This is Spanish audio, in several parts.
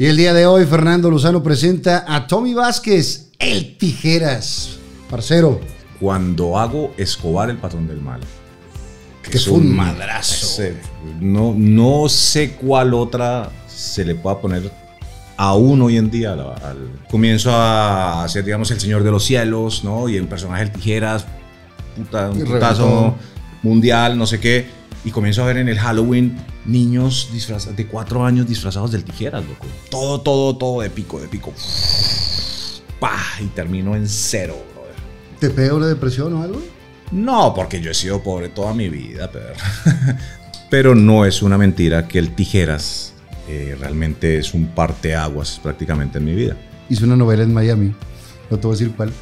Y el día de hoy, Fernando Lozano presenta a Tommy Vázquez, el Tijeras. Parcero. Cuando hago Escobar el patrón del mal. Que, es un madrazo. no, no sé cuál otra se le pueda poner aún hoy en día. Al, comienzo a ser, digamos, el Señor de los Cielos, ¿no? Y en personaje el Tijeras, un putazo mundial, no sé qué y comienzo a ver en el Halloween niños disfrazados de cuatro años disfrazados del tijeras, loco. Todo, todo, todo de pico, de pico. ¡Pah! Y termino en cero, brother. ¿Te pego la depresión o algo? No, porque yo he sido pobre toda mi vida, pero, pero no es una mentira que el tijeras eh, realmente es un parteaguas prácticamente en mi vida. Hice una novela en Miami, no te voy a decir cuál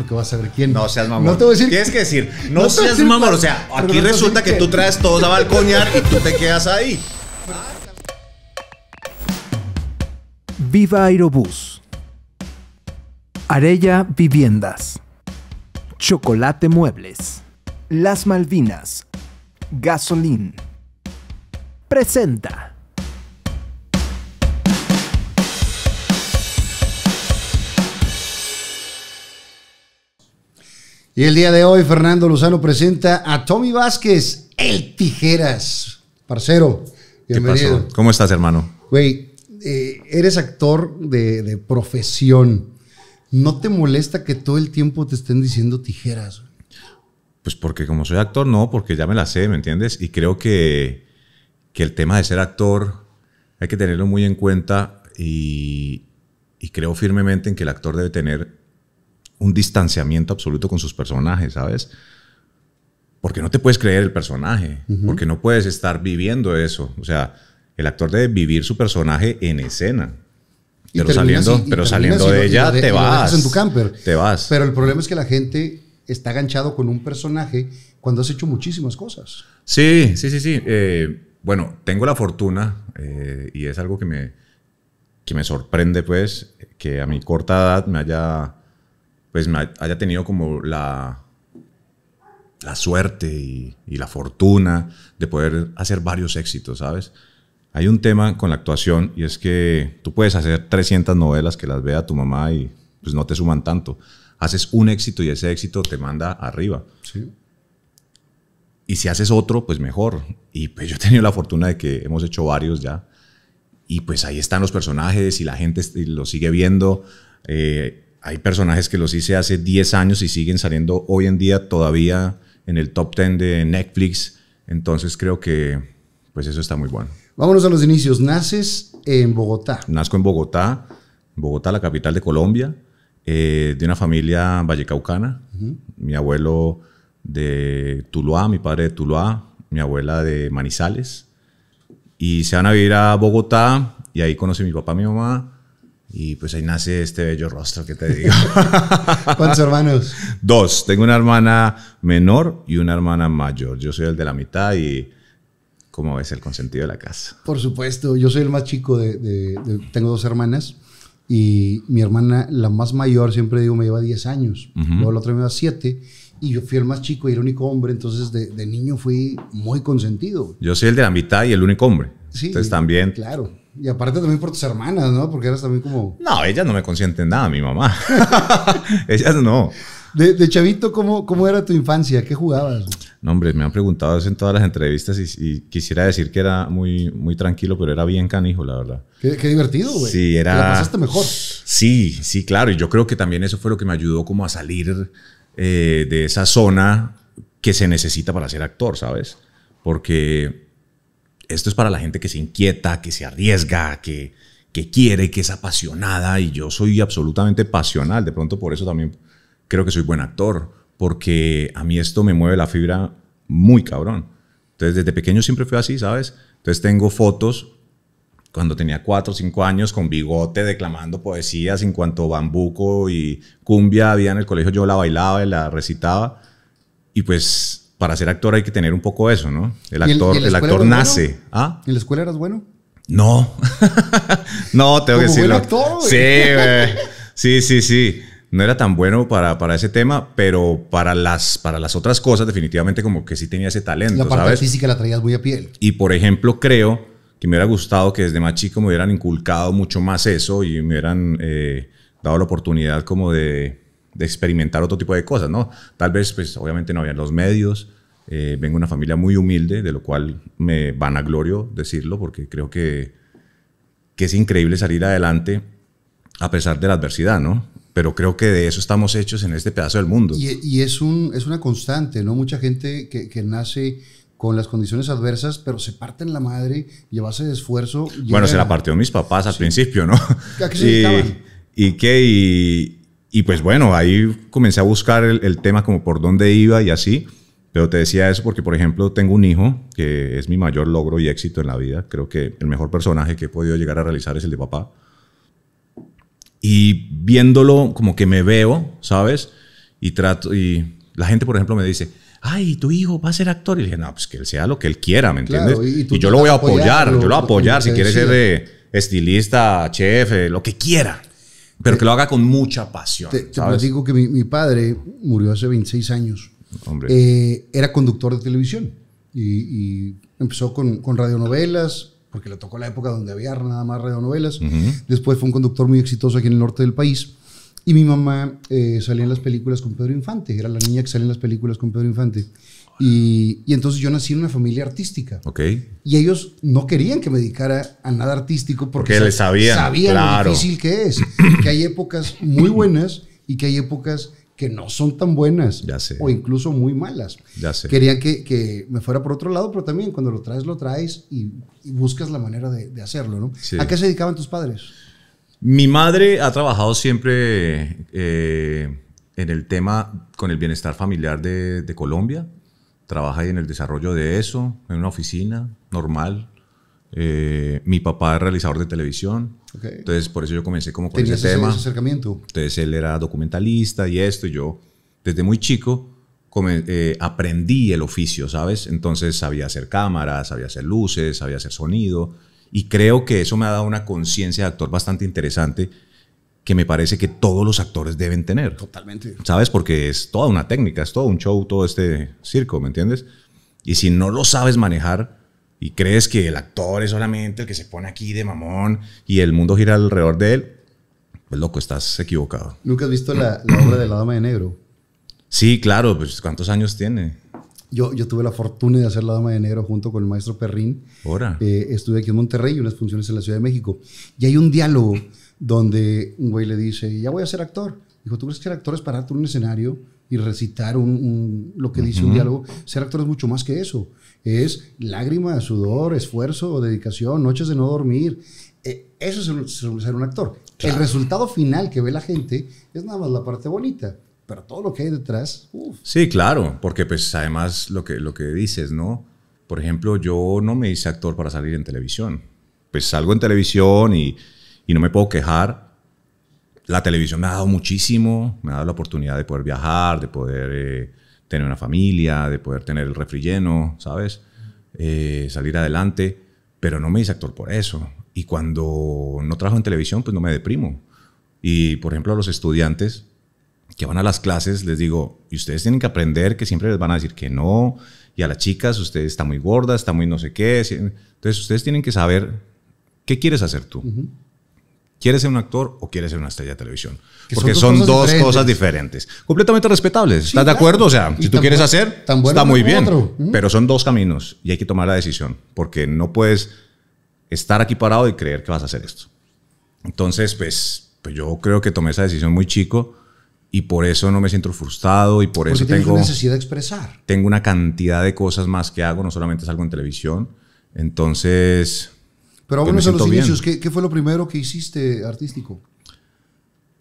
porque vas a ver quién. No seas mamón. No te voy a decir. Tienes que decir, no, seas mamor. O sea, aquí resulta que, tú traes todo a balconear y tú te quedas ahí. Viva Aerobús. Arella Viviendas. Chocolate Muebles. Las Malvinas. Gasolín. Presenta. Y el día de hoy, Fernando Lozano presenta a Tommy Vázquez, el Tijeras. Parcero, bienvenido. ¿Cómo estás, hermano? Güey, eh, eres actor de, profesión. ¿No te molesta que todo el tiempo te estén diciendo tijeras? Pues porque como soy actor, no, porque ya me la sé, ¿me entiendes? Y creo que, el tema de ser actor hay que tenerlo muy en cuenta y creo firmemente en que el actor debe tener un distanciamiento absoluto con sus personajes, ¿sabes? Porque no te puedes creer el personaje, porque no puedes estar viviendo eso. O sea, el actor debe vivir su personaje en escena. Pero saliendo, pero saliendo de ella te vas. En tu camper. Te vas. Pero el problema es que la gente está aganchado con un personaje cuando has hecho muchísimas cosas. Sí, sí, sí, sí. Eh, bueno, tengo la fortuna eh, y es algo que me, que me sorprende, pues, que a mi corta edad me haya pues haya tenido como la, la suerte y, la fortuna de poder hacer varios éxitos, ¿sabes? Hay un tema con la actuación y es que tú puedes hacer 300 novelas que las vea tu mamá y pues no te suman tanto. Haces un éxito y ese éxito te manda arriba. Y si haces otro, pues mejor. Y pues yo he tenido la fortuna de que hemos hecho varios ya. Y pues ahí están los personajes y la gente lo sigue viendo. Eh, hay personajes que los hice hace 10 años y siguen saliendo hoy en día todavía en el top 10 de Netflix. Entonces creo que pues eso está muy bueno. Vámonos a los inicios. Naces en Bogotá. Nazco en Bogotá, Bogotá, la capital de Colombia, eh, de una familia vallecaucana. Mi abuelo de Tuluá, mi padre de Tuluá, mi abuela de Manizales. Y se van a vivir a Bogotá y ahí conocí a mi papá y mi mamá y pues ahí nace este bello rostro que te digo. ¿Cuántos hermanos? Dos. Tengo una hermana menor y una hermana mayor. Yo soy el de la mitad y como ves el consentido de la casa. Por supuesto, yo soy el más chico de, tengo dos hermanas y mi hermana, la más mayor, siempre digo, me lleva 10 años, luego la otra me lleva 7 y yo fui el más chico y el único hombre, entonces de, de niño fui muy consentido. Yo soy el de la mitad y el único hombre. Sí, entonces también claro. Y aparte también por tus hermanas, ¿no? Porque eras también como... No, ellas no me consienten nada, mi mamá. ellas no. De, chavito, ¿cómo, ¿cómo, era tu infancia? ¿Qué jugabas? No, hombre, me han preguntado eso en todas las entrevistas y, quisiera decir que era muy, muy tranquilo, pero era bien canijo, la verdad. Qué, divertido, güey. Sí, era... Te pasaste mejor. Sí, sí, claro. Y yo creo que también eso fue lo que me ayudó como a salir eh, de esa zona que se necesita para ser actor, ¿sabes? Porque esto es para la gente que se inquieta, que se arriesga, que, que quiere, que es apasionada. Y yo soy absolutamente pasional. De pronto por eso también creo que soy buen actor, porque a mí esto me mueve la fibra muy cabrón. Entonces desde pequeño siempre fue así, ¿sabes? Entonces tengo fotos cuando tenía cuatro, o 5 años con bigote declamando poesías en cuanto bambuco y cumbia había en el colegio, yo la bailaba y la recitaba. Y pues para ser actor hay que tener un poco eso, ¿no? El actor, el, actor nace. ¿Ah? ¿En la escuela eras bueno? No. no, tengo que decirlo. Buen actor, sí, sí, sí, No era tan bueno para, para ese tema, pero para las, para las otras cosas definitivamente como que sí tenía ese talento. La parte física la traías muy a piel. Y por ejemplo, creo que me hubiera gustado que desde más chico me hubieran inculcado mucho más eso y me hubieran eh, dado la oportunidad como de de experimentar otro tipo de cosas, ¿no? Tal vez, pues obviamente no habían los medios, eh, vengo de una familia muy humilde, de lo cual me van a glorio decirlo, porque creo que, que es increíble salir adelante a pesar de la adversidad, ¿no? Pero creo que de eso estamos hechos en este pedazo del mundo. Y, es, un, es una constante, ¿no? Mucha gente que, que nace con las condiciones adversas, pero se parte en la madre y a base de esfuerzo. Bueno, se la partió mis papás al principio, ¿no? qué y, ¿Y qué? Y, y pues bueno, ahí comencé a buscar el, tema como por dónde iba y así. Pero te decía eso porque, por ejemplo, tengo un hijo que es mi mayor logro y éxito en la vida. Creo que el mejor personaje que he podido llegar a realizar es el de papá. Y viéndolo como que me veo, ¿sabes? Y trato y la gente, por ejemplo, me dice, ay, tu hijo va a ser actor. Y dije, no, pues que él sea lo que él quiera, ¿me entiendes? y, yo lo voy a apoyar, yo lo voy a apoyar si quiere ser estilista, chef, lo que quiera. Pero eh, que lo haga con mucha pasión. Te, digo que mi, padre murió hace 26 años. Hombre. Eh, era conductor de televisión y, empezó con, con, radionovelas, porque le tocó la época donde había nada más radionovelas. Después fue un conductor muy exitoso aquí en el norte del país. Y mi mamá eh, salía en las películas con Pedro Infante, era la niña que salía en las películas con Pedro Infante. Y, entonces yo nací en una familia artística. Ok. Y ellos no querían que me dedicara a nada artístico porque, sabían, lo difícil que es. que hay épocas muy buenas y que hay épocas que no son tan buenas o incluso muy malas. Ya sé. Querían que, me fuera por otro lado, pero también cuando lo traes, lo traes y, buscas la manera de, hacerlo. ¿A qué se dedicaban tus padres? Mi madre ha trabajado siempre eh, en el tema con el bienestar familiar de, de Colombia. Trabajé en el desarrollo de eso, en una oficina normal. Eh, mi papá es realizador de televisión. Entonces, por eso yo comencé como con ese, tema. Ese acercamiento? Entonces, él era documentalista y esto. Y yo, desde muy chico, eh, aprendí el oficio, ¿sabes? Entonces, sabía hacer cámaras, sabía hacer luces, sabía hacer sonido. Y creo que eso me ha dado una conciencia de actor bastante interesante que me parece que todos los actores deben tener. Totalmente. ¿Sabes? Porque es toda una técnica, es todo un show, todo este circo, ¿me entiendes? Y si no lo sabes manejar y crees que el actor es solamente el que se pone aquí de mamón y el mundo gira alrededor de él, pues loco, estás equivocado. ¿Nunca has visto la, obra de la Dama de Negro? Sí, claro, pues ¿cuántos años tiene? Yo, yo, tuve la fortuna de hacer La Dama de Negro junto con el maestro Perrín. Ahora. Eh, estuve aquí en Monterrey y unas funciones en la Ciudad de México. Y hay un diálogo donde un güey le dice, ya voy a ser actor. Dijo, ¿tú crees que ser actor es pararte en un escenario y recitar lo que dice un diálogo? Ser actor es mucho más que eso. Es lágrima, sudor, esfuerzo, dedicación, noches de no dormir. E, eso es ser un actor. El resultado final que ve la gente es nada más la parte bonita. Pero todo lo que hay detrás. Sí, claro, porque pues además lo que, lo que dices, ¿no? Por ejemplo, yo no me hice actor para salir en televisión. Pues salgo en televisión y, y no me puedo quejar. La televisión me ha dado muchísimo, me ha dado la oportunidad de poder viajar, de poder eh, tener una familia, de poder tener el refri lleno, ¿sabes? Eh, salir adelante, pero no me hice actor por eso. Y cuando no trabajo en televisión, pues no me deprimo. Y, por ejemplo, a los estudiantes que van a las clases, les digo, y ustedes tienen que aprender que siempre les van a decir que no, y a las chicas, ustedes está muy gorda, está muy no sé qué. Entonces, ustedes tienen que saber qué quieres hacer tú. ¿Quieres ser un actor o quieres ser una estrella de televisión? Porque son dos, cosas, diferentes. Completamente respetables. ¿Estás de acuerdo? O sea, si tú quieres hacer, está muy bien. Mm. Pero son dos caminos y hay que tomar la decisión. Porque no puedes estar aquí parado y creer que vas a hacer esto. Entonces, pues, pues yo creo que tomé esa decisión muy chico y por eso no me siento frustrado y por eso tengo necesidad de expresar. Tengo una cantidad de cosas más que hago, no solamente salgo en televisión. Entonces, pero vámonos a los inicios. ¿Qué, fue lo primero que hiciste artístico?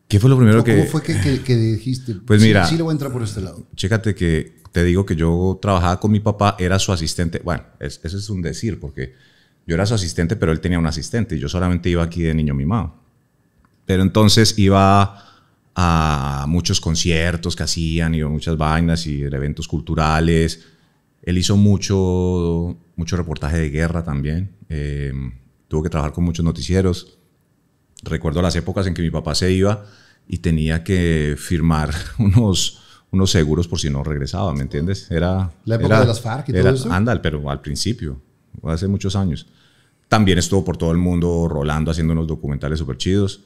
¿Qué fue lo primero que.? ¿Cómo fue que, que, dijiste? Pues mira. Sí, le voy a entrar por este lado. Chécate que te digo que yo trabajaba con mi papá, era su asistente. Bueno, eso es un decir, porque yo era su asistente, pero él tenía un asistente y yo solamente iba aquí de niño mimado. Pero entonces iba a muchos conciertos que hacían, iba a muchas vainas y eventos culturales. Él hizo mucho, mucho reportaje de guerra también. Eh, tuvo que trabajar con muchos noticieros. Recuerdo las épocas en que mi papá se iba y tenía que firmar unos, unos seguros por si no regresaba, ¿me entiendes? Era, La época de las FARC y todo eso. pero al principio, hace muchos años. También estuvo por todo el mundo rolando, haciendo unos documentales súper chidos.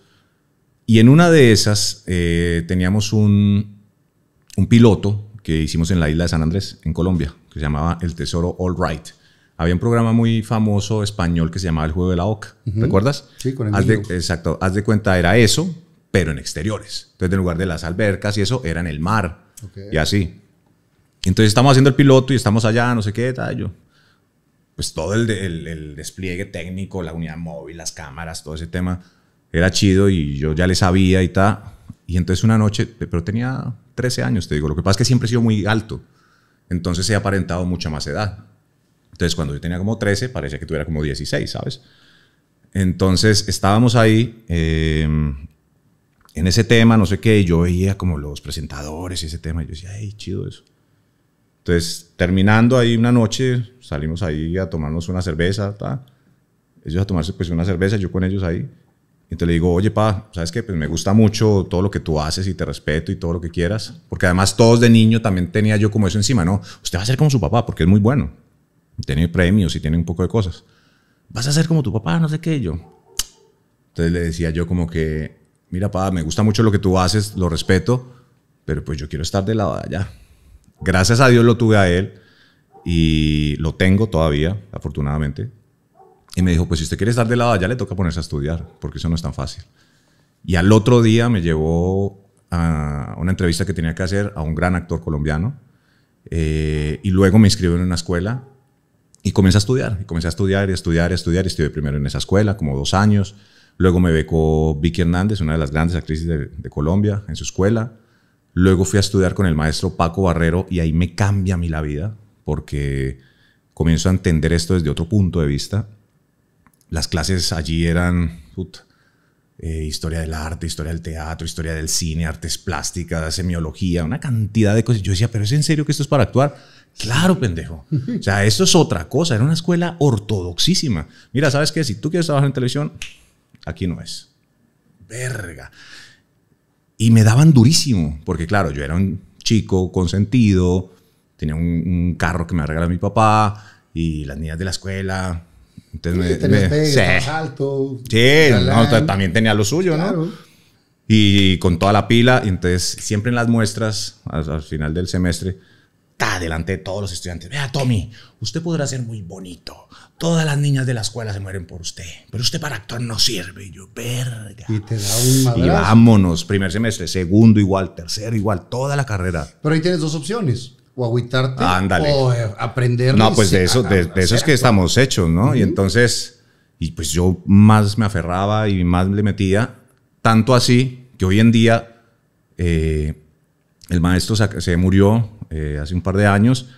Y en una de esas eh, teníamos un, un piloto que hicimos en la isla de San Andrés, en Colombia, que se llamaba El Tesoro All Right. Había un programa muy famoso español que se llamaba El Juego de la Oca. ¿Recuerdas? Sí, con el haz Exacto. Haz de cuenta, era eso, pero en exteriores. Entonces, en lugar de las albercas y eso, era en el mar. Y así. Entonces, estamos haciendo el piloto y estamos allá, no sé qué, tal, yo. Pues todo el, el despliegue técnico, la unidad móvil, las cámaras, todo ese tema, era chido y yo ya le sabía y tal. Y entonces una noche, pero tenía 13 años, te digo. Lo que pasa es que siempre he sido muy alto. Entonces he aparentado mucha más edad. Entonces, cuando yo tenía como 13, parecía que tuviera como 16, ¿sabes? Entonces, estábamos ahí em, en ese tema, no sé qué, yo veía como los presentadores y ese tema, y yo decía, ¡ay, chido eso. Entonces, terminando ahí una noche, salimos ahí a tomarnos una cerveza, ¿tá? ellos a tomarse pues una cerveza, yo con ellos ahí. Entonces le digo, oye, pa, ¿sabes qué? Pues me gusta mucho todo lo que tú haces y te respeto y todo lo que quieras. Porque además todos de niño también tenía yo como eso encima, ¿no? Usted va a ser como su papá porque es muy bueno tiene premios y tiene un poco de cosas. Vas a ser como tu papá, no sé qué, yo. Entonces le decía yo como que, mira, papá, me gusta mucho lo que tú haces, lo respeto, pero pues yo quiero estar de lado allá. Gracias a Dios lo tuve a él y lo tengo todavía, afortunadamente. Y me dijo, pues si usted quiere estar de lado allá, le toca ponerse a estudiar, porque eso no es tan fácil. Y al otro día me llevó a una entrevista que tenía que hacer a un gran actor colombiano. Eh, y luego me inscribió en una escuela y comencé a estudiar, y comencé a estudiar, y estudiar, y estudiar. Y estudié primero en esa escuela, como dos años. Luego me becó Vicky Hernández, una de las grandes actrices de, Colombia, en su escuela. Luego fui a estudiar con el maestro Paco Barrero y ahí me cambia a mí la vida, porque comienzo a entender esto desde otro punto de vista. Las clases allí eran eh, historia del arte, historia del teatro, historia del cine, artes plásticas, semiología, una cantidad de cosas. Yo decía, pero ¿es en serio que esto es para actuar? Claro, pendejo. O sea, esto es otra cosa. Era una escuela ortodoxísima. Mira, ¿sabes qué? Si tú quieres trabajar en televisión, aquí no es. Verga. Y me daban durísimo, porque claro, yo era un chico consentido, tenía un, carro que me regalaba mi papá y las niñas de la escuela. Entonces me, sí. también tenía lo suyo, ¿no? Y con toda la pila, entonces siempre en las muestras, al final del semestre, está delante de todos los estudiantes. Vea, Tommy, usted podrá ser muy bonito. Todas las niñas de la escuela se mueren por usted. Pero usted para actuar no sirve. Y yo, verga. Y te da un vámonos. Primer semestre, segundo igual, tercero igual, toda la carrera. Pero ahí tienes dos opciones. O agüitarte Ándale. o eh, aprender. No, pues de eso, de, eso es que estamos hechos, ¿no? Y entonces, y pues yo más me aferraba y más le metía. Tanto así que hoy en día... Eh, el maestro se murió eh, hace un par de años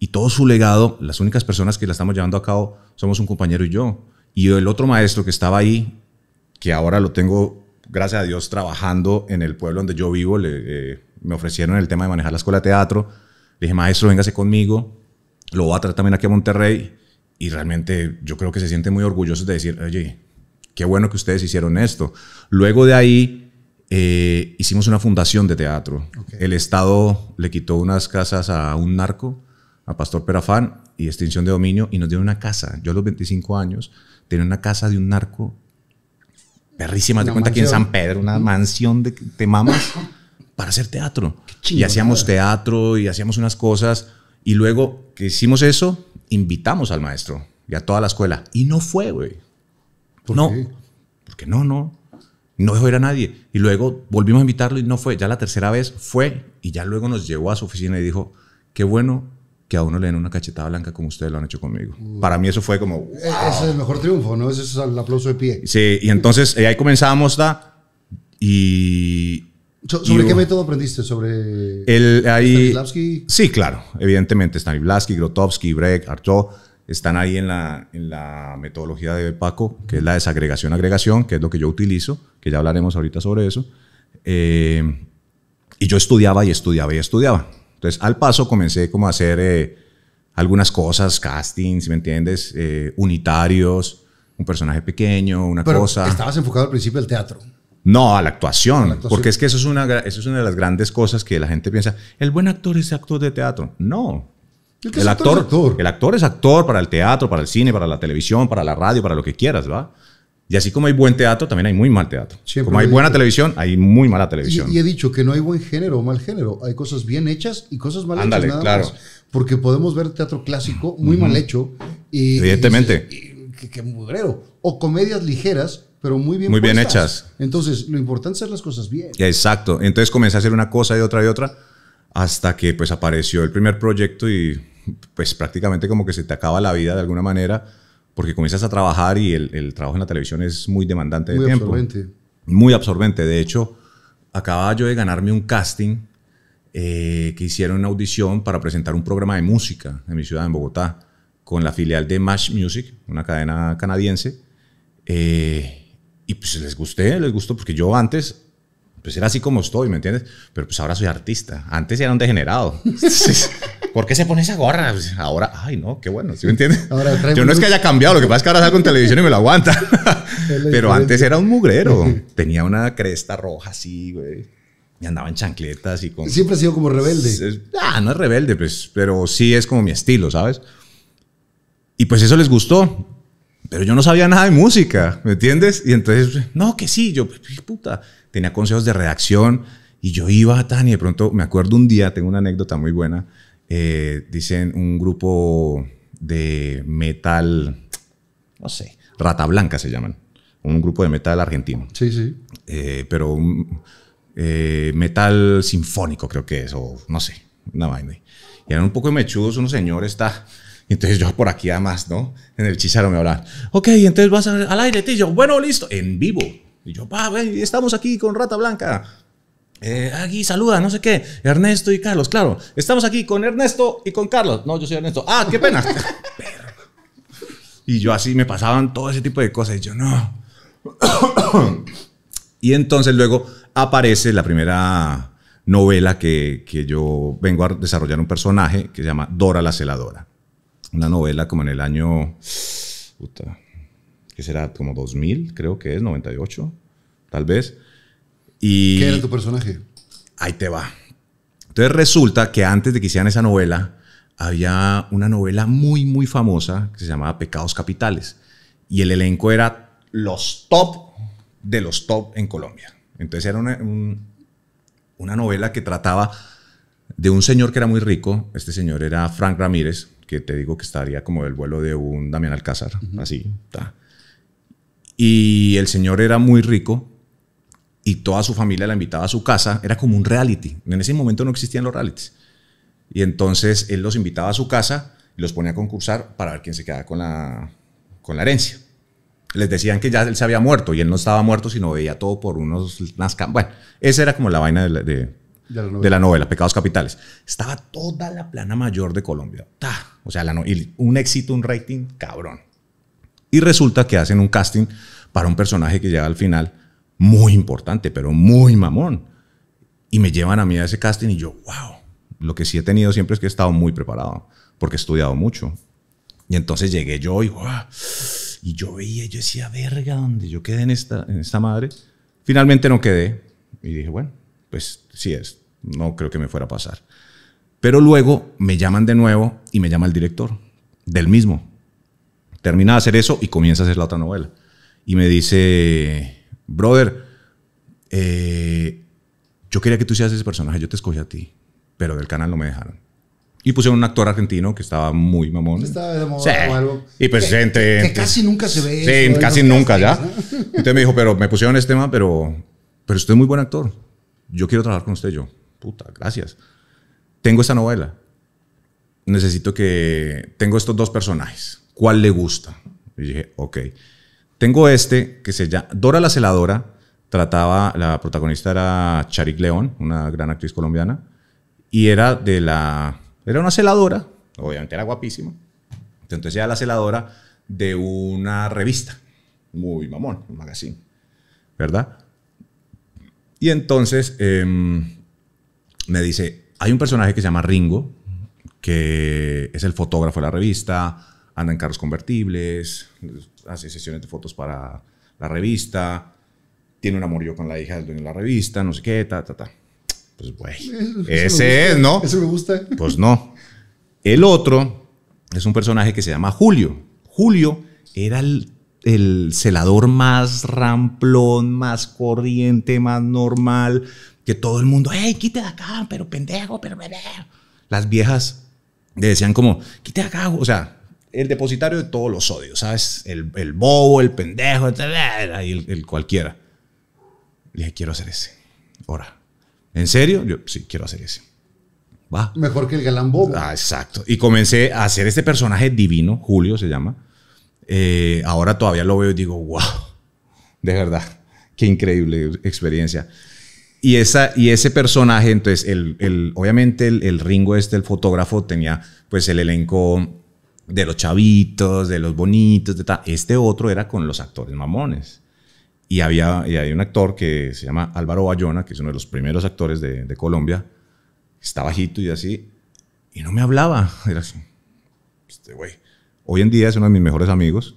y todo su legado, las únicas personas que la estamos llevando a cabo somos un compañero y yo. Y el otro maestro que estaba ahí, que ahora lo tengo, gracias a Dios, trabajando en el pueblo donde yo vivo, le, eh, me ofrecieron el tema de manejar la escuela teatro. Le dije, maestro, véngase conmigo, lo voy a traer también aquí a Monterrey. Y realmente yo creo que se siente muy orgulloso de decir, oye, qué bueno que ustedes hicieron esto. Luego de ahí, eh, hicimos una fundación de teatro. El Estado le quitó unas casas a un narco, a Pastor Perafán, y extinción de dominio, y nos dio una casa. Yo a los 25 años tenía una casa de un narco, perrísima, De cuenta aquí en San Pedro, una mansión de, te mamas, para hacer teatro. y hacíamos teatro y hacíamos unas cosas, y luego que hicimos eso, invitamos al maestro y a toda la escuela. Y no fue, güey. No, qué? porque no, no no dejó ir a nadie. Y luego volvimos a invitarlo y no fue. Ya la tercera vez fue y ya luego nos llevó a su oficina y dijo, qué bueno que a uno le den una cachetada blanca como ustedes lo han hecho conmigo. Para mí eso fue como... E-, ese es el mejor triunfo, ¿no? Ese es el aplauso de pie. Sí, y entonces eh, ahí comenzamos la... Y... ¿Sobre qué método aprendiste? ¿Sobre el, ahí, Stanislavski? Sí, claro. Evidentemente, Stanislavski, Grotowski, Brecht, Artaud están ahí en la, en la metodología de Paco, que es la desagregación-agregación, que es lo que yo utilizo, que ya hablaremos ahorita sobre eso. Eh, y yo estudiaba y estudiaba y estudiaba. Entonces, al paso comencé como a hacer eh, algunas cosas, castings, ¿me entiendes? Eh, unitarios, un personaje pequeño, una Pero cosa. Estabas enfocado al principio al teatro. No, a la, actuación, porque es que eso es, una, eso es una de las grandes cosas que la gente piensa, el buen actor es actor de teatro. No, el, actor, el actor es actor para el teatro, para el cine, para la televisión, para la radio, para lo que quieras, ¿va? Y así como hay buen teatro, también hay muy mal teatro. como hay buena televisión, hay muy mala televisión. Y, he dicho que no hay buen género o mal género. Hay cosas bien hechas y cosas mal hechas. Ándale, claro. Porque podemos ver teatro clásico muy mal hecho. Y, Evidentemente. Y, que, mugrero. O comedias ligeras, pero muy bien Muy bien hechas. Entonces, lo importante es hacer las cosas bien. Exacto. Entonces comencé a hacer una cosa y otra y otra hasta que pues apareció el primer proyecto y pues prácticamente como que se te acaba la vida de alguna manera porque comienzas a trabajar y el, trabajo en la televisión es muy demandante de muy tiempo. Muy absorbente. Muy absorbente. De hecho, acababa yo de ganarme un casting eh, que hicieron una audición para presentar un programa de música en mi ciudad, en Bogotá, con la filial de Mash Music, una cadena canadiense. Eh, y pues les gusté, les gustó, porque yo antes pues era así como estoy, ¿me entiendes? Pero pues ahora soy artista. Antes era un degenerado. ¿Por qué se pone esa gorra? Pues, ahora, ay, no, qué bueno, ¿sí me entiendes? Yo no es que haya cambiado, lo que pasa es que ahora salgo con televisión y me lo aguanta. Pero antes era un mugrero. Tenía una cresta roja así, güey. Y andaba en chancletas y con... Siempre ha sido como rebelde. Ah, no es rebelde, pues, pero sí es como mi estilo, ¿sabes? Y pues eso les gustó. Pero yo no sabía nada de música, ¿me entiendes? Y entonces, no, que sí, yo, pues, puta tenía consejos de redacción y yo iba tan y de pronto me acuerdo un día, tengo una anécdota muy buena, eh, dicen un grupo de metal, no sé, Rata Blanca se llaman, un grupo de metal argentino. Sí, sí. Eh, pero eh, metal sinfónico creo que es, o no sé, una vaina. Y eran un poco mechudos, unos señores, está... Y entonces yo por aquí además, ¿no? En el chisaro me hablaban, ok, entonces vas al aire, tío. Bueno, listo, en vivo. Y yo, pa, estamos aquí con Rata Blanca. Eh, aquí ah, saluda, no sé qué. Ernesto y Carlos, claro. Estamos aquí con Ernesto y con Carlos. No, yo soy Ernesto. Ah, qué pena. y yo así me pasaban todo ese tipo de cosas. Y yo, no. y entonces luego aparece la primera novela que, que yo vengo a desarrollar un personaje que se llama Dora la Celadora. Una novela como en el año que será como 2000, creo que es, 98, tal vez. Y ¿Qué era tu personaje? Ahí te va. Entonces resulta que antes de que hicieran esa novela, había una novela muy, muy famosa que se llamaba Pecados Capitales. Y el elenco era los top de los top en Colombia. Entonces era una, novela que trataba de un señor que era muy rico. Este señor era Frank Ramírez, que te digo que estaría como el vuelo de un Damián Alcázar, así. está. Y el señor era muy rico y toda su familia la invitaba a su casa. Era como un reality. En ese momento no existían los realities. Y entonces él los invitaba a su casa y los ponía a concursar para ver quién se quedaba con la, con la herencia. Les decían que ya él se había muerto y él no estaba muerto, sino veía todo por unos... bueno, esa era como la vaina de la, novela, Pecados Capitales. Estaba toda la plana mayor de Colombia. O sea, y un éxito, un rating cabrón. Y resulta que hacen un casting para un personaje que llega al final muy importante, pero muy mamón. Y me llevan a mí a ese casting y yo, wow, lo que sí he tenido siempre es que he estado muy preparado, porque he estudiado mucho. Y entonces llegué yo y, y yo veía, yo decía, verga, donde yo quedé en esta, en esta madre. Finalmente no quedé y dije, bueno, pues sí es, no creo que me fuera a pasar. Pero luego me llaman de nuevo y me llama el director del mismo termina de hacer eso y comienza a hacer la otra novela. Y me dice, brother, eh, yo quería que tú seas ese personaje, yo te escogí a ti, pero del canal no me dejaron. Y pusieron un actor argentino que estaba muy mamón. Estaba de moda o algo. Y presente que, casi nunca se ve. Sí, casi nunca ya. usted Entonces me dijo, pero me pusieron este tema, pero, pero usted es muy buen actor. Yo quiero trabajar con usted. Yo, puta, gracias. Tengo esta novela. Necesito que... Tengo estos dos personajes. ¿cuál le gusta? Y dije, ok. Tengo este que se llama Dora la Celadora. Trataba, la protagonista era Charik León, una gran actriz colombiana. Y era de la. Era una celadora, obviamente era guapísima. Entonces era la celadora de una revista. Muy mamón, un magazine. ¿Verdad? Y entonces em, me dice: hay un personaje que se llama Ringo, que es el fotógrafo de la revista anda en carros convertibles, hace sesiones de fotos para la revista, tiene un amorío con la hija del dueño de la revista, no sé qué, ta, ta, ta. Pues, güey, ese es, ¿no? eso me gusta. Pues no. El otro es un personaje que se llama Julio. Julio era el, el celador más ramplón, más corriente, más normal, que todo el mundo, ¡Ey, quítate de acá, pero pendejo, pero bebé. Las viejas le decían como, quítate de acá, o sea, el depositario de todos los odios, ¿sabes? El, el bobo, el pendejo, y el, cualquiera. Le dije, quiero hacer ese. Ahora, ¿en serio? Yo, sí, quiero hacer ese. Va. Mejor que el galán bobo. Ah, exacto. Y comencé a hacer este personaje divino, Julio se llama. Eh, ahora todavía lo veo y digo, wow, de verdad, qué increíble experiencia. Y, esa, y ese personaje, entonces, el, obviamente el, el, Ringo este, el fotógrafo, tenía pues el elenco de los chavitos, de los bonitos, de tal. Este otro era con los actores mamones. Y había, y había un actor que se llama Álvaro Bayona, que es uno de los primeros actores de, Colombia. Está bajito y así. Y no me hablaba. Era así. Este güey. Hoy en día es uno de mis mejores amigos.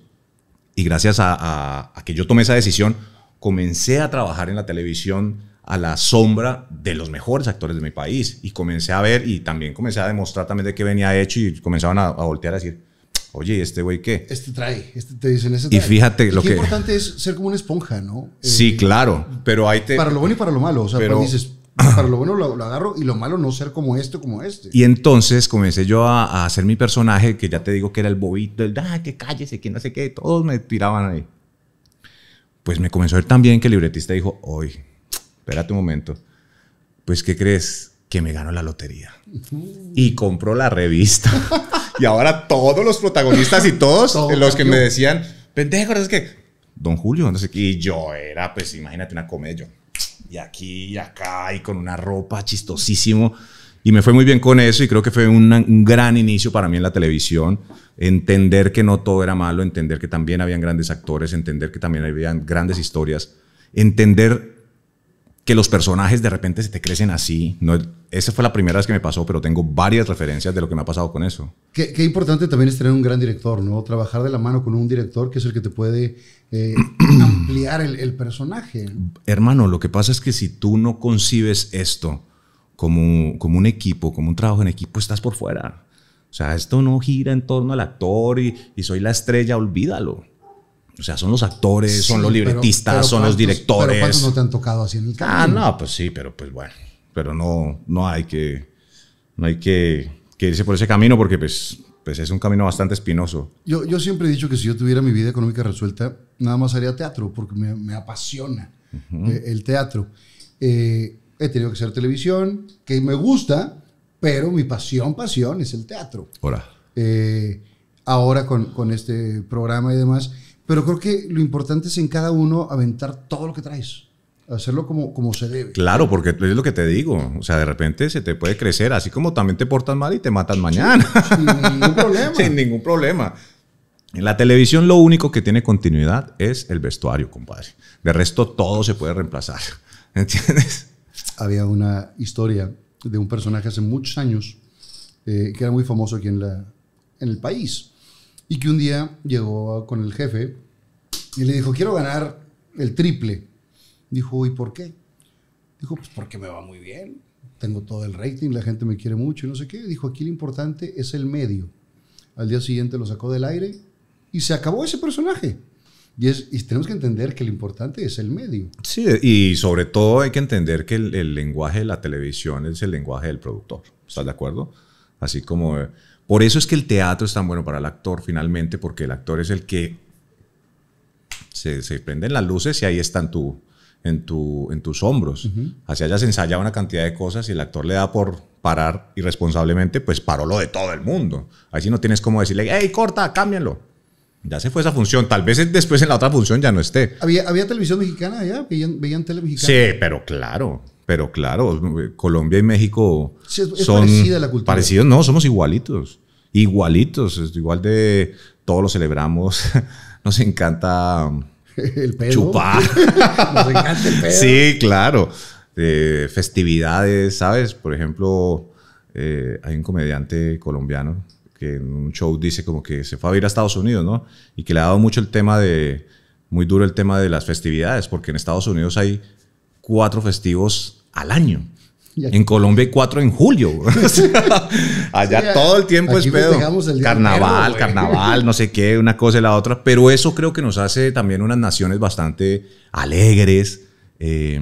Y gracias a que yo tomé esa decisión, comencé a trabajar en la televisión a la sombra de los mejores actores de mi país. Y comencé a ver y también comencé a demostrar también de qué venía hecho y comenzaban a, voltear a decir, oye, este güey qué? Este trae, este te dicen, este Y fíjate lo que... que... importante es ser como una esponja, ¿no? Sí, eh, claro, pero ahí te... Para lo bueno y para lo malo, o sea, pero, pues dices, para lo bueno lo, agarro y lo malo no ser como este, como este. Y entonces comencé yo a, hacer mi personaje, que ya te digo que era el bobito, el, ah, que cállese, que no sé qué, todos me tiraban ahí. Pues me comenzó a ver también que el libretista dijo, oye, espérate un momento. Pues, ¿qué crees? Que me ganó la lotería. Y compró la revista. y ahora todos los protagonistas y todos los que me decían, pendejo, es que Don Julio, no sé qué. Y yo era, pues, imagínate una comedia. Y aquí y acá, y con una ropa chistosísimo. Y me fue muy bien con eso y creo que fue un gran inicio para mí en la televisión. Entender que no todo era malo, entender que también habían grandes actores, entender que también habían grandes historias, entender que los personajes de repente se te crecen así. No, esa fue la primera vez que me pasó, pero tengo varias referencias de lo que me ha pasado con eso. Qué, importante también es tener un gran director, ¿no? Trabajar de la mano con un director que es el que te puede eh, ampliar el, personaje. Hermano, lo que pasa es que si tú no concibes esto como, como un equipo, como un trabajo en equipo, estás por fuera. O sea, esto no gira en torno al actor y soy la estrella, olvídalo. O sea, son los actores, son los libretistas, son los directores. Pero ¿cuántos no te han tocado así en el ah, camino? Ah, no, pues sí, pero pues bueno. Pero no, no hay que, no hay que, irse por ese camino porque pues, pues es un camino bastante espinoso. Yo, yo siempre he dicho que si yo tuviera mi vida económica resuelta, nada más haría teatro porque me, apasiona eh, el teatro. Eh, he tenido que hacer televisión, que me gusta, pero mi pasión, pasión es el teatro. ahora eh, con, con este programa y demás pero creo que lo importante es en cada uno aventar todo lo que traes. Hacerlo como, como se debe. Claro, porque es lo que te digo. O sea, de repente se te puede crecer, así como también te portas mal y te matan mañana. sin ningún problema. sin ningún problema. En la televisión lo único que tiene continuidad es el vestuario, compadre. De resto todo se puede reemplazar. ¿Entiendes? Había una historia de un personaje hace muchos años eh, que era muy famoso aquí en, la, en el país. Y que un día llegó con el jefe y le dijo, quiero ganar el triple. Dijo, ¿y por qué? Dijo, pues porque me va muy bien. Tengo todo el rating, la gente me quiere mucho y no sé qué. Dijo, aquí lo importante es el medio. Al día siguiente lo sacó del aire y se acabó ese personaje. Y, es, y, tenemos que entender que lo importante es el medio. Sí, y sobre todo hay que entender que el, el lenguaje de la televisión es el lenguaje del productor. ¿Estás de acuerdo? Así como eh, por eso es que el teatro es tan bueno para el actor finalmente, porque el actor es el que se, se prenden las luces y ahí están tú en, tu, en tus hombros. hacia allá Así hayas una cantidad de cosas y el actor le da por parar irresponsablemente, pues paró lo de todo el mundo. Así no tienes como decirle, hey, corta, cámbialo. Ya se fue esa función. Tal vez después en la otra función ya no esté. ¿Había, televisión mexicana allá? ¿Veían, ¿Veían mexicana? Sí, pero claro. Pero claro, Colombia y México son parecida la cultura. parecidos, no, somos igualitos, igualitos, igual de todos lo celebramos, nos encanta chupar, nos encanta el pedo. Sí, claro, eh, festividades, ¿sabes? Por ejemplo, eh, hay un comediante colombiano que en un show dice como que se fue a vivir a Estados Unidos, ¿no? Y que le ha dado mucho el tema de, muy duro el tema de las festividades, porque en Estados Unidos hay cuatro festivos al año. En Colombia hay cuatro en julio. Allá todo el tiempo es pedo. carnaval, carnaval, no sé qué, una cosa y la otra. Pero eso creo que nos hace también unas naciones bastante alegres. Eh,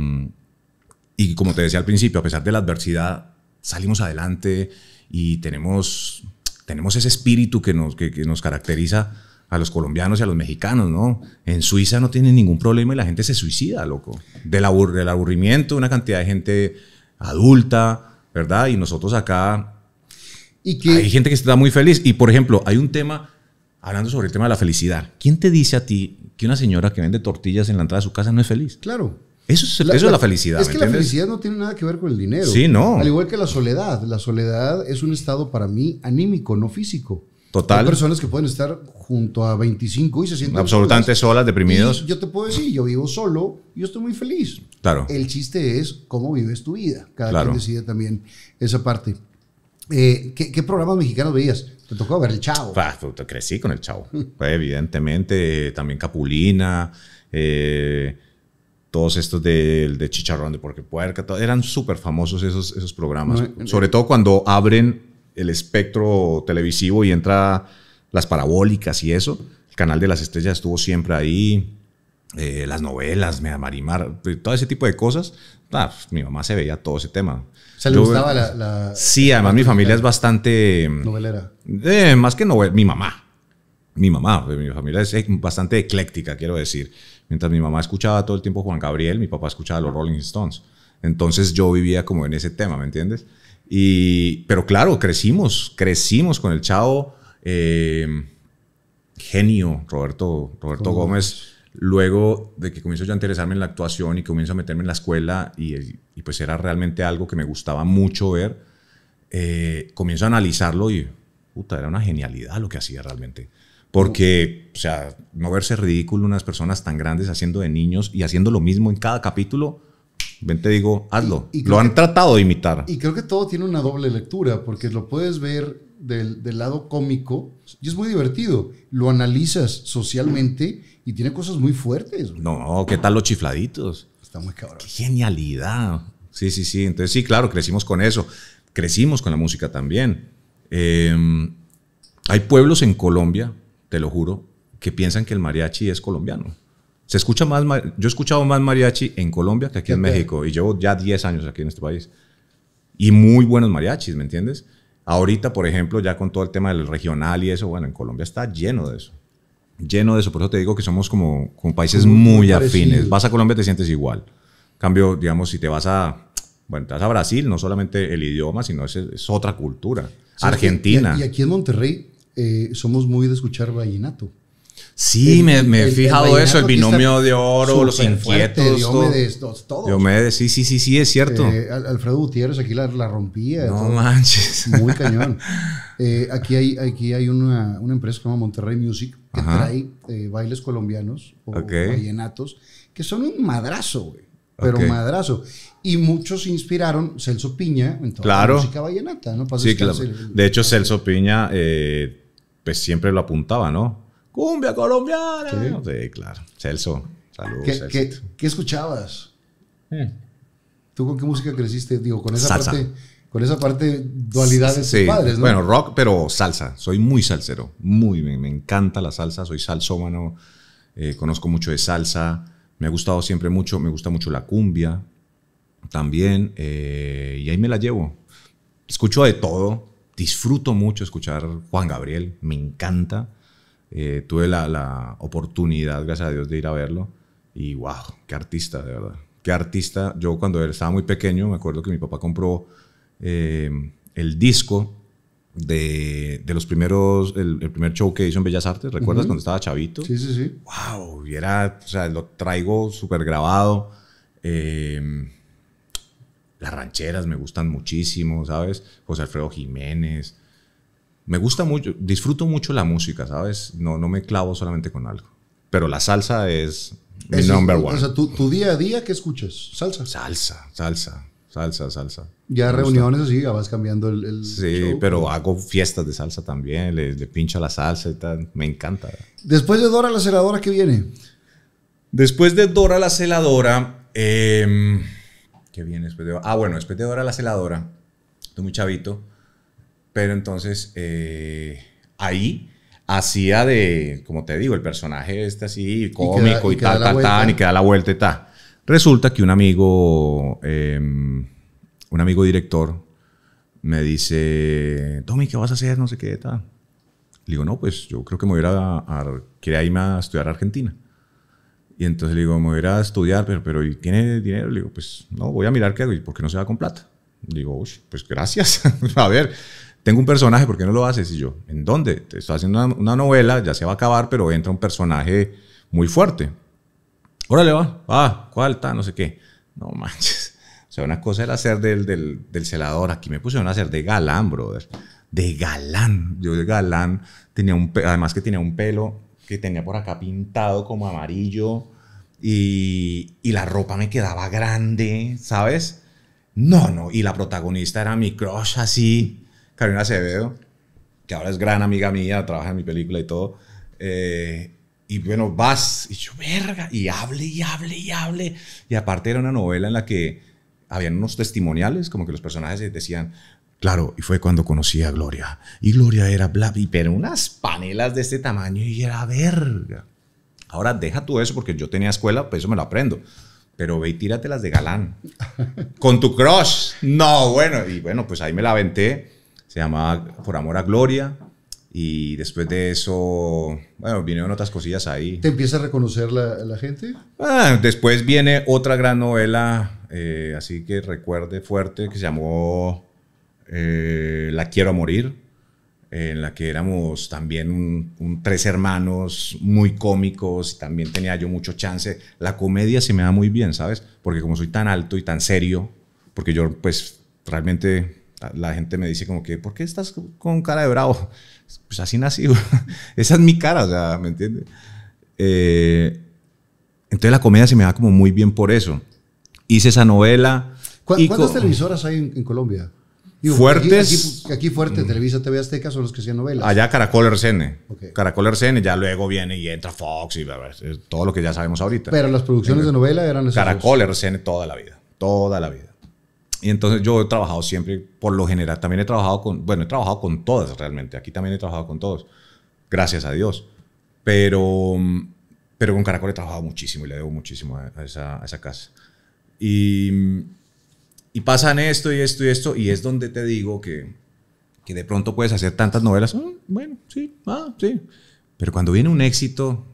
y como te decía al principio, a pesar de la adversidad, salimos adelante y tenemos, tenemos ese espíritu que nos, que nos caracteriza a los colombianos y a los mexicanos, ¿no? En Suiza no tienen ningún problema y la gente se suicida, loco. Del, del aburrimiento, una cantidad de gente adulta, ¿verdad? Y nosotros acá... ¿Y Hay gente que está muy feliz. Y, por ejemplo, hay un tema, hablando sobre el tema de la felicidad. ¿Quién te dice a ti que una señora que vende tortillas en la entrada de su casa no es feliz? Claro. Eso es, la, eso la, felicidad. Es que la felicidad no tiene nada que ver con el dinero. Sí, no. Al igual que la soledad. La soledad es un estado para mí anímico, no físico. Total. Hay personas que pueden estar junto a 25 y se sienten absolutamente solas, deprimidos. yo te puedo decir, yo vivo solo y yo estoy muy feliz. Claro. El chiste es cómo vives tu vida. Cada quien decide también esa parte. Eh, ¿qué, programas mexicanos veías? Te tocó ver el Chavo. crecí con el Chavo. evidentemente, eh, también Capulina, eh, todos estos de, Chicharrón de Porque Puerca, eran súper famosos esos, esos programas. sobre todo cuando abren el espectro televisivo y entra las parabólicas y eso. El canal de las estrellas estuvo siempre ahí. Eh, las novelas, Mea Marimar, todo ese tipo de cosas. Ah, pues, mi mamá se veía todo ese tema. ¿Se le gustaba la, Sí, además mi familia es bastante. Novelera. Eh, más que novelera, mi mamá. Mi mamá, pues, mi familia es eh, bastante ecléctica, quiero decir. Mientras mi mamá escuchaba todo el tiempo Juan Gabriel, mi papá escuchaba los Rolling Stones. Entonces yo vivía como en ese tema, ¿me entiendes? Y, pero claro, crecimos, crecimos con el chavo. Eh, genio, Roberto, Roberto Gómez. Luego de que comienzo yo a interesarme en la actuación y comienzo a meterme en la escuela y, pues era realmente algo que me gustaba mucho ver, eh, comienzo a analizarlo y, puta, era una genialidad lo que hacía realmente. Porque, o sea, no verse ridículo unas personas tan grandes haciendo de niños y haciendo lo mismo en cada capítulo, ven te digo, hazlo. Y, lo han tratado de imitar. Y creo que todo tiene una doble lectura, porque lo puedes ver del, lado cómico y es muy divertido. Lo analizas socialmente y tiene cosas muy fuertes. No, ¿qué tal los chifladitos? Está muy cabrón. Qué genialidad. Sí, sí, sí. Entonces sí, claro, crecimos con eso. Crecimos con la música también. Em, hay pueblos en Colombia, te lo juro, que piensan que el mariachi es colombiano. Se escucha más, yo he escuchado más mariachi en Colombia que aquí en México y llevo ya 10 años aquí en este país. Y muy buenos mariachis, ¿me entiendes? Ahorita, por ejemplo, ya con todo el tema del regional y eso, bueno, en Colombia está lleno de eso. Lleno de eso, por eso te digo que somos como, países muy, afines. Vas a Colombia te sientes igual. Cambio, digamos, si te vas a, bueno, te vas a Brasil, no solamente el idioma, sino es, es otra cultura. Argentina. y, aquí en Monterrey eh, somos muy de escuchar vallenato. Sí, me, he fijado eso, el binomio de oro, los inquietos. Diomedes, todo. Diomedes, sí, sí, sí, sí, es cierto. Eh, Alfredo Gutiérrez aquí la, rompía. No manches. Muy cañón. Eh, aquí hay, aquí hay una, una empresa que se llama Monterrey Music que trae eh, bailes colombianos o vallenatos que son un madrazo, güey. Pero madrazo. Y muchos inspiraron Celso Piña en la música vallenata, ¿no? claro. De hecho, Celso Piña, pues siempre lo apuntaba, ¿no? cumbia colombiana. Sí, claro. Celso, saludos. ¿Qué, escuchabas? Hmm. ¿Tú con qué música creciste? Digo, con esa parte, con esa parte dualidades de padres, ¿no? Bueno, rock, pero salsa. Soy muy salsero. Muy, me, me encanta la salsa. Soy salsómano. Eh, conozco mucho de salsa. Me ha gustado siempre mucho. Me gusta mucho la cumbia también. Eh, y ahí me la llevo. Escucho de todo. Disfruto mucho escuchar Juan Gabriel. Me encanta. Eh, tuve la, oportunidad, gracias a Dios, de ir a verlo. Y wow, qué artista, de verdad. Qué artista. Yo cuando estaba muy pequeño, me acuerdo que mi papá compró eh, el disco de, los primeros, el, primer show que hizo en Bellas Artes, ¿recuerdas cuando estaba chavito? Sí, sí, sí. ¡Wow! era, o sea, lo traigo súper grabado. Eh, las rancheras me gustan muchísimo, ¿sabes? José Alfredo Jiménez, me gusta mucho, disfruto mucho la música, ¿sabes? No, no me clavo solamente con algo. Pero la salsa es mi number one. O sea, tu, día a día, ¿qué escuchas? Salsa. Salsa, salsa, salsa, salsa. Ya reuniones así, vas cambiando el. el sí, pero hago fiestas de salsa también, le, le, pincho la salsa y tal. Me encanta. Después de Dora la celadora, ¿qué viene? Después de Dora la celadora, em, ¿qué viene después Ah, bueno, después de Dora la celadora, tú muy chavito pero entonces eh, ahí hacía de, como te digo, el personaje este así cómico y, tal, tal, tal, y que da la vuelta y tal. Resulta que un amigo, em, un amigo director me dice, Tommy, ¿qué vas a hacer? No sé qué, tal. Le digo, no, pues yo creo que me voy a ir a, irme a estudiar a Argentina. Y entonces le digo, me voy a ir a estudiar, pero, pero ¿y tiene dinero? Le digo, pues no, voy a mirar qué hago. ¿Y por qué no se va con plata? Le digo, pues gracias. a ver, tengo un personaje, ¿por qué no lo haces? Y yo, ¿en dónde? Te estoy haciendo una, novela, ya se va a acabar, pero entra un personaje muy fuerte. Órale, va, va, ¿cuál está? No sé qué. No manches. O sea, una cosa era hacer del, del, celador. Aquí me pusieron a hacer de galán, brother. De galán. Yo de galán tenía un... Además que tenía un pelo que tenía por acá pintado como amarillo. Y, y, la ropa me quedaba grande, ¿sabes? No, no, y la protagonista era mi crush así, Carolina Acevedo, que ahora es gran amiga mía, trabaja en mi película y todo. Eh, y bueno, vas, y yo, verga, y hable, y hable, y hable. Y aparte era una novela en la que habían unos testimoniales, como que los personajes decían, claro, y fue cuando conocí a Gloria. Y Gloria era bla, y pero unas panelas de este tamaño, y era verga. Ahora deja tú eso, porque yo tenía escuela, pues eso me lo aprendo. Pero ve y tíratelas de galán. Con tu crush. No, bueno, y bueno, pues ahí me la aventé se llamaba Por Amor a Gloria. Y después de eso, bueno, vinieron otras cosillas ahí. ¿Te empieza a reconocer la, gente? Ah, después viene otra gran novela, eh, así que recuerde fuerte, que se llamó eh, La Quiero a Morir, en la que éramos también un, tres hermanos muy cómicos, también tenía yo mucho chance. La comedia se me da muy bien, ¿sabes? Porque como soy tan alto y tan serio, porque yo pues realmente la gente me dice como que, ¿por qué estás con cara de bravo? Pues así nací, esa es mi cara, o sea, ¿me entiendes? Eh, entonces la comedia se me va como muy bien por eso. Hice esa novela. ¿Cuántas televisoras hay en, Colombia? fuertes. Aquí, pues, aquí, fuerte, mm. Televisa, TV Azteca son los que hacían novelas. Allá Caracol RCN. Caracol RCN, ya luego viene y entra Fox y todo lo que ya sabemos ahorita. Pero las producciones de novela eran esas Caracol RCN toda la vida, toda la vida. Y entonces yo he trabajado siempre, por lo general, también he trabajado con, bueno, he trabajado con todas realmente, aquí también he trabajado con todos, gracias a Dios. Pero, mm, pero con Caracol he trabajado muchísimo y le debo muchísimo a, esa, casa. Y, y, pasan esto y esto y esto, y es donde te digo que, que de pronto puedes hacer tantas novelas, ah, bueno, sí, ah, sí. Pero cuando viene un éxito,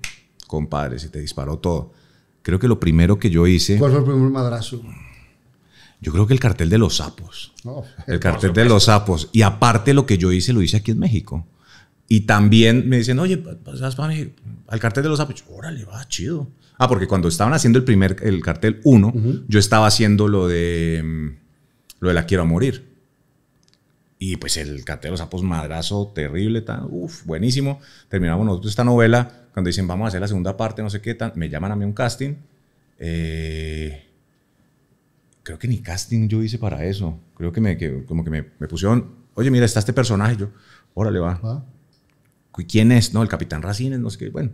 compadre, se te disparó todo. Creo que lo primero que yo hice... ¿Cuál fue el primer madrazo? Yo creo que el cartel de los sapos. el cartel de los sapos. Y aparte lo que yo hice, lo hice aquí en México. Y también me dicen, oye, ¿vas para México? Al cartel de los sapos. Yo, Órale, va, chido. Ah, porque cuando estaban haciendo el primer, el cartel 1, yo estaba haciendo lo de, lo de la quiero morir. Y pues el cartel de los sapos, madrazo terrible, tan, uf, buenísimo. Terminamos nosotros esta novela. Cuando dicen, vamos a hacer la segunda parte, no sé qué, me llaman a mí un casting. Eh, creo que ni casting yo hice para eso. Creo que, me, que como que me, me, pusieron, oye, mira, está este personaje. Yo, órale, va. Ah. ¿Quién es? No, el Capitán Racines, no sé qué. Bueno,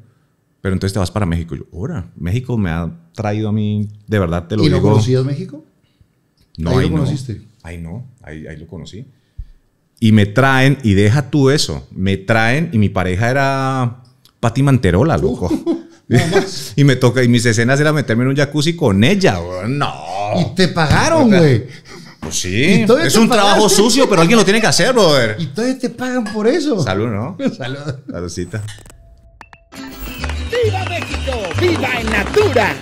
pero entonces te vas para México. Yo, ahora, México me ha traído a mí, de verdad te lo digo. ¿Y lo conocías México? No, ahí, lo conociste. Ahí no, ahí, ahí, lo conocí. Y me traen, y deja tú eso, me traen, y mi pareja era Pati Manterola, loco. y me toca, y mis escenas era meterme en un jacuzzi con ella, No, y te pagaron, güey. Pues sí. Es un trabajo sucio, pero alguien lo tiene que hacer, brother. Y todavía te pagan por eso. Salud, ¿no? Salud. Saludcita. ¡Viva México! ¡Viva en Natura!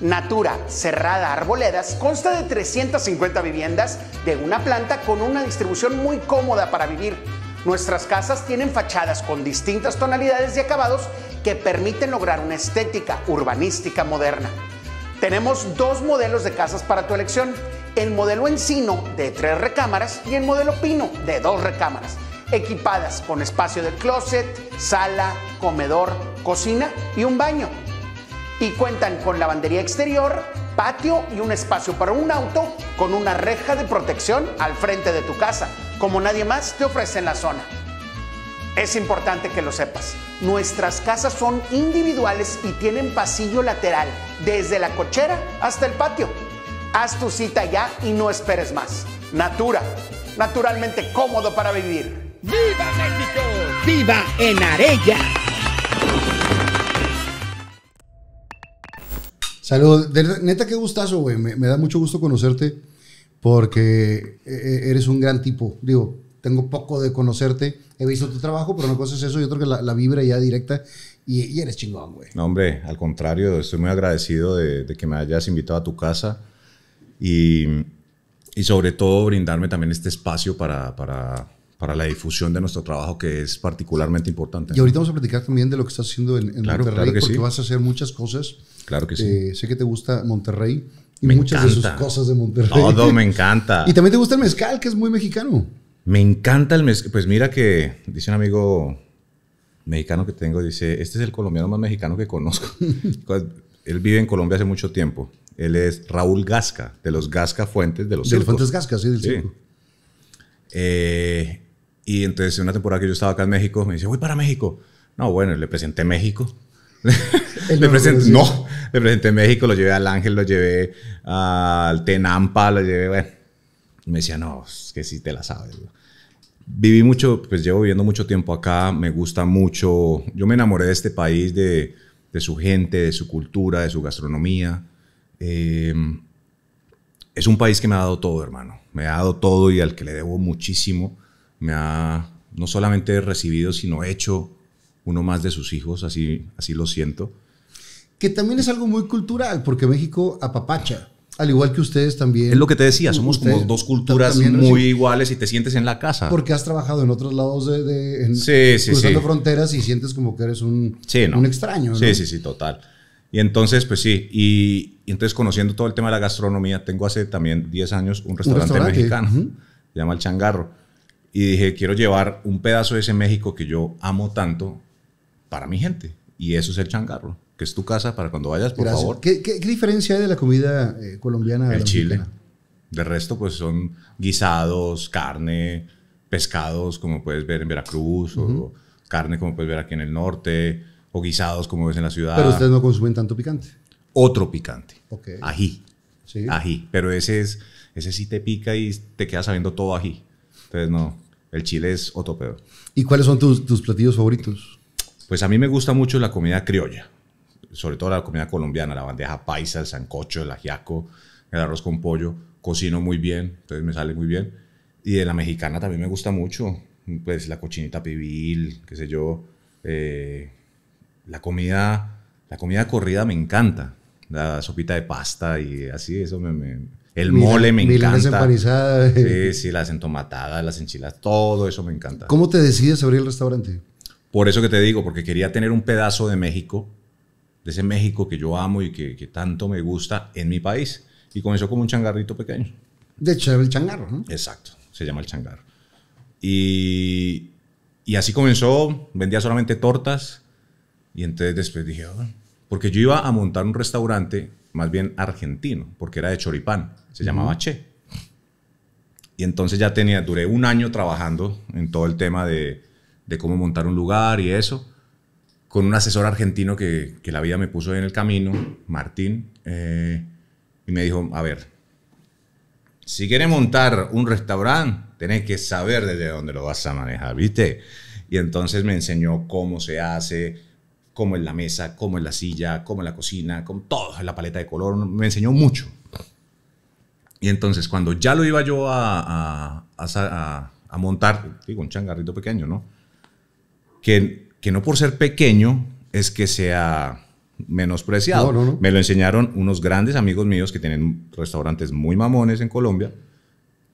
Natura, cerrada Arboledas, consta de 350 viviendas de una planta con una distribución muy cómoda para vivir. Nuestras casas tienen fachadas con distintas tonalidades y acabados que permiten lograr una estética urbanística moderna. Tenemos dos modelos de casas para tu elección. El modelo encino de tres recámaras y el modelo pino de dos recámaras, equipadas con espacio de closet, sala, comedor, cocina y un baño. Y cuentan con lavandería exterior, patio y un espacio para un auto con una reja de protección al frente de tu casa, como nadie más te ofrece en la zona. Es importante que lo sepas. Nuestras casas son individuales y tienen pasillo lateral, desde la cochera hasta el patio. Haz tu cita ya y no esperes más. Natura, naturalmente cómodo para vivir. ¡Viva México! ¡Viva en Arella! Saludos. neta, qué gustazo, güey. me da mucho gusto conocerte porque eh, eh, eres un gran tipo. Digo, tengo poco de conocerte, he visto tu trabajo, pero una cosa es eso y otra que la, vibra ya directa y, eres chingón, güey. No, hombre, al contrario, estoy muy agradecido de, que me hayas invitado a tu casa y, y sobre todo brindarme también este espacio para, para, para, la difusión de nuestro trabajo que es particularmente importante. Y ahorita vamos a platicar también de lo que estás haciendo en, Monterrey, que porque vas a hacer muchas cosas. Claro que sí. Eh, sé que te gusta Monterrey y muchas de sus cosas de Monterrey. Todo me encanta. y también te gusta el mezcal, que es muy mexicano. Me encanta el mes. Pues mira que dice un amigo mexicano que tengo, dice, este es el colombiano más mexicano que conozco. Él vive en Colombia hace mucho tiempo. Él es Raúl Gasca, de los Gasca Fuentes, de los Fuentes Gasca, sí, del sí. Eh, y entonces una temporada que yo estaba acá en México, me dice, voy para México. No, bueno, le presenté México. no, le presenté México, lo llevé al Ángel, lo llevé al Tenampa, lo llevé, bueno me decía, no, es que sí te la sabes. Viví mucho, pues llevo viviendo mucho tiempo acá, me gusta mucho, yo me enamoré de este país, de, de su gente, de su cultura, de su gastronomía. Em, es un país que me ha dado todo, hermano, me ha dado todo y al que le debo muchísimo. Me ha no solamente recibido, sino hecho uno más de sus hijos, así, así lo siento. Que también es algo muy cultural, porque México apapacha. Al igual que ustedes también. Es lo que te decía, somos como dos culturas muy iguales y te sientes en la casa. Porque has trabajado en otros lados de, de cruzando fronteras y sientes como que eres un, un extraño. Sí, sí, sí, total. Y entonces, pues sí, y, entonces conociendo todo el tema de la gastronomía, tengo hace también 10 años un restaurante, mexicano, se llama El Changarro, y dije, quiero llevar un pedazo de ese México que yo amo tanto para mi gente, y eso es El Changarro que es tu casa para cuando vayas, por favor. ¿Qué, ¿Qué, diferencia hay de la comida eh, colombiana? El a la chile. De resto, pues son guisados, carne, pescados, como puedes ver en Veracruz, o carne, como puedes ver aquí en el norte, o guisados, como ves en la ciudad. Pero ustedes no consumen tanto picante. Otro picante. Okay. Ají. Ají. Pero ese, es, ese sí te pica y te queda sabiendo todo ají. Entonces, no. El chile es otro pedo. ¿Y cuáles son tus, tus platillos favoritos? Pues a mí me gusta mucho la comida criolla sobre todo la comida colombiana, la bandeja paisa, el sancocho, el ajiaco, el arroz con pollo, cocino muy bien, entonces me sale muy bien. Y de la mexicana también me gusta mucho, pues la cochinita pibil, qué sé yo. Eh, la comida, la comida corrida me encanta, la sopita de pasta y así, eso me... el mole me encanta. Sí, sí, las entomatadas, las enchiladas, todo eso me encanta. ¿Cómo te decides abrir el restaurante? Por eso que te digo, porque quería tener un pedazo de México de ese México que yo amo y que, tanto me gusta en mi país. Y comenzó como un changarrito pequeño. De hecho, el changarro, ¿no? Exacto, se llama el changarro. Y, así comenzó, vendía solamente tortas. Y entonces después dije, ah", porque yo iba a montar un restaurante más bien argentino, porque era de choripán, se llamaba Che. Y entonces ya tenía, duré un año trabajando en todo el tema de cómo montar un lugar y eso con un asesor argentino que, la vida me puso en el camino, Martín, eh, y me dijo, a ver, si quieres montar un restaurante, tenés que saber desde dónde lo vas a manejar, ¿viste? Y entonces me enseñó cómo se hace, cómo es la mesa, cómo es la silla, cómo es la cocina, con todo, la paleta de color, me enseñó mucho. Y entonces cuando ya lo iba yo a, a, a montar, digo, un changarrito pequeño, ¿no? Que que no por ser pequeño es que sea menospreciado. Me lo enseñaron unos grandes amigos míos que tienen restaurantes muy mamones en Colombia,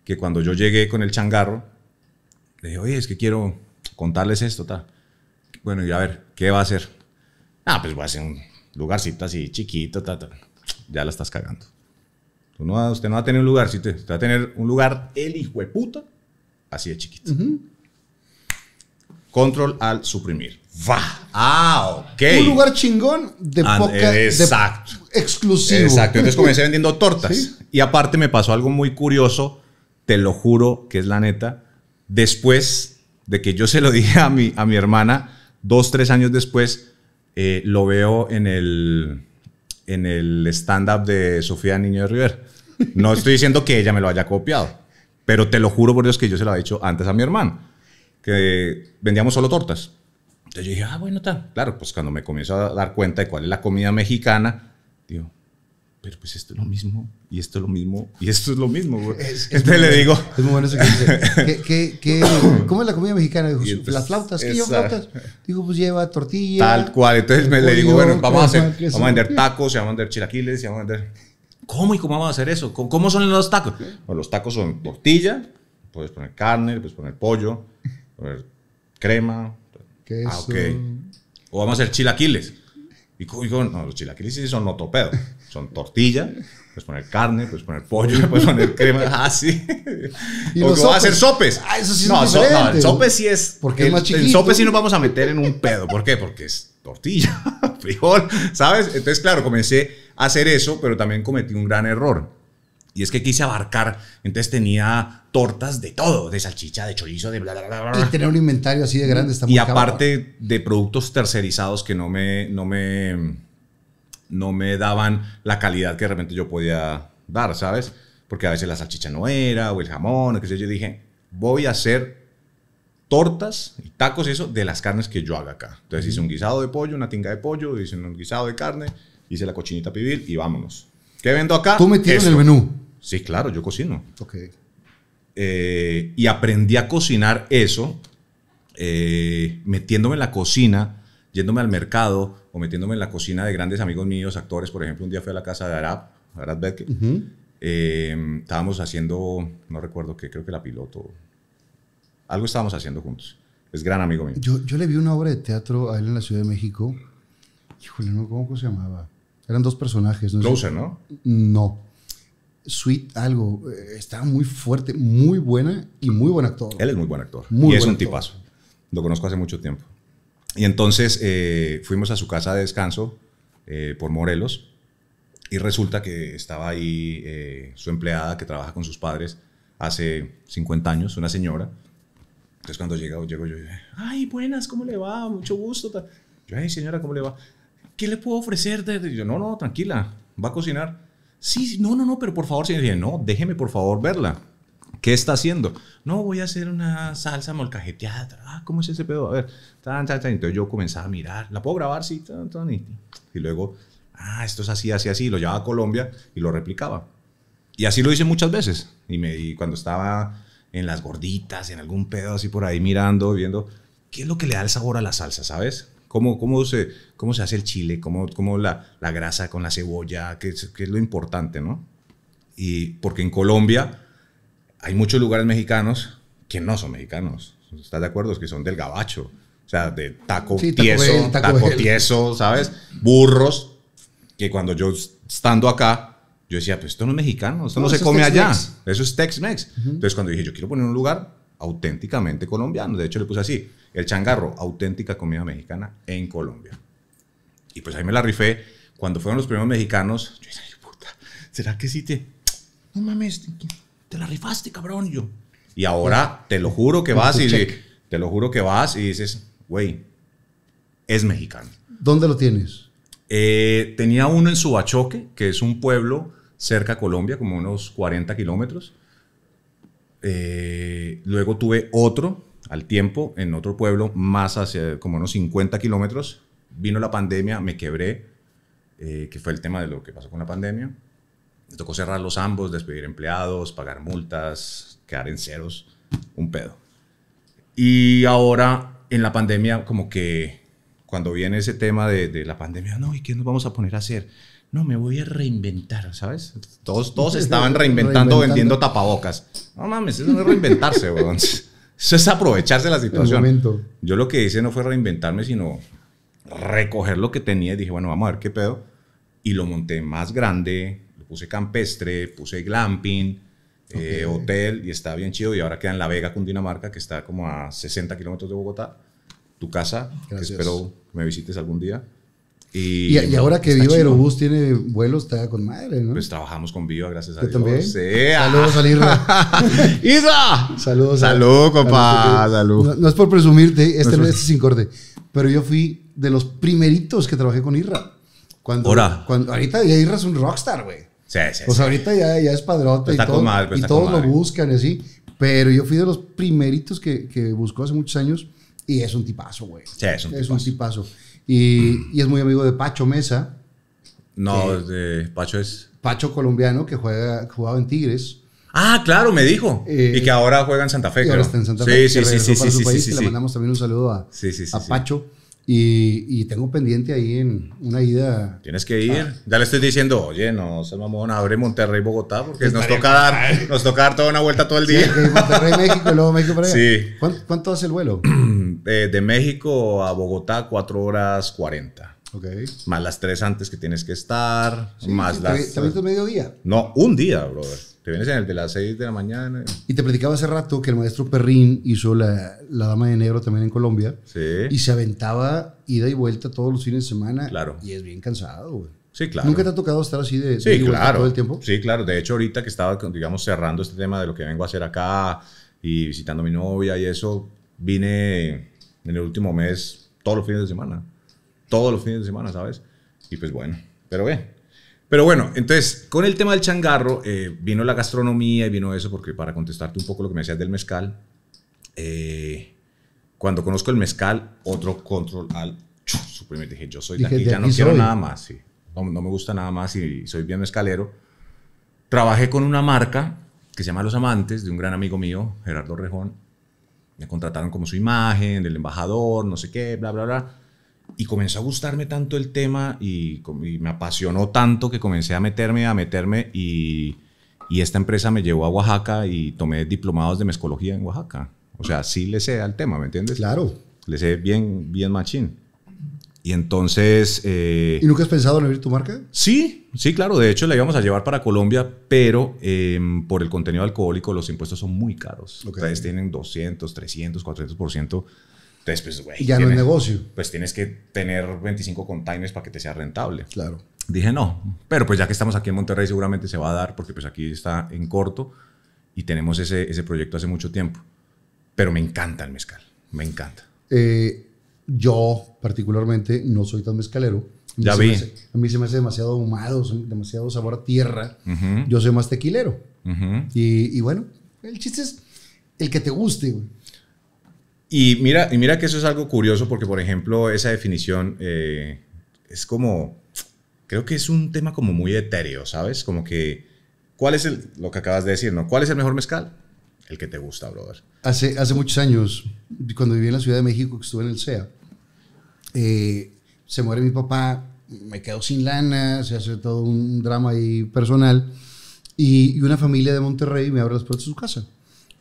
que cuando yo llegué con el changarro, le dije, oye, es que quiero contarles esto, tal. Bueno, y a ver, ¿qué va a hacer? Ah, pues va a hacer un lugarcito así chiquito, Ya la estás cagando. Tú no, usted no va a tener un lugarcito, usted va a tener un lugar el hijo de puta, así de chiquito. Control al suprimir. ¡Va! ¡Ah, ok! Un lugar chingón de And, poca... Exacto. exclusivo. Exacto. Entonces comencé vendiendo tortas. Y aparte me pasó algo muy curioso, te lo juro que es la neta. Después de que yo se lo dije a mi, a mi hermana, dos, tres años después, eh, lo veo en el, en el stand-up de Sofía Niño de River. No estoy diciendo que ella me lo haya copiado, pero te lo juro por Dios que yo se lo había dicho antes a mi hermano que vendíamos solo tortas. Entonces yo dije, ah, bueno, está. Claro, pues cuando me comienzo a dar cuenta de cuál es la comida mexicana, digo, pero pues esto es lo mismo, y esto es lo mismo, y esto es lo mismo. Es, es entonces le digo... Es muy bueno eso que dice. ¿Qué, cómo es la comida mexicana? Dijo, pues, las flautas, ¿qué lleva flautas? Dijo, pues lleva tortilla. Tal cual, entonces me, le digo, bueno, vamos a vamos a vender tacos, y vamos a vender chilaquiles, y vamos a vender... ¿Cómo y cómo vamos a hacer eso? ¿Cómo, cómo son los tacos? Bueno, los tacos son tortilla, puedes poner carne, puedes poner pollo, ver crema. Queso. Ah, O vamos a hacer chilaquiles. Y, digo, no, los chilaquiles sí son otro pedo. Son tortilla, puedes poner carne, puedes poner pollo, puedes poner crema, así. Ah, ¿Y o a hacer sopes. Ah, eso sí no, so, no, el sope sí es. Porque es más chiquito. El sope sí nos vamos a meter en un pedo. ¿Por qué? Porque es tortilla, frijol, ¿sabes? Entonces, claro, comencé a hacer eso, pero también cometí un gran error. Y es que quise abarcar. Entonces tenía tortas de todo, de salchicha, de chorizo, de bla, bla, bla. Y tener un inventario así de grande muy Y aparte de productos tercerizados que no me, no me, no me daban la calidad que realmente yo podía dar, ¿sabes? Porque a veces la salchicha no era, o el jamón, o qué sé yo. dije, voy a hacer tortas y tacos y eso de las carnes que yo haga acá. Entonces hice un guisado de pollo, una tinga de pollo, hice un guisado de carne, hice la cochinita pibil y vámonos. ¿Qué vendo acá? Tú metido en el menú. Sí, claro, yo cocino. Okay. Eh, y aprendí a cocinar eso, eh, metiéndome en la cocina, yéndome al mercado o metiéndome en la cocina de grandes amigos míos, actores. Por ejemplo, un día fui a la casa de Arab, Arab Becker. Em, estábamos haciendo, no recuerdo qué, creo que la piloto. Algo estábamos haciendo juntos. Es gran amigo mío. Yo, yo le vi una obra de teatro a él en la Ciudad de México. Híjole, no, ¿cómo se llamaba? Eran dos personajes. No Closer, No. Sweet algo. Eh, estaba muy fuerte, muy buena y muy buen actor. Él es muy buen actor. Muy y es un tipazo. Lo conozco hace mucho tiempo. Y entonces eh, fuimos a su casa de descanso eh, por Morelos y resulta que estaba ahí su empleada que trabaja con sus padres hace 50 años, una señora. Entonces cuando llego, llego yo, ay, buenas, ¿cómo le va? Mucho gusto. Yo, ay, señora, ¿cómo le va? ¿Qué le puedo ofrecer? yo, no, no, tranquila, va a cocinar. Sí, no, no, no, pero por favor, señoría, no, déjeme por favor verla. ¿Qué está haciendo? No, voy a hacer una salsa molcajeteada. Ah, ¿cómo es ese pedo? A ver, tan, tan, tan. Entonces yo comenzaba a mirar. ¿La puedo grabar? Sí, tan, tan. Y, luego, ah, esto es así, así, así. Lo llevaba a Colombia y lo replicaba. Y así lo hice muchas veces. Y, me, y cuando estaba en las gorditas, en algún pedo así por ahí mirando, viendo, ¿qué es lo que le da el sabor a la salsa, sabes? ¿Cómo, cómo, se, cómo se hace el chile? ¿Cómo, cómo la, la grasa con la cebolla? ¿Qué es, es lo importante, ¿no? Y porque en Colombia hay muchos lugares mexicanos que no son mexicanos. ¿Estás de acuerdo? Es que son del gabacho. O sea, de taco tieso, taco, tieso, ¿sabes? Burros, que cuando yo estando acá, yo decía, pues esto no es mexicano, esto no, se come allá, eso es Tex-Mex. Entonces cuando dije, yo quiero poner un lugar auténticamente colombiano, de hecho le puse así, el changarro, auténtica comida mexicana en Colombia. Y pues ahí me la rifé. Cuando fueron los primeros mexicanos, yo puta, ¿será que sí te.? No mames, te, la rifaste, cabrón. yo. Y ahora te lo juro que vas y te lo juro que vas y dices, güey, es mexicano. ¿Dónde lo tienes? Eh, tenía uno en Subachoque, que es un pueblo cerca a Colombia, como unos 40 kilómetros. Eh, luego tuve otro al tiempo, en otro pueblo, más hacia como unos 50 kilómetros, vino la pandemia, me quebré, eh, que fue el tema de lo que pasó con la pandemia. Me tocó cerrar los ambos, despedir empleados, pagar multas, quedar en ceros, un pedo. Y ahora en la pandemia, como que cuando viene ese tema de, la pandemia, no, ¿y qué nos vamos a poner a hacer? No, me voy a reinventar, ¿sabes? Todos, todos estaban reinventando, vendiendo tapabocas. No mames, eso no es reinventarse, weón. Eso es aprovecharse de la situación. Yo lo que hice no fue reinventarme, sino recoger lo que tenía y dije, bueno, vamos a ver qué pedo. Y lo monté más grande, lo puse campestre, puse glamping, eh, hotel y está bien chido. Y ahora queda en La Vega, Cundinamarca, que está como a 60 kilómetros de Bogotá. Tu casa, que espero que me visites algún día. Y, ahora que Viva Aerobús tiene vuelos, está con madre, ¿no? Pues trabajamos con Viva, gracias a Dios. también. Saludos a Lirra. ¡Isa! Saludos. Salud, compa. Salud. No, es por presumirte, este no es sin corte. Pero yo fui de los primeritos que trabajé con Irra. Cuando, Ahora. ahorita ya Irra es un rockstar, güey. Sí, sí. Pues ahorita ya, ya es padrote pues está pues y, todo, mal, y todos lo buscan y así. Pero yo fui de los primeritos que, buscó hace muchos años y es un tipazo, güey. Sí, es un tipazo. Es un tipazo. Y, es muy amigo de Pacho Mesa. No, eh, de Pacho es. Pacho colombiano que juega, jugaba en Tigres. Ah, claro, me dijo. Eh, y que ahora juega en Santa Fe. ahora está en Santa Fe. Sí, sí, sí, sí, sí, Le mandamos también un saludo a, Pacho. Y, tengo pendiente ahí en una ida. Tienes que ir. Ya le estoy diciendo, oye, no se mamón, abre Monterrey, y Bogotá, porque nos toca, dar, nos toca toda una vuelta todo el día. Monterrey, México y luego México para allá. Sí. ¿Cuánto, ¿Cuánto, hace el vuelo? de, México a Bogotá, 4 horas 40. Ok. Más las tres antes que tienes que estar. más ¿Te vienes mediodía? No, un día, brother. Te vienes en el de las 6 de la mañana. Y te platicaba hace rato que el maestro Perrín hizo la, Dama de Negro también en Colombia. Sí. Y se aventaba ida y vuelta todos los fines de semana. Claro. Y es bien cansado, güey. Sí, claro. ¿Nunca te ha tocado estar así de, claro. todo el tiempo? Sí, claro. De hecho, ahorita que estaba, digamos, cerrando este tema de lo que vengo a hacer acá y visitando a mi novia y eso, vine en el último mes todos los fines de semana. Todos los fines de semana, ¿sabes? Y pues bueno, pero bueno. Pero bueno, entonces, con el tema del changarro, eh, vino la gastronomía y vino eso, porque para contestarte un poco lo que me decías del mezcal, eh, cuando conozco el mezcal, otro control al... Suprime, dije, yo soy la dije, ya no quiero nada más, no, no, me gusta nada más y soy bien mezcalero. Trabajé con una marca que se llama Los Amantes, de un gran amigo mío, Gerardo Rejón, me contrataron como su imagen, del embajador, no sé qué, bla, bla, bla. Y comenzó a gustarme tanto el tema y, me apasionó tanto que comencé a meterme, a meterme y, y, esta empresa me llevó a Oaxaca y tomé diplomados de mezcología en Oaxaca. O sea, sí le sé al tema, ¿me entiendes? Claro. Le sé bien, bien machín. Y entonces... Eh, ¿Y nunca has pensado en abrir tu marca? Sí, sí, claro. De hecho, la íbamos a llevar para Colombia, pero em, por el contenido alcohólico los impuestos son muy caros. Okay. Ustedes tienen 200, 300, 400%. Entonces, pues, güey... Ya no es negocio. Pues tienes que tener 25 containers para que te sea rentable. Claro. Dije, no. Pero pues ya que estamos aquí en Monterrey seguramente se va a dar porque pues aquí está en corto y tenemos ese, ese proyecto hace mucho tiempo. Pero me encanta el mezcal. Me encanta. Eh yo particularmente no soy tan mezcalero. ya vi. a mí se me hace demasiado ahumado, demasiado sabor a tierra. Yo soy más tequilero. y, bueno, el chiste es el que te guste, Y mira, y mira que eso es algo curioso porque, por ejemplo, esa definición eh, es como, creo que es un tema como muy etéreo, ¿sabes? Como que, ¿cuál es lo que acabas de decir, ¿no? ¿Cuál es el mejor mezcal? El que te gusta, brother. Hace, hace muchos años, cuando viví en la Ciudad de México, que estuve en el sea eh, se muere mi papá, me quedo sin lana, se hace todo un drama ahí personal. Y, una familia de Monterrey me abre las puertas de su casa.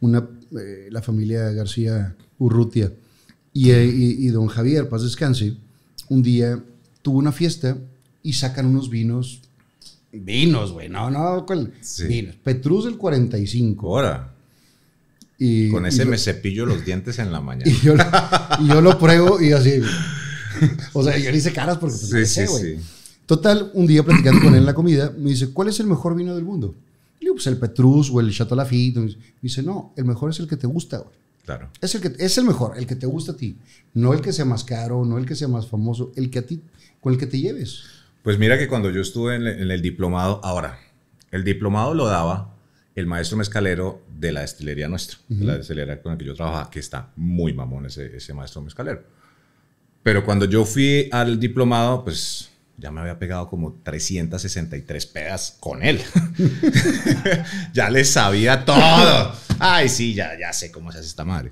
Una, eh, la familia García Urrutia. Eh, y, don Javier, paz descanse, un día tuvo una fiesta y sacan unos vinos. Vinos, güey, no, no, con, vinos. Petrus del 45. Ahora. con ese me cepillo los dientes en la mañana. Yo, y yo, lo pruebo y así, o sea, yo le hice caras porque pues, Total, un día platicando con él en la comida, me dice, ¿cuál es el mejor vino del mundo? Y pues el Petrus o el Chateau Lafitte Me dice, no, el mejor es el que te gusta, güey. Claro. Es el, que, es el mejor, el que te gusta a ti. No el que sea más caro, no el que sea más famoso, el que a ti, con el que te lleves. Pues mira que cuando yo estuve en el, diplomado, ahora, el diplomado lo daba el maestro mezcalero de la destilería nuestra, de la destilería con la que yo trabajaba, que está muy mamón ese, ese maestro mezcalero. Pero cuando yo fui al diplomado, pues ya me había pegado como 363 pedas con él. ya le sabía todo. Ay, sí, ya, ya sé cómo se hace esta madre.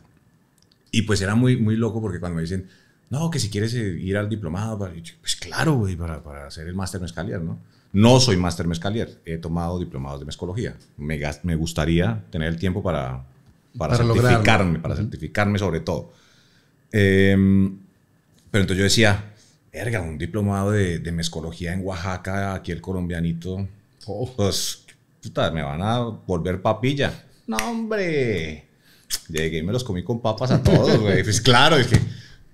Y pues era muy, muy loco porque cuando me dicen, no, que si quieres eh, ir al diplomado, pues claro, güey, para, para, hacer el máster mezcalier, ¿no? No soy máster mezcalier, he tomado diplomados de mezcología. Me, me gustaría tener el tiempo para, para, certificarme, para certificarme sobre todo. Eh, pero entonces yo decía, verga, un diplomado de, de en Oaxaca, aquí el colombianito, oh. pues, puta, me van a volver papilla. No, hombre. Llegué y me los comí con papas a todos, güey. Pues claro, dije,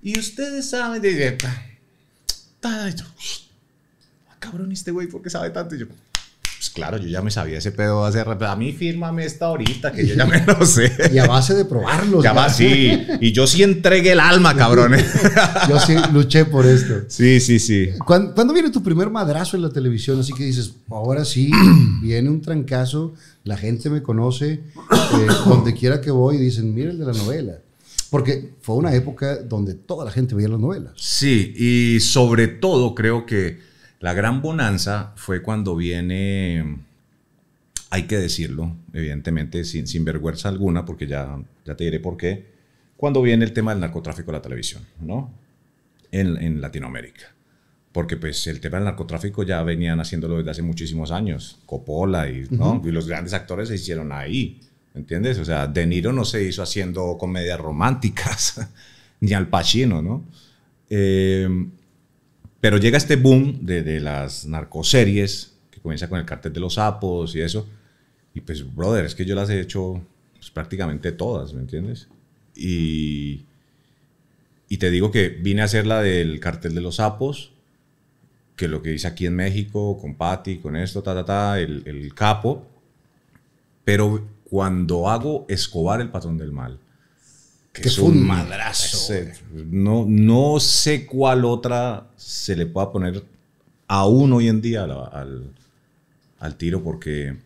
y ustedes saben, de... Ah, cabrón, este güey, ¿por qué sabe tanto? Y yo, pues claro, yo ya me sabía ese pedo hace rato. A mí fírmame esta ahorita, que yo ya me lo sé. Y a base de probarlo. Ya sí. Y yo sí entregué el alma, cabrones. yo sí luché por esto. Sí, sí, sí. ¿Cuándo, viene tu primer madrazo en la televisión? Así que dices, ahora sí, viene un trancazo, la gente me conoce, eh, donde quiera que voy, dicen, miren de la novela. Porque fue una época donde toda la gente veía las novelas. Sí, y sobre todo creo que la gran bonanza fue cuando viene, hay que decirlo, evidentemente, sin, sin vergüenza alguna, porque ya, ya te diré por qué, cuando viene el tema del narcotráfico a la televisión, ¿no? En, Latinoamérica. Porque pues el tema del narcotráfico ya venían haciéndolo desde hace muchísimos años. Coppola y, los grandes actores se hicieron ahí. ¿Entiendes? O sea, De Niro no se hizo haciendo comedias románticas, ni Al Pacino, ¿no? Eh, pero llega este boom de, de las narcoseries, que comienza con el cartel de los sapos y eso. Y pues, brother, es que yo las he hecho pues, prácticamente todas, ¿me entiendes? Y, y te digo que vine a hacer la del cartel de los sapos, que lo que hice aquí en México, con Patty, con esto, ta, ta, ta, el capo. Pero cuando hago Escobar, el patrón del mal, que, es fue un madrazo. no, no sé cuál otra se le pueda poner aún hoy en día al, tiro, porque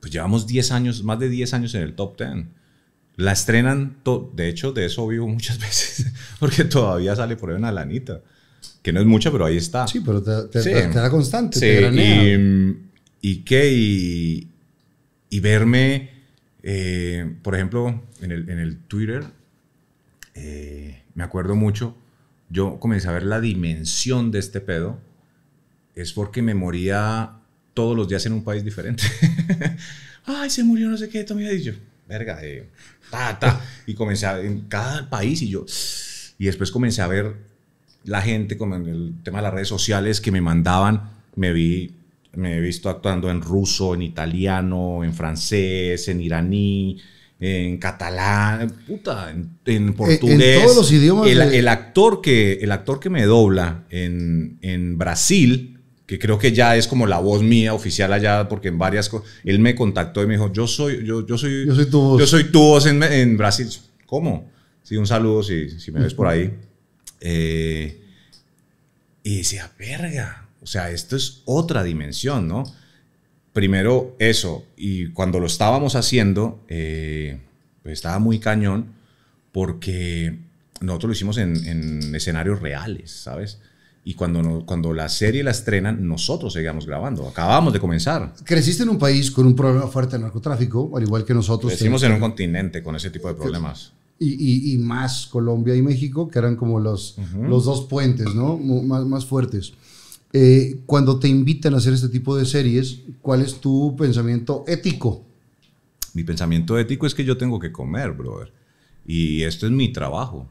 pues, llevamos 10 años, más de 10 años en el top 10. La estrenan, de hecho, de eso vivo muchas veces, porque todavía sale por ahí una lanita, que no es mucha, pero ahí está. Sí, pero te, da constante, Y, qué, y, verme, eh, por ejemplo, el, en el Twitter, eh, me acuerdo mucho, yo comencé a ver la dimensión de este pedo, es porque me moría todos los días en un país diferente. Ay, se murió no sé qué, Tommy y yo, verga, eh, Y comencé a ver en cada país y yo, y después comencé a ver la gente con el tema de las redes sociales que me mandaban, me vi me he visto actuando en ruso, en italiano, en francés, en iraní, en catalán, puta, en, portugués. En, todos los idiomas. El, actor, que, el actor que me dobla en, en, Brasil, que creo que ya es como la voz mía oficial allá, porque en varias cosas, él me contactó y me dijo, yo soy, yo, yo soy, yo soy tu voz. Yo soy tu voz en, Brasil. ¿Cómo? Sí, un saludo si, si me ves por ahí. Eh, y decía, verga, o sea, esto es otra dimensión, ¿no? primero eso, y cuando lo estábamos haciendo, eh, pues estaba muy cañón porque nosotros lo hicimos en, escenarios reales, ¿sabes? y cuando, cuando la serie la estrenan, nosotros seguíamos grabando. Acabamos de comenzar. Creciste en un país con un problema fuerte de narcotráfico, al igual que nosotros. Crecimos eh, en un continente con ese tipo de problemas. Y, más Colombia y México, que eran como los, los dos puentes, ¿no? más, más fuertes. Eh, cuando te invitan a hacer este tipo de series, ¿cuál es tu pensamiento ético? Mi pensamiento ético es que yo tengo que comer, brother. Y esto es mi trabajo.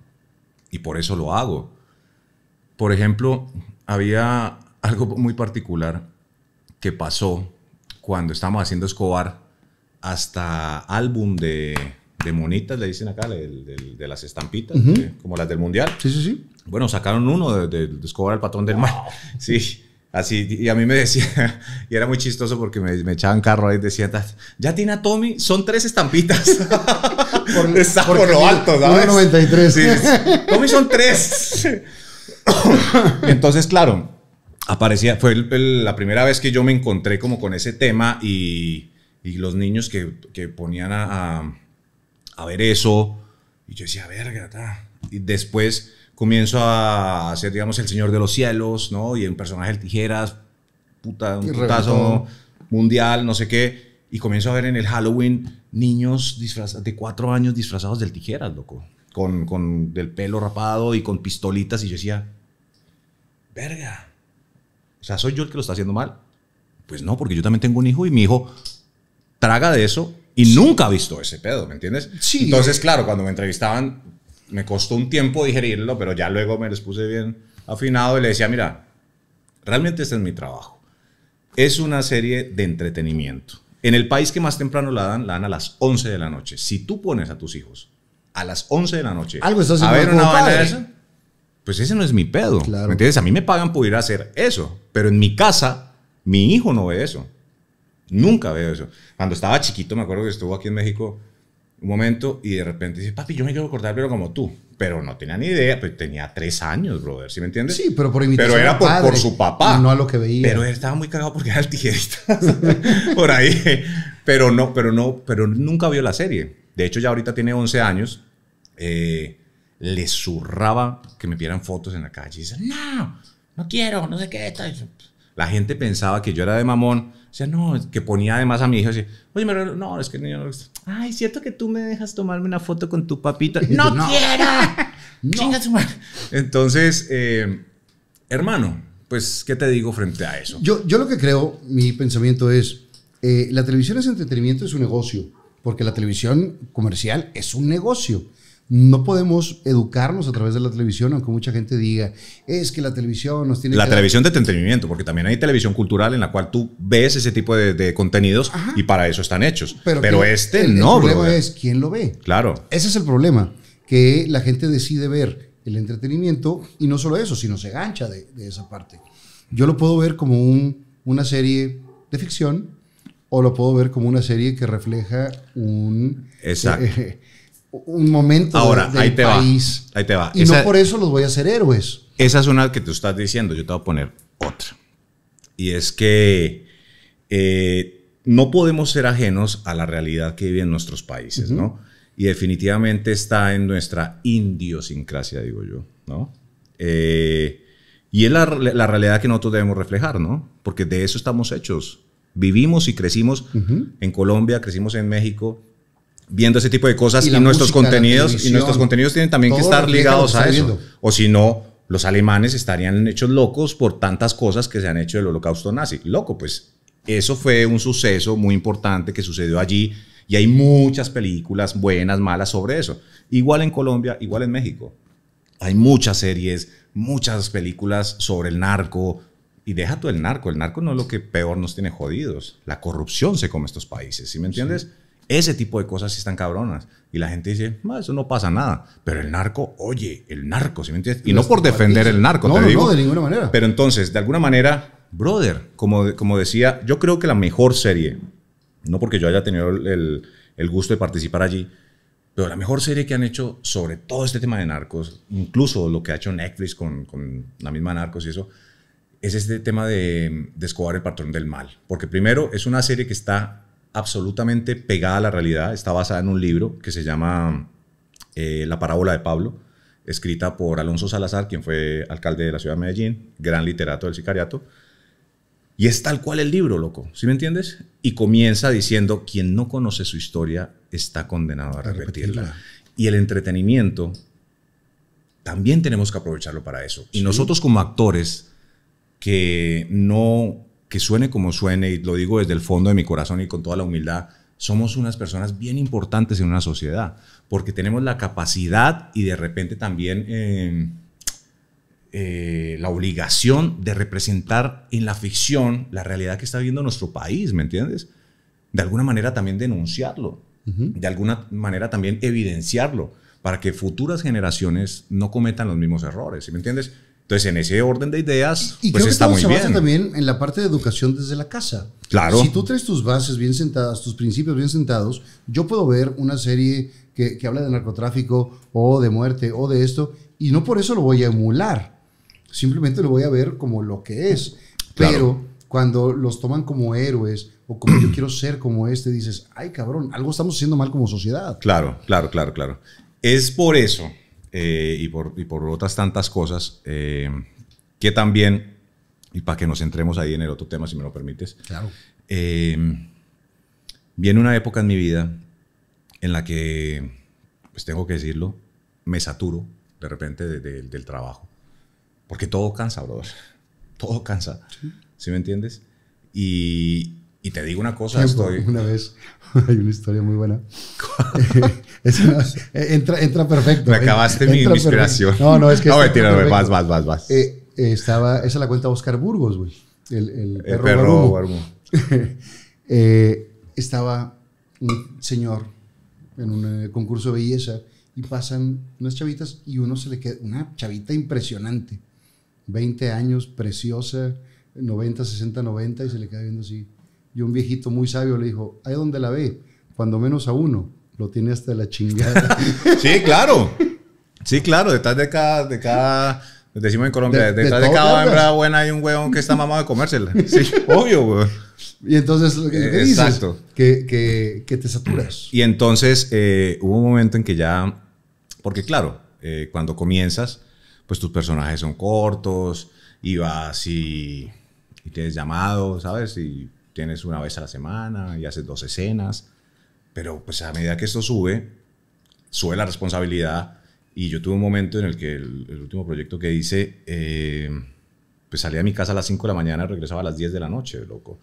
Y por eso lo hago. Por ejemplo, había algo muy particular que pasó cuando estábamos haciendo Escobar hasta álbum de, monitas, le dicen acá, de, las estampitas, eh, como las del Mundial. Sí, sí, sí. Bueno, sacaron uno de, de, el Escobar patrón del mar. Sí, así. Y a mí me decía, y era muy chistoso porque me, echaban carro ahí y decían, ya tiene a Tommy, son tres estampitas. por, lo alto, ¿sabes? 93. Sí, Tommy son tres. Entonces, claro, aparecía, fue la primera vez que yo me encontré como con ese tema y, los niños que, ponían a, ver eso. Y yo decía, verga, ta. Y después comienzo a ser, digamos, el señor de los cielos, ¿no? Y en personaje del tijeras, puta, un putazo mundial, no sé qué. Y comienzo a ver en el Halloween niños de cuatro años disfrazados del tijeras, loco. Con, con del pelo rapado y con pistolitas. Y yo decía, verga. O sea, soy yo el que lo está haciendo mal. Pues no, porque yo también tengo un hijo y mi hijo traga de eso y nunca ha visto ese pedo, ¿me entiendes? Sí. Entonces, eh. claro, cuando me entrevistaban, me costó un tiempo digerirlo, pero ya luego me les puse bien afinado y le decía, mira, realmente este es mi trabajo. Es una serie de entretenimiento. En el país que más temprano la dan, la dan a las 11 de la noche. Si tú pones a tus hijos a las 11 de la noche Algo a ver una vaina de eso, pues ese no es mi pedo. ¿Me entiendes? A mí me pagan por ir a hacer eso, pero en mi casa mi hijo no ve eso. Nunca veo eso. Cuando estaba chiquito, me acuerdo que estuvo aquí en México un momento y de repente dice, papi, yo me quiero cortar pero como tú. Pero no tenía ni idea, pues tenía tres años, brother, ¿sí me entiendes? Sí, pero por imitación. Pero era por, su papá. No a lo que veía. Pero él estaba muy cagado porque era el tijerista. por ahí. Pero no, pero no, pero nunca vio la serie. De hecho, ya ahorita tiene 11 años. Eh, le zurraba que me pidieran fotos en la calle. Y dice, no, no quiero, no sé qué. La gente pensaba que yo era de mamón o sea, no, que ponía además a mi hijo así, oye, pero no, es que no, ay, cierto que tú me dejas tomarme una foto con tu papito? no, no su madre. Entonces, eh, hermano, pues, ¿qué te digo frente a eso? Yo, yo lo que creo, mi pensamiento es, eh, la televisión es entretenimiento, es un negocio, porque la televisión comercial es un negocio. No podemos educarnos a través de la televisión, aunque mucha gente diga, es que la televisión nos tiene... La televisión de entretenimiento, porque también hay televisión cultural en la cual tú ves ese tipo de, contenidos y para eso están hechos. Pero, este no. El problema es quién lo ve. Claro. Ese es el problema, que la gente decide ver el entretenimiento y no solo eso, sino se gancha de, esa parte. Yo lo puedo ver como una serie de ficción o lo puedo ver como una serie que refleja un... Exacto. Eh, un momento Ahora, de, ahí te país. ahí te va. Y no por eso los voy a hacer héroes. Esa es una que tú estás diciendo, yo te voy a poner otra. Y es que eh, no podemos ser ajenos a la realidad que vive en nuestros países, ¿no? Y definitivamente está en nuestra idiosincrasia, digo yo, ¿no? Eh, y es la, realidad que nosotros debemos reflejar, ¿no? Porque de eso estamos hechos. Vivimos y crecimos en Colombia, crecimos en México, viendo ese tipo de cosas y, nuestros contenidos y nuestros contenidos tienen también que estar ligados a eso o si no los alemanes estarían hechos locos por tantas cosas que se han hecho del holocausto nazi loco pues eso fue un suceso muy importante que sucedió allí y hay muchas películas buenas malas sobre eso igual en Colombia igual en México hay muchas series muchas películas sobre el narco y deja tú el narco el narco no es lo que peor nos tiene jodidos la corrupción se come estos países ¿sí me entiendes ese tipo de cosas sí están cabronas. Y la gente dice, eso no pasa nada. Pero el narco, oye, el narco, ¿sí me entiendes? Y no por defender el narco, no, no, digo. No, de ninguna manera. Pero entonces, de alguna manera, brother, como, como decía, yo creo que la mejor serie, no porque yo haya tenido el, el gusto de participar allí, pero la mejor serie que han hecho sobre todo este tema de narcos, incluso lo que ha hecho Netflix con, con la misma narcos y eso, es este tema de, de, Escobar, el patrón del mal. Porque primero, es una serie que está absolutamente pegada a la realidad. Está basada en un libro que se llama eh, La parábola de Pablo, escrita por Alonso Salazar, quien fue alcalde de la ciudad de Medellín, gran literato del sicariato. Y es tal cual el libro, loco, ¿sí me entiendes? Y comienza diciendo, quien no conoce su historia está condenado a repetirla. Y el entretenimiento también tenemos que aprovecharlo para eso. Y nosotros como actores que no que suene como suene, y lo digo desde el fondo de mi corazón y con toda la humildad, somos unas personas bien importantes en una sociedad, porque tenemos la capacidad y de repente también em, eh, la obligación de representar en la ficción la realidad que está viviendo nuestro país, ¿me entiendes? De alguna manera también denunciarlo, de alguna manera también evidenciarlo, para que futuras generaciones no cometan los mismos errores, ¿me entiendes? Entonces, en ese orden de ideas, pues que está muy también en la parte de educación desde la casa. Claro. Si tú traes tus bases bien sentadas, tus principios bien sentados, yo puedo ver una serie que, habla de narcotráfico o de muerte o de esto, y no por eso lo voy a emular. Simplemente lo voy a ver como lo que es. Pero cuando los toman como héroes o como yo quiero ser como este, dices, ay cabrón, algo estamos haciendo mal como sociedad. Claro, claro, claro, claro. Es por eso eh, y, por, y, por, otras tantas cosas eh, que también, y para que nos entremos ahí en el otro tema, si me lo permites, claro. Eh, viene una época en mi vida en la que, pues tengo que decirlo, me saturo de repente del trabajo. Porque todo cansa, brother. Todo cansa. ¿Sí, ¿Sí me entiendes? Y, y te digo una cosa, estoy... Una vez, hay una historia muy buena. Eh, eh, entra, perfecto. Me eh, acabaste mi, inspiración. No, no, es que... No, mentira, vas, vas, vas, vas. estaba, esa la cuenta de Oscar Burgos, güey. El, perro, estaba un señor en un concurso de belleza y pasan unas chavitas y uno se le queda, una chavita impresionante, 20 años, preciosa, 90, 60, 90 y se le queda viendo así y un viejito muy sabio le dijo, ahí donde la ve, cuando menos a uno, lo tiene hasta la chingada. sí, claro. Sí, claro, detrás de cada, de cada decimos en Colombia, detrás de, cada hembra buena hay un huevón que está mamado de comérsela. Sí, obvio, weón. Y entonces, ¿qué, dices? Exacto. Que, te saturas. Y entonces eh, hubo un momento en que ya, porque claro, eh, cuando comienzas, pues tus personajes son cortos y vas y, tienes llamado, ¿sabes? Y tienes una vez a la semana y haces dos escenas, pero pues a medida que esto sube, sube la responsabilidad y yo tuve un momento en el que el, último proyecto que hice, eh, pues salía de mi casa a las 5 de la mañana, regresaba a las 10 de la noche, loco,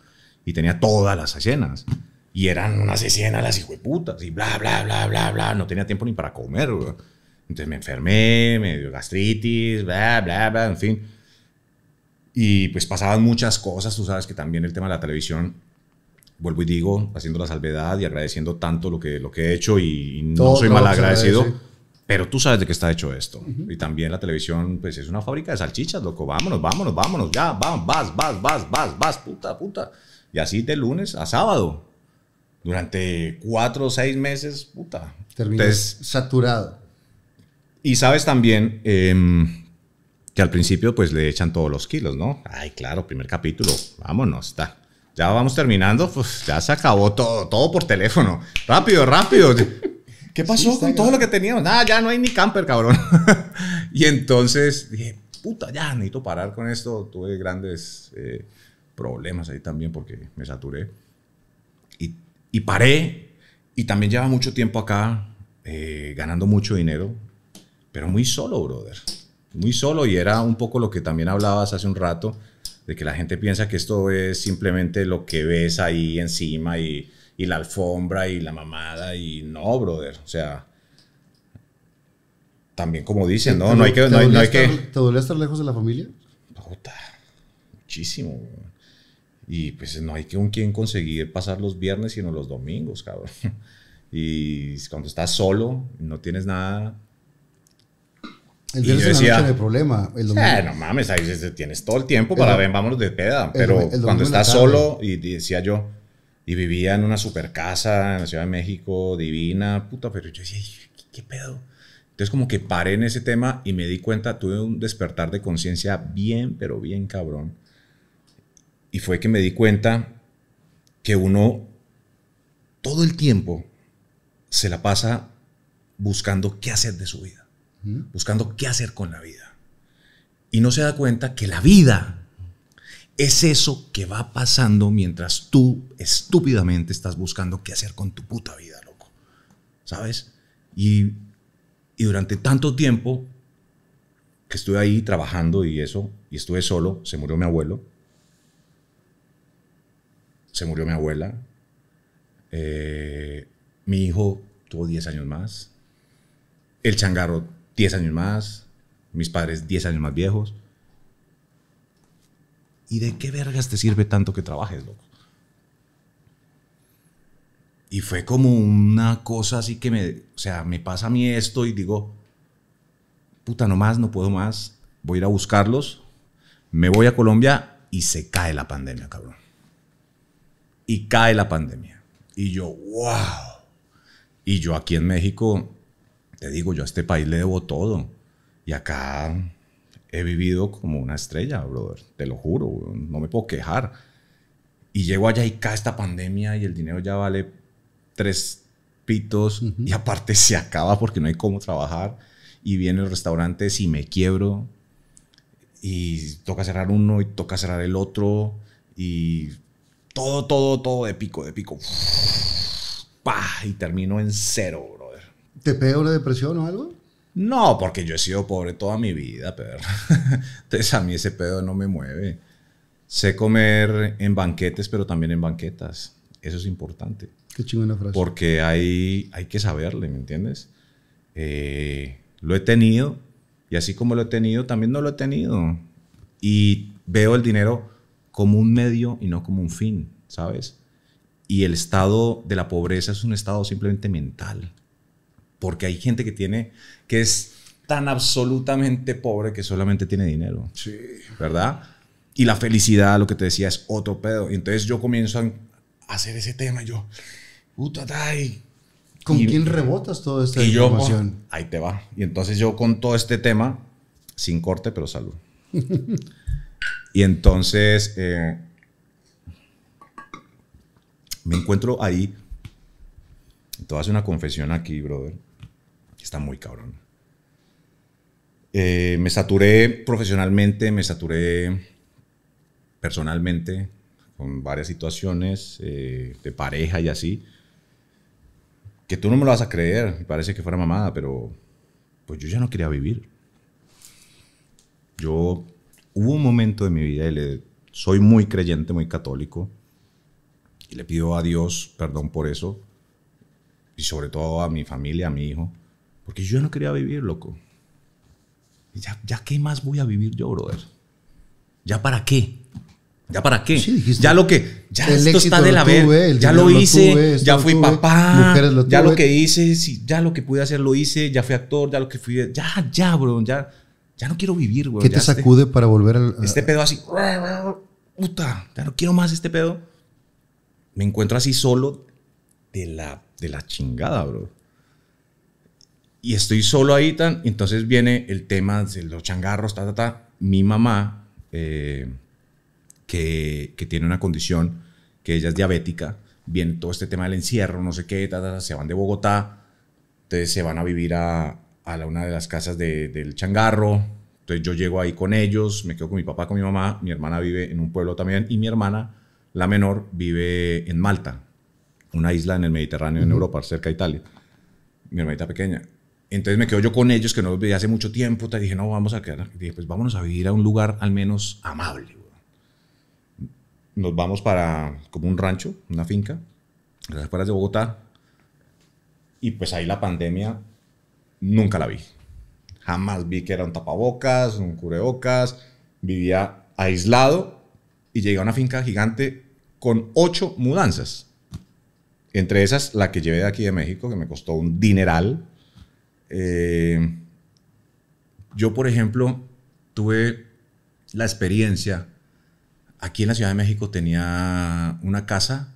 y tenía todas las escenas. Y eran unas escenas las hijueputas y bla, bla, bla, bla, bla. No tenía tiempo ni para comer, Entonces me enfermé, me dio gastritis, bla, bla, bla, en fin. Y pues pasaban muchas cosas, tú sabes que también el tema de la televisión, vuelvo y digo, haciendo la salvedad y agradeciendo tanto lo que, lo que he hecho y, no soy mal agradecido. Pero tú sabes de qué está hecho esto. Y también la televisión, pues es una fábrica de salchichas, loco. Vámonos, vámonos, vámonos. Ya, vas, vas, vas, vas, vas, puta, puta. Y así de lunes a sábado. Durante cuatro o seis meses, puta. Terminas saturado. Y sabes también, em, que al principio pues le echan todos los kilos, ¿no? Ay, claro, primer capítulo, vámonos, está. Ya vamos terminando, pues ya se acabó todo, todo por teléfono. Rápido, rápido. ¿Qué pasó con todo lo que teníamos? Nada, ya no hay ni camper, cabrón. y entonces dije, puta, ya necesito parar con esto. Tuve grandes eh, problemas ahí también porque me saturé. Y, y paré. Y también lleva mucho tiempo acá, eh, ganando mucho dinero, pero muy solo, brother muy solo y era un poco lo que también hablabas hace un rato, de que la gente piensa que esto es simplemente lo que ves ahí encima y, la alfombra y la mamada y no, brother, o sea... También como dicen, ¿no? No hay que... No hay, que... ¿Te duele estar lejos de la familia? Puta, muchísimo. Y pues no hay que un quien conseguir pasar los viernes sino los domingos, cabrón. Y cuando estás solo, no tienes nada, el yo decía, no problema. Eh, no mames, ahí tienes todo el tiempo para ver, vámonos de peda. Pero cuando estás solo, y, decía yo, y vivía en una super casa en la Ciudad de México, divina, puta, pero yo decía, qué pedo? Entonces como que paré en ese tema y me di cuenta, tuve un despertar de conciencia bien, pero bien cabrón. Y fue que me di cuenta que uno todo el tiempo se la pasa buscando qué hacer de su vida buscando qué hacer con la vida. Y no se da cuenta que la vida es eso que va pasando mientras tú estúpidamente estás buscando qué hacer con tu puta vida, loco. ¿Sabes? Y, durante tanto tiempo que estuve ahí trabajando y eso, y estuve solo, se murió mi abuelo, se murió mi abuela, eh, mi hijo tuvo 10 años más, el changarro 10 años más, mis padres 10 años más viejos. ¿Y de qué vergas te sirve tanto que trabajes, loco? Y fue como una cosa así que me, o sea, me pasa a mí esto y digo, puta, no más, no puedo más, voy a ir a buscarlos, me voy a Colombia y se cae la pandemia, cabrón. Y cae la pandemia. Y yo, wow. Y yo aquí en México, te digo, yo a este país le debo todo. Y acá he vivido como una estrella, brother. Te lo juro, no me puedo quejar. Y llego allá y cae esta pandemia y el dinero ya vale tres pitos y aparte se acaba porque no hay cómo trabajar. Y vienen los restaurantes y me quiebro. Y toca cerrar uno y toca cerrar el otro. Y todo, todo, todo de pico, de pico. Y termino en cero, ¿Te pega la depresión o algo? No, porque yo he sido pobre toda mi vida, pero Entonces a mí ese pedo no me mueve. Sé comer en banquetes, pero también en banquetas. Eso es importante. Qué chingona frase. Porque hay, hay que saberle, ¿me entiendes? Eh, lo he tenido y así como lo he tenido, también no lo he tenido. Y veo el dinero como un medio y no como un fin, ¿sabes? Y el estado de la pobreza es un estado simplemente mental porque hay gente que tiene, que es tan absolutamente pobre que solamente tiene dinero. Sí. ¿Verdad? Y la felicidad, lo que te decía, es otro pedo. Y entonces yo comienzo a hacer ese tema, yo, ¿Con quién rebotas toda esta y Yo, ah, ahí te va. Y entonces yo con todo este tema, sin corte, pero salud. y entonces eh, me encuentro ahí. Te hace una confesión aquí, brother está muy cabrón. Eh, me saturé profesionalmente, me saturé personalmente con varias situaciones eh, de pareja y así. Que tú no me lo vas a creer, parece que fuera mamada, pero pues yo ya no quería vivir. Yo hubo un momento de mi vida y le, soy muy creyente, muy católico, y le pido a Dios perdón por eso, y sobre todo a mi familia, a mi hijo, porque yo no quería vivir, loco. Ya, ya qué más voy a vivir yo, brother. ¿Ya para qué? ¿Ya para qué? ya lo que. Ya esto está de la vez. Ya lo hice. ya fui papá. ya lo que hice. Sí, ya lo que pude hacer lo hice. Ya fui actor. Ya lo que fui. Ya, ya, bro. Ya, ya no quiero vivir, bro. ¿Qué te este sacude para volver al. Este pedo así. Puta. Ya no quiero más este pedo. Me encuentro así solo de la, de la chingada, bro y estoy solo ahí, tan, entonces viene el tema de los changarros, ta, ta, Mi mamá, eh, que, tiene una condición, que ella es diabética, viene todo este tema del encierro, no sé qué, se van de Bogotá, entonces se van a vivir a, una de las casas del changarro, entonces yo llego ahí con ellos, me quedo con mi papá, con mi mamá, mi hermana vive en un pueblo también y mi hermana, la menor, vive en Malta, una isla en el Mediterráneo, en Europa, cerca de Italia. Mi hermanita pequeña. Entonces me quedo yo con ellos, que no los veía hace mucho tiempo. Te dije, no, vamos a quedar. Dije, pues vámonos a vivir a un lugar al menos amable. Nos vamos para como un rancho, una finca, a las afueras de Bogotá. Y pues ahí la pandemia nunca la vi. Jamás vi que era un tapabocas, un cureocas. Vivía aislado y llegué a una finca gigante con ocho mudanzas. Entre esas, la que llevé de aquí de México, que me costó un dineral eh, yo, por ejemplo, tuve la experiencia, aquí en la Ciudad de México tenía una casa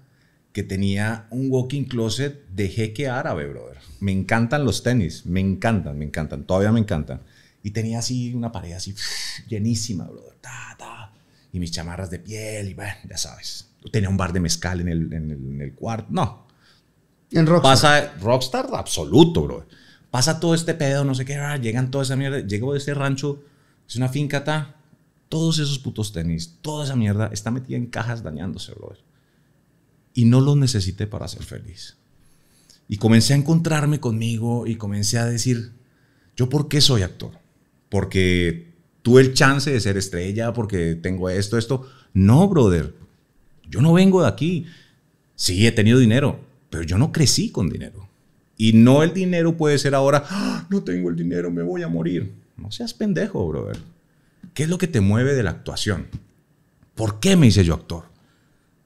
que tenía un walking closet de jeque árabe, brother. Me encantan los tenis, me encantan, me encantan, todavía me encantan. Y tenía así una pared así llenísima, brother. Ta, Y mis chamarras de piel, y bueno, ya sabes. Tenía un bar de mezcal en el, en el, cuarto. No. En Rockstar. Pasa Rockstar, absoluto, brother pasa todo este pedo, no sé qué, ah, llegan toda esa mierda, llego de este rancho, es una finca, ta, todos esos putos tenis, toda esa mierda está metida en cajas dañándose, brother. Y no los necesité para ser feliz. Y comencé a encontrarme conmigo y comencé a decir, ¿yo por qué soy actor? Porque tuve el chance de ser estrella, porque tengo esto, esto. No, brother, yo no vengo de aquí. Sí, he tenido dinero, pero yo no crecí con dinero. Y no el dinero puede ser ahora, ah, no tengo el dinero, me voy a morir. No seas pendejo, brother. ¿Qué es lo que te mueve de la actuación? ¿Por qué me hice yo actor?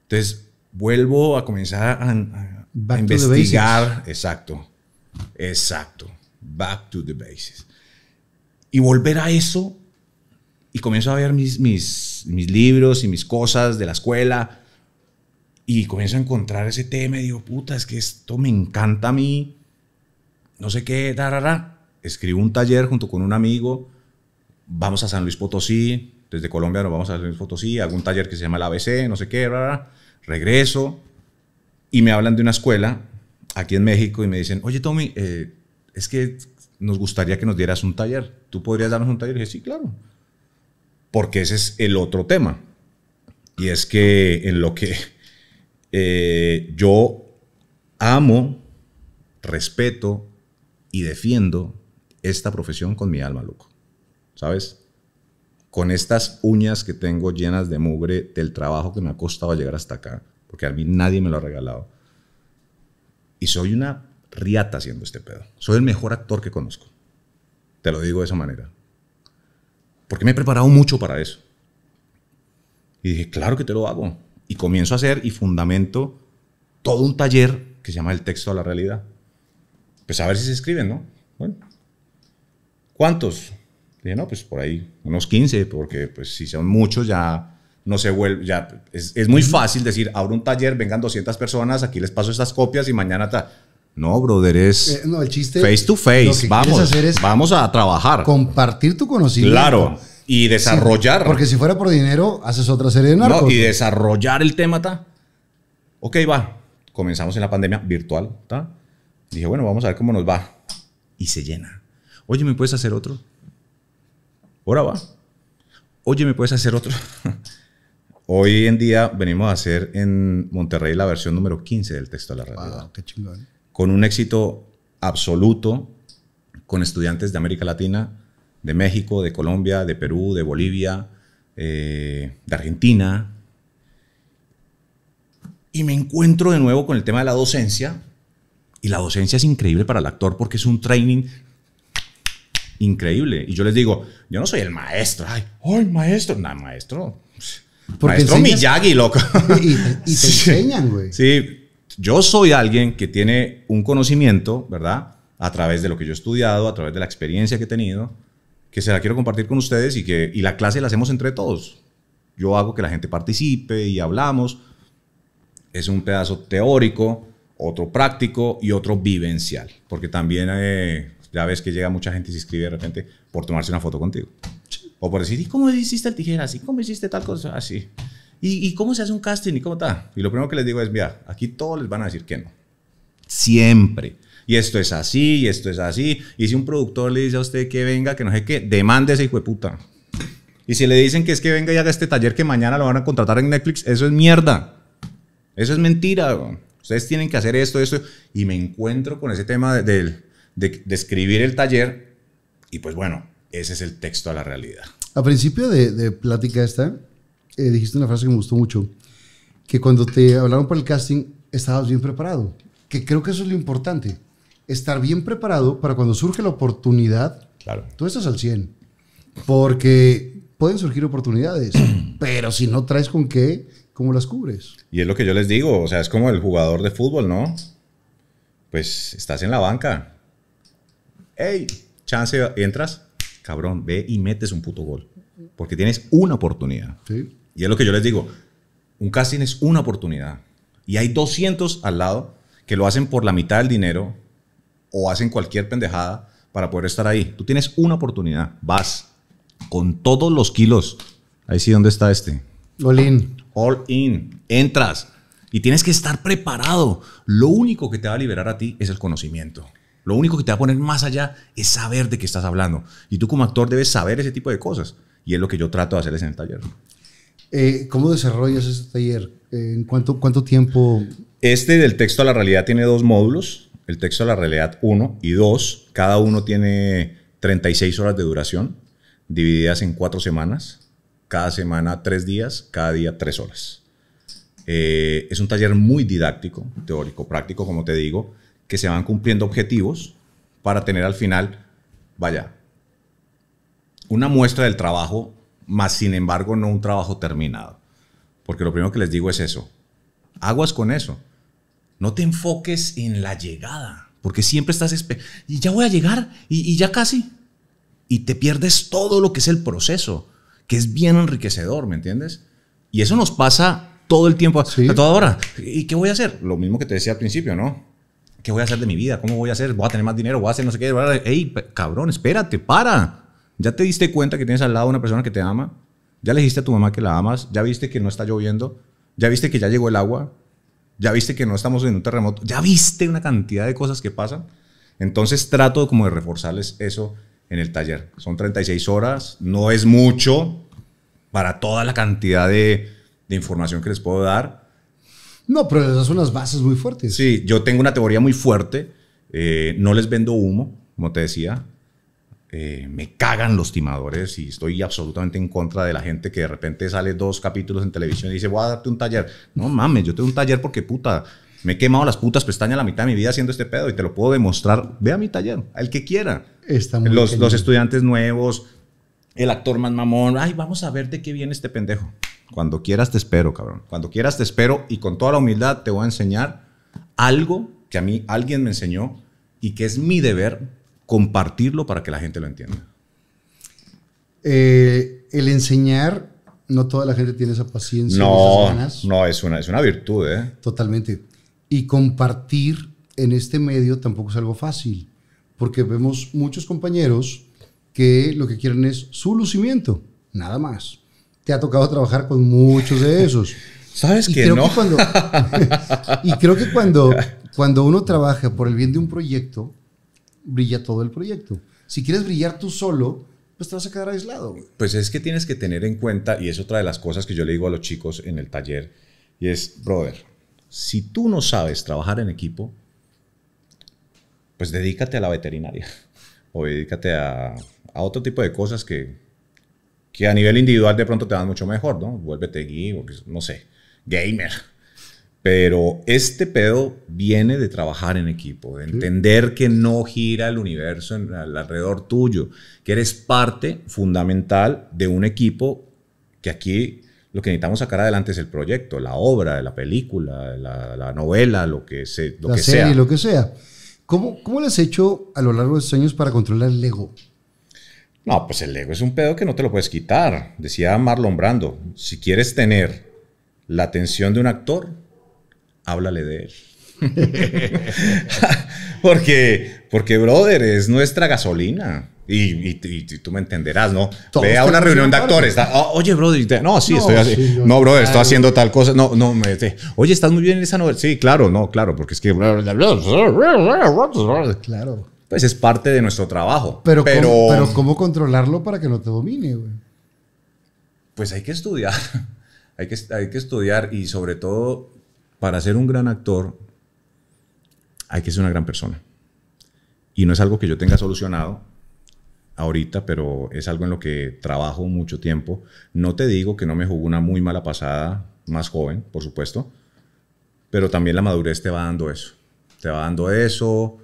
Entonces, vuelvo a comenzar a, investigar. Exacto. Exacto. Back to the basics. Y volver a eso. Y comienzo a ver mis, mis, mis libros y mis cosas de la escuela. Y comienzo a encontrar ese tema y digo, puta, es que esto me encanta a mí no sé qué, da. Escribo un taller junto con un amigo, vamos a San Luis Potosí, desde Colombia nos vamos a San Luis Potosí, hago un taller que se llama el ABC, no sé qué, da, regreso y me hablan de una escuela aquí en México y me dicen, oye Tommy, eh, es que nos gustaría que nos dieras un taller, ¿tú podrías darnos un taller? Y dije, sí, claro, porque ese es el otro tema. Y es que en lo que eh, yo amo, respeto y defiendo esta profesión con mi alma, loco. ¿Sabes? Con estas uñas que tengo llenas de mugre del trabajo que me ha costado llegar hasta acá, porque a mí nadie me lo ha regalado. Y soy una riata haciendo este pedo. Soy el mejor actor que conozco. Te lo digo de esa manera. Porque me he preparado mucho para eso. Y dije, claro que te lo hago. Y comienzo a hacer y fundamento todo un taller que se llama El Texto a la Realidad pues a ver si se escriben, ¿no? Bueno, ¿cuántos? Dije, no, pues por ahí, unos 15, porque pues si son muchos ya no se vuelve, ya es, muy fácil decir, abro un taller, vengan 200 personas, aquí les paso estas copias y mañana... No, brother, es eh, no, el chiste, face to face. Vamos, vamos a trabajar. Compartir tu conocimiento. Claro. Y desarrollar. porque si fuera por dinero, haces otra serie de narcos. No, y desarrollar el tema, ¿ta? Ok, va. Comenzamos en la pandemia virtual, ¿ta? Dije, bueno, vamos a ver cómo nos va. Y se llena. Oye, ¿me puedes hacer otro? Ahora va. Oye, ¿me puedes hacer otro? Hoy en día venimos a hacer en Monterrey la versión número 15 del texto de la realidad. qué chingón. Con un éxito absoluto, con estudiantes de América Latina, de México, de Colombia, de Perú, de Bolivia, eh, de Argentina. Y me encuentro de nuevo con el tema de la docencia, y la docencia es increíble para el actor porque es un training increíble. Y yo les digo, yo no soy el maestro. Ay, ay maestro. No, maestro. Porque maestro mi Miyagi, loco. Y, y enseñan, güey. Sí. Yo soy alguien que tiene un conocimiento, ¿verdad? A través de lo que yo he estudiado, a través de la experiencia que he tenido, que se la quiero compartir con ustedes y que y la clase la hacemos entre todos. Yo hago que la gente participe y hablamos. Es un pedazo teórico, otro práctico y otro vivencial, porque también eh, ya ves que llega mucha gente y se inscribe de repente por tomarse una foto contigo. O por decir, ¿y cómo hiciste el tijera? ¿Y cómo hiciste tal cosa? Así. ¿Y, cómo se hace un casting? ¿Y cómo está? Y lo primero que les digo es, mira, aquí todos les van a decir que no. Siempre. Y esto es así, y esto es así. Y si un productor le dice a usted que venga, que no sé qué, demande ese hijo de puta. Y si le dicen que es que venga y haga este taller que mañana lo van a contratar en Netflix, eso es mierda. Eso es mentira ustedes tienen que hacer esto, esto, y me encuentro con ese tema de, escribir el taller, y pues bueno, ese es el texto a la realidad. A principio de, plática esta, eh, dijiste una frase que me gustó mucho, que cuando te hablaron para el casting, estabas bien preparado, que creo que eso es lo importante, estar bien preparado para cuando surge la oportunidad, claro. tú estás al 100, porque pueden surgir oportunidades, pero si no traes con qué, ¿Cómo las cubres? Y es lo que yo les digo, o sea, es como el jugador de fútbol, ¿no? Pues estás en la banca. ¡Ey! Chance, entras, cabrón, ve y metes un puto gol. Porque tienes una oportunidad. Sí. Y es lo que yo les digo, un casting es una oportunidad. Y hay 200 al lado que lo hacen por la mitad del dinero o hacen cualquier pendejada para poder estar ahí. Tú tienes una oportunidad, vas con todos los kilos. Ahí sí, ¿dónde está este? Golín all in, entras y tienes que estar preparado. Lo único que te va a liberar a ti es el conocimiento. Lo único que te va a poner más allá es saber de qué estás hablando. Y tú como actor debes saber ese tipo de cosas. Y es lo que yo trato de hacerles en el taller. Eh, ¿Cómo desarrollas este taller? Eh, ¿En cuánto, cuánto tiempo? Este del texto a la realidad tiene dos módulos. El texto a la realidad 1 y 2. Cada uno tiene 36 horas de duración, divididas en cuatro semanas cada semana tres días, cada día tres horas. Eh, es un taller muy didáctico, teórico, práctico, como te digo, que se van cumpliendo objetivos para tener al final, vaya, una muestra del trabajo, más sin embargo no un trabajo terminado. Porque lo primero que les digo es eso. Aguas con eso. No te enfoques en la llegada, porque siempre estás y ya voy a llegar y ya casi. Y te pierdes todo lo que es el proceso que es bien enriquecedor, ¿me entiendes? Y eso nos pasa todo el tiempo, a toda hora. ¿Y qué voy a hacer? Lo mismo que te decía al principio, ¿no? ¿Qué voy a hacer de mi vida? ¿Cómo voy a hacer? ¿Voy a tener más dinero? ¿Voy a hacer no sé qué? Ey, cabrón, espérate, para. Ya te diste cuenta que tienes al lado una persona que te ama. Ya le dijiste a tu mamá que la amas. Ya viste que no está lloviendo. Ya viste que ya llegó el agua. Ya viste que no estamos en un terremoto. Ya viste una cantidad de cosas que pasan. Entonces trato como de reforzarles eso en el taller. Son 36 horas, no es mucho para toda la cantidad de, información que les puedo dar. No, pero esas son las bases muy fuertes. Sí, yo tengo una teoría muy fuerte. Eh, no les vendo humo, como te decía. Eh, me cagan los timadores y estoy absolutamente en contra de la gente que de repente sale dos capítulos en televisión y dice, voy a darte un taller. No mames, yo tengo un taller porque puta, me he quemado las putas pestañas la mitad de mi vida haciendo este pedo y te lo puedo demostrar. Ve a mi taller, al que quiera los, estudiantes nuevos, el actor más mamón, ay, vamos a ver de qué viene este pendejo. Cuando quieras te espero, cabrón. Cuando quieras te espero y con toda la humildad te voy a enseñar algo que a mí alguien me enseñó y que es mi deber compartirlo para que la gente lo entienda. Eh, el enseñar, no toda la gente tiene esa paciencia. No, no, es una, es una virtud, ¿eh? Totalmente. Y compartir en este medio tampoco es algo fácil porque vemos muchos compañeros que lo que quieren es su lucimiento, nada más. Te ha tocado trabajar con muchos de esos. ¿Sabes qué? no? y creo que cuando, cuando uno trabaja por el bien de un proyecto, brilla todo el proyecto. Si quieres brillar tú solo, pues te vas a quedar aislado. Pues es que tienes que tener en cuenta, y es otra de las cosas que yo le digo a los chicos en el taller, y es, brother, si tú no sabes trabajar en equipo, pues dedícate a la veterinaria o dedícate a, otro tipo de cosas que, que, a nivel individual de pronto te van mucho mejor, ¿no? Vuélvete guía, no sé, gamer. Pero este pedo viene de trabajar en equipo, de entender que no gira el universo alrededor tuyo, que eres parte fundamental de un equipo que aquí lo que necesitamos sacar adelante es el proyecto, la obra, la película, la, novela, lo que, sea. la serie, lo que sea. ¿Cómo, lo has hecho a lo largo de estos años para controlar el ego? No, pues el ego es un pedo que no te lo puedes quitar. Decía Marlon Brando, si quieres tener la atención de un actor, háblale de él. porque, porque, brother, es nuestra gasolina. Y, tú me entenderás, ¿no? Ve a una reunión de actores. oye, bro, no, sí, estoy bro, estoy haciendo tal cosa. No, no, me oye, estás muy bien en esa novela. Sí, claro, no, claro, porque es que. Claro. Pues es parte de nuestro trabajo. Pero, ¿cómo, controlarlo para que no te domine, güey? Pues hay que estudiar. hay, que, hay que estudiar y, sobre todo, para ser un gran actor, hay que ser una gran persona. Y no es algo que yo tenga solucionado ahorita, pero es algo en lo que trabajo mucho tiempo. No te digo que no me jugó una muy mala pasada, más joven, por supuesto, pero también la madurez te va dando eso. Te va dando eso.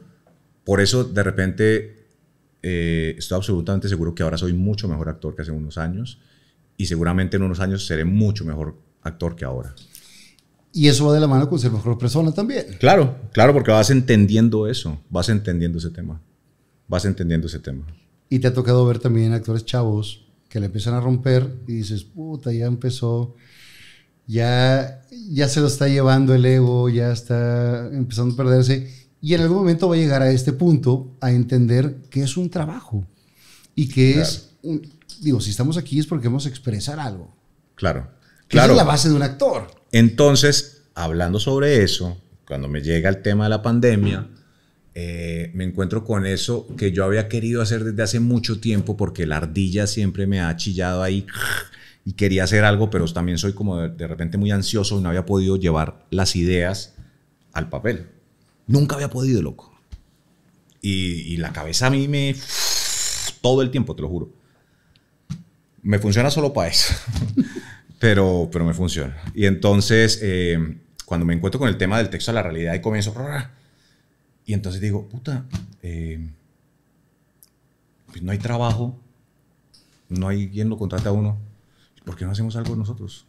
Por eso, de repente, eh, estoy absolutamente seguro que ahora soy mucho mejor actor que hace unos años y seguramente en unos años seré mucho mejor actor que ahora. Y eso va de la mano con ser mejor persona también. Claro, claro, porque vas entendiendo eso, vas entendiendo ese tema, vas entendiendo ese tema. Y te ha tocado ver también actores chavos que le empiezan a romper y dices, puta, ya empezó, ya, ya se lo está llevando el ego, ya está empezando a perderse. Y en algún momento va a llegar a este punto a entender que es un trabajo y que es, digo, si estamos aquí es porque vamos a expresar algo. Claro, claro. es la base de un actor. Entonces, hablando sobre eso, cuando me llega el tema de la pandemia, eh, me encuentro con eso que yo había querido hacer desde hace mucho tiempo porque la ardilla siempre me ha chillado ahí y quería hacer algo, pero también soy como de, repente muy ansioso y no había podido llevar las ideas al papel. Nunca había podido, loco. Y, la cabeza a mí me... Todo el tiempo, te lo juro. Me funciona solo para eso. pero, pero me funciona. Y entonces, eh, cuando me encuentro con el tema del texto a la realidad y comienzo, y entonces digo, puta, eh, pues no hay trabajo, no hay quien lo contrate a uno. ¿Por qué no hacemos algo nosotros?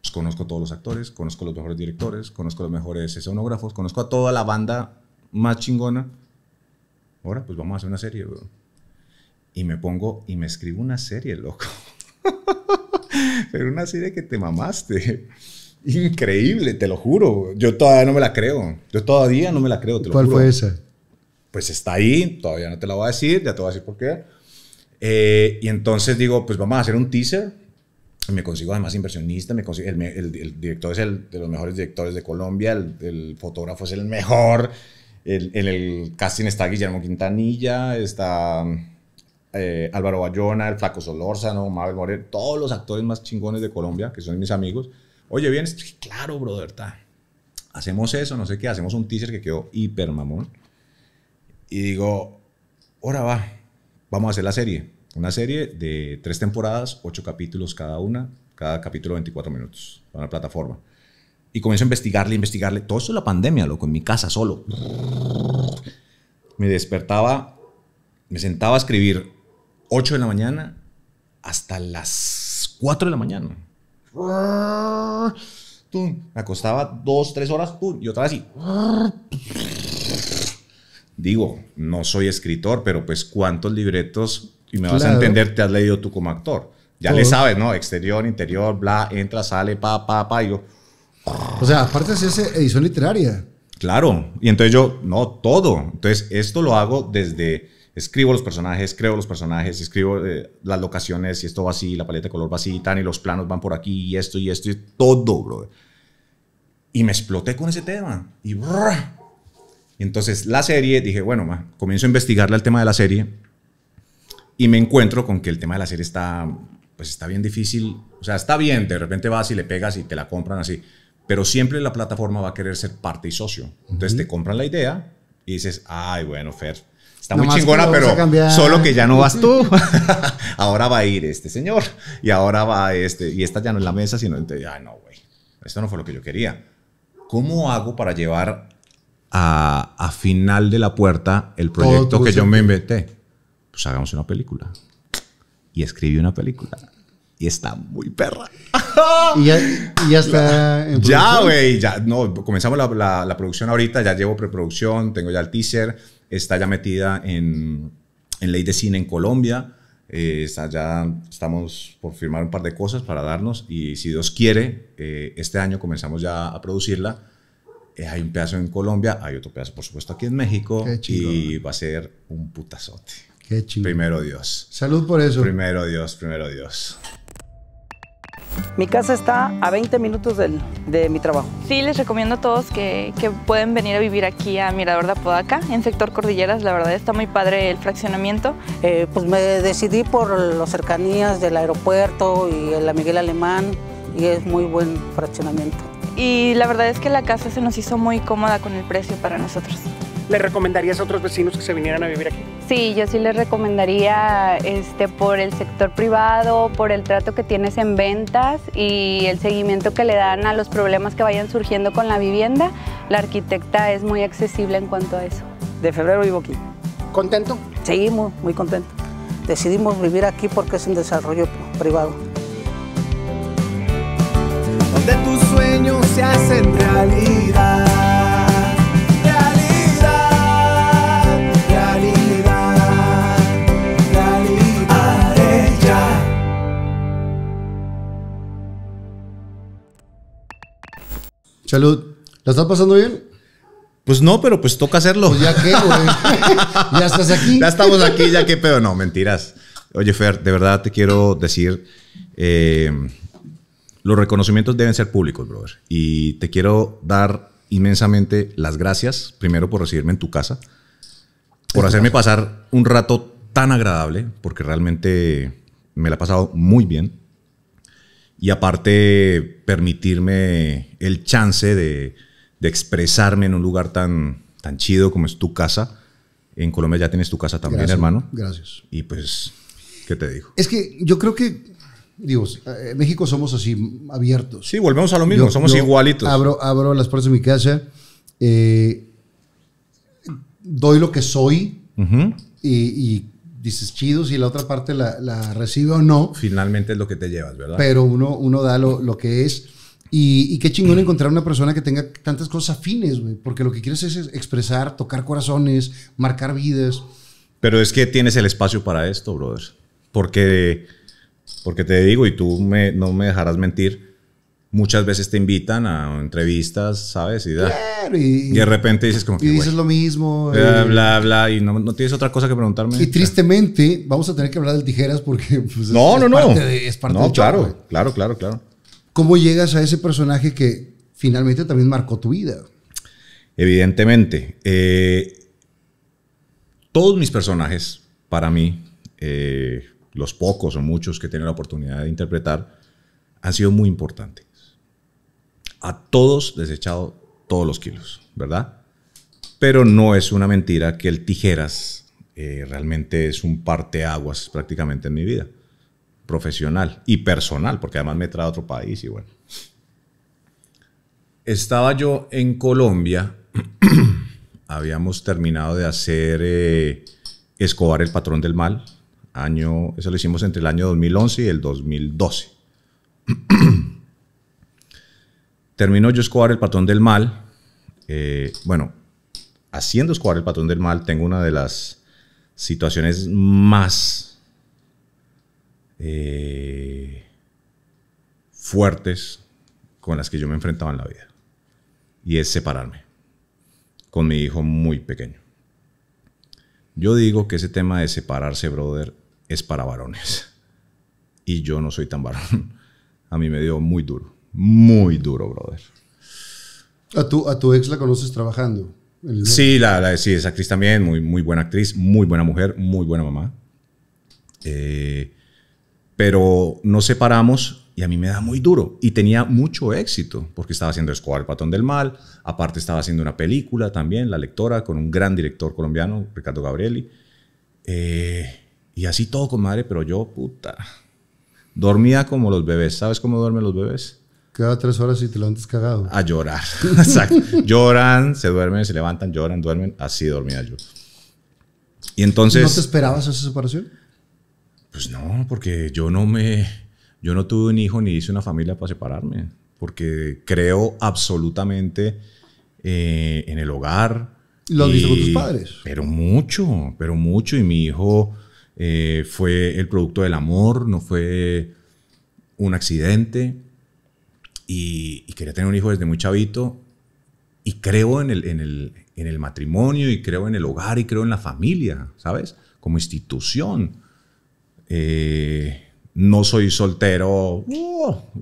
Pues conozco a todos los actores, conozco a los mejores directores, conozco a los mejores escenógrafos, conozco a toda la banda más chingona. Ahora, pues vamos a hacer una serie, bro. Y me pongo y me escribo una serie, loco. Pero una serie que te mamaste. Increíble, te lo juro. Yo todavía no me la creo. Yo todavía no me la creo. ¿Cuál fue esa? Pues está ahí, todavía no te la voy a decir, ya te voy a decir por qué. Eh, y entonces digo, pues vamos a hacer un teaser. Me consigo además inversionista, me consigo, el, director es el de los mejores directores de Colombia, el, fotógrafo es el mejor. en el casting está Guillermo Quintanilla, está eh, Álvaro Bayona, el Flaco Solórzano, Mabel Moreno, todos los actores más chingones de Colombia, que son mis amigos. Oye, bien, claro, brother, está. Hacemos eso, no sé qué, hacemos un teaser que quedó hiper mamón. Y digo, ahora va, vamos a hacer la serie. Una serie de tres temporadas, ocho capítulos cada una, cada capítulo 24 minutos, para la plataforma. Y comienzo a investigarle, investigarle. Todo eso es la pandemia, loco, en mi casa solo. Me despertaba, me sentaba a escribir 8 de la mañana hasta las 4 de la mañana. ¡Ah! Me acostaba dos, tres horas y otra vez así. ¡ah! Digo, no soy escritor, pero pues cuántos libretos, y me vas a entender, te has leído tú como actor. Ya le sabes, ¿no? Exterior, interior, bla, entra, sale, pa, pa, pa. Y yo. O sea, aparte se es eh, edición literaria. Claro. Y entonces yo, no, todo. Entonces, esto lo hago desde escribo los personajes, creo los personajes, escribo eh, las locaciones, y esto va así, la paleta de color va así, y tan, y los planos van por aquí, y esto, y esto, y todo, bro. Y me exploté con ese tema. Y, entonces la serie, dije, bueno, comienzo a investigarle el tema de la serie, y me encuentro con que el tema de la serie está, pues está bien difícil, o sea, está bien, de repente vas y le pegas y te la compran así, pero siempre la plataforma va a querer ser parte y socio. Entonces te compran la idea y dices, ay, bueno, Fer, Está muy chingona, pero solo que ya no vas tú. ahora va a ir este señor. Y ahora va este. Y esta ya no es la mesa, sino. ay, no, güey. Esto no fue lo que yo quería. ¿Cómo hago para llevar a, a final de la puerta el proyecto que yo me inventé? Pues hagamos una película. Y escribí una película y está muy perra. y, ya, ya, está. En ya, güey, ya. No, comenzamos la, la, la, producción ahorita, ya llevo preproducción, tengo ya el teaser, está ya metida en, en ley de cine en Colombia. Eh, está ya estamos por firmar un par de cosas para darnos y si Dios quiere, eh, este año comenzamos ya a producirla. Eh, hay un pedazo en Colombia, hay otro pedazo por supuesto aquí en México y va a ser un putazote. Qué chido. Primero Dios. Salud por eso. Primero Dios, primero Dios. Mi casa está a 20 minutos del, de mi trabajo. Sí, les recomiendo a todos que, que, pueden venir a vivir aquí a Mirador de Apodaca, en sector Cordilleras. La verdad está muy padre el fraccionamiento. Eh, pues me decidí por las cercanías del aeropuerto y la Miguel Alemán y es muy buen fraccionamiento. Y la verdad es que la casa se nos hizo muy cómoda con el precio para nosotros. ¿Le recomendarías a otros vecinos que se vinieran a vivir aquí? Sí, yo sí les recomendaría este, por el sector privado, por el trato que tienes en ventas y el seguimiento que le dan a los problemas que vayan surgiendo con la vivienda. La arquitecta es muy accesible en cuanto a eso. De febrero vivo aquí. ¿Contento? Seguimos muy, muy contento. Decidimos vivir aquí porque es un desarrollo privado. Donde tus sueños se hacen realidad. Salud. ¿La estás pasando bien? Pues no, pero pues toca hacerlo. Pues ya qué, güey. ya estás aquí. Ya estamos aquí, ya qué pero No, mentiras. Oye, Fer, de verdad te quiero decir. Eh, los reconocimientos deben ser públicos, brother. Y te quiero dar inmensamente las gracias, primero por recibirme en tu casa, por hacerme pasar un rato tan agradable, porque realmente me la he pasado muy bien y aparte permitirme el chance de, expresarme en un lugar tan, tan chido como es tu casa. En Colombia ya tienes tu casa también, hermano. Gracias. Y pues, ¿qué te digo? Es que yo creo que, digo, eh, en México somos así abiertos. Sí, volvemos a lo mismo, somos igualitos. Abro, abro las puertas de mi casa, eh, doy lo que soy y, dices chido si la otra parte la, la, recibe o no. Finalmente es lo que te llevas, ¿verdad? Pero uno, uno da lo, lo que es. Y, y, qué chingón encontrar una persona que tenga tantas cosas afines, güey, porque lo que quieres es expresar, tocar corazones, marcar vidas. Pero es que tienes el espacio para esto, brother. Porque, porque te digo, y tú me, no me dejarás mentir, muchas veces te invitan a entrevistas, ¿sabes? Y, de repente dices como que... Y dices lo mismo. Bla, eh". bla, bla, y no, tienes otra cosa que preguntarme. Y tristemente, vamos a tener que hablar del tijeras porque pues, no, no, es, Parte de, es no, claro, claro, claro, claro. ¿Cómo llegas a ese personaje que finalmente también marcó tu vida? Evidentemente. Eh, todos mis personajes, para mí, eh, los pocos o muchos que he tenido la oportunidad de interpretar, han sido muy importantes a todos desechado todos los kilos, ¿verdad? Pero no es una mentira que el tijeras eh, realmente es un parteaguas prácticamente en mi vida, profesional y personal, porque además me trae a otro país y bueno. Estaba yo en Colombia, habíamos terminado de hacer eh, Escobar el patrón del mal, año, eso lo hicimos entre el año 2011 y el 2012. Termino yo Escobar el patrón del mal. Eh, bueno, haciendo Escobar el patrón del mal, tengo una de las situaciones más eh, fuertes con las que yo me enfrentaba en la vida. Y es separarme con mi hijo muy pequeño. Yo digo que ese tema de separarse, brother, es para varones. Y yo no soy tan varón. A mí me dio muy duro muy duro, brother. ¿A tu, a tu ex la conoces trabajando? Sí, la, sí, es actriz también, muy, muy buena actriz, muy buena mujer, muy buena mamá. Eh, pero nos separamos y a mí me da muy duro. Y tenía mucho éxito, porque estaba haciendo Escobar, el Patón del Mal, aparte estaba haciendo una película también, La Lectora, con un gran director colombiano, Ricardo Gabrieli. Eh, y así todo, con madre pero yo, puta, dormía como los bebés. ¿Sabes cómo duermen los bebés? Cada tres horas y te lo han cagado. A llorar. Exacto. lloran, se duermen, se levantan, lloran, duermen. Así dormía yo. Y entonces. ¿No te esperabas esa separación? Pues no, porque yo no me. Yo no tuve un hijo ni hice una familia para separarme. Porque creo absolutamente eh, en el hogar. ¿Lo visto con tus padres? Pero mucho, pero mucho. Y mi hijo eh, fue el producto del amor, no fue un accidente y, quería tener un hijo desde muy chavito y creo en el, en, el, en el matrimonio y creo en el hogar y creo en la familia, ¿sabes? Como institución. Eh, no soy soltero. Oh,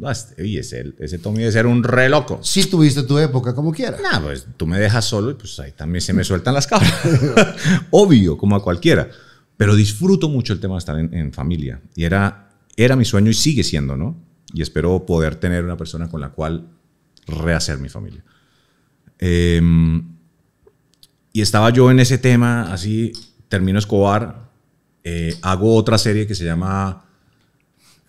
ese, ese Tommy debe ser un re loco. Sí tuviste tu época, como quieras. Nah, pues tú me dejas solo y pues ahí también se me sueltan las cabras. Obvio, como a cualquiera. Pero disfruto mucho el tema de estar en, en familia. Y era, era mi sueño y sigue siendo, ¿no? y espero poder tener una persona con la cual rehacer mi familia. Em, y estaba yo en ese tema, así termino Escobar, eh, hago otra serie que se llama...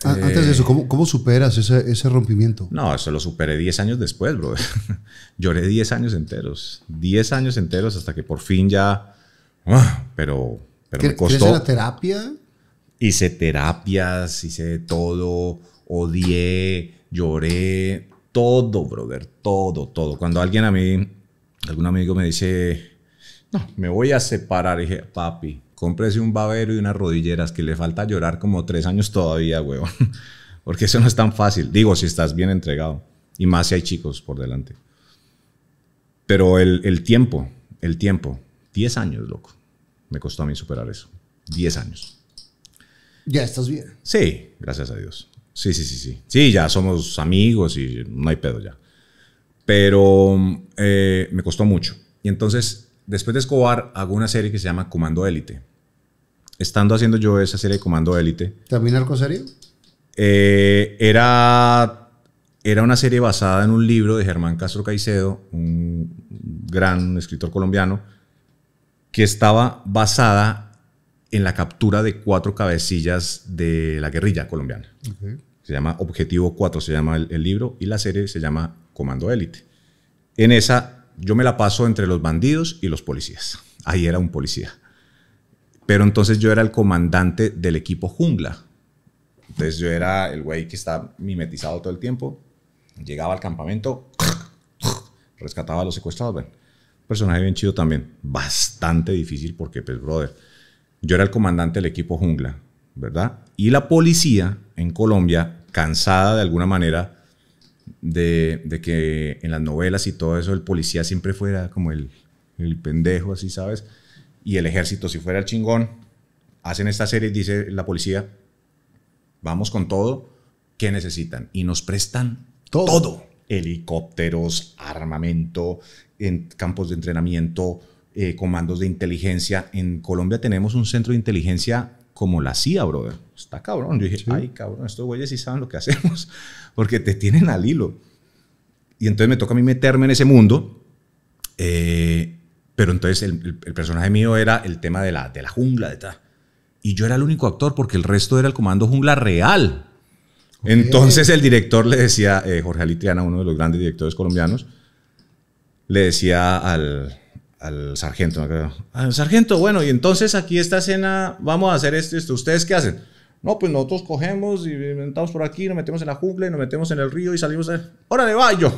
Ah, antes de eso, eh, ¿cómo, cómo superas ese, ese, rompimiento? No, eso lo superé 10 años después, bro Lloré 10 años enteros. 10 años enteros hasta que por fin ya... Ah, pero, pero me costó... ¿Hice la terapia? Hice terapias, hice todo odié, lloré, todo, brother, todo, todo. Cuando alguien a mí, algún amigo me dice, no, me voy a separar, dije, papi, cómprese un babero y unas rodilleras que le falta llorar como tres años todavía, huevón. Porque eso no es tan fácil. Digo, si estás bien entregado. Y más si hay chicos por delante. Pero el, el tiempo, el tiempo. Diez años, loco. Me costó a mí superar eso. Diez años. Ya estás bien. Sí, gracias a Dios. Sí, sí, sí, sí. Sí, ya somos amigos y no hay pedo ya. Pero eh, me costó mucho. Y entonces, después de Escobar, hago una serie que se llama Comando Élite. Estando haciendo yo esa serie de Comando Élite. ¿También algo serio? Eh, era, era una serie basada en un libro de Germán Castro Caicedo, un gran escritor colombiano, que estaba basada en la captura de cuatro cabecillas de la guerrilla colombiana. Se llama Objetivo 4, se llama el, libro, y la serie se llama Comando Élite. En esa yo me la paso entre los bandidos y los policías. Ahí era un policía. Pero entonces yo era el comandante del equipo jungla. Entonces yo era el güey que está mimetizado todo el tiempo. Llegaba al campamento, rescataba a los secuestrados. personaje bien chido también. Bastante difícil porque, pues, brother, yo era el comandante del equipo jungla, ¿verdad? Y la policía en Colombia, cansada de alguna manera de, que en las novelas y todo eso el policía siempre fuera como el, pendejo, así, ¿sabes? Y el ejército, si fuera el chingón, hacen esta serie y dice la policía, vamos con todo, que necesitan? Y nos prestan todo. Helicópteros, armamento, campos de entrenamiento, eh, comandos de inteligencia. En Colombia tenemos un centro de inteligencia como la CIA, brother. Está cabrón. Yo dije, ay, cabrón, estos güeyes sí saben lo que hacemos, porque te tienen al hilo. Y entonces me toca a mí meterme en ese mundo. Eh, pero entonces el, personaje mío era el tema de la, de la jungla, de tal. Y yo era el único actor porque el resto era el comando jungla real. Entonces el director le decía, eh, Jorge Alitriana, uno de los grandes directores colombianos, le decía al, al sargento. Al sargento, bueno, y entonces aquí esta escena, vamos a hacer esto, esto. ¿Ustedes qué hacen? No, pues nosotros cogemos y inventamos por aquí, nos metemos en la jungla y nos metemos en el río y salimos. A... ¡Órale, va! yo!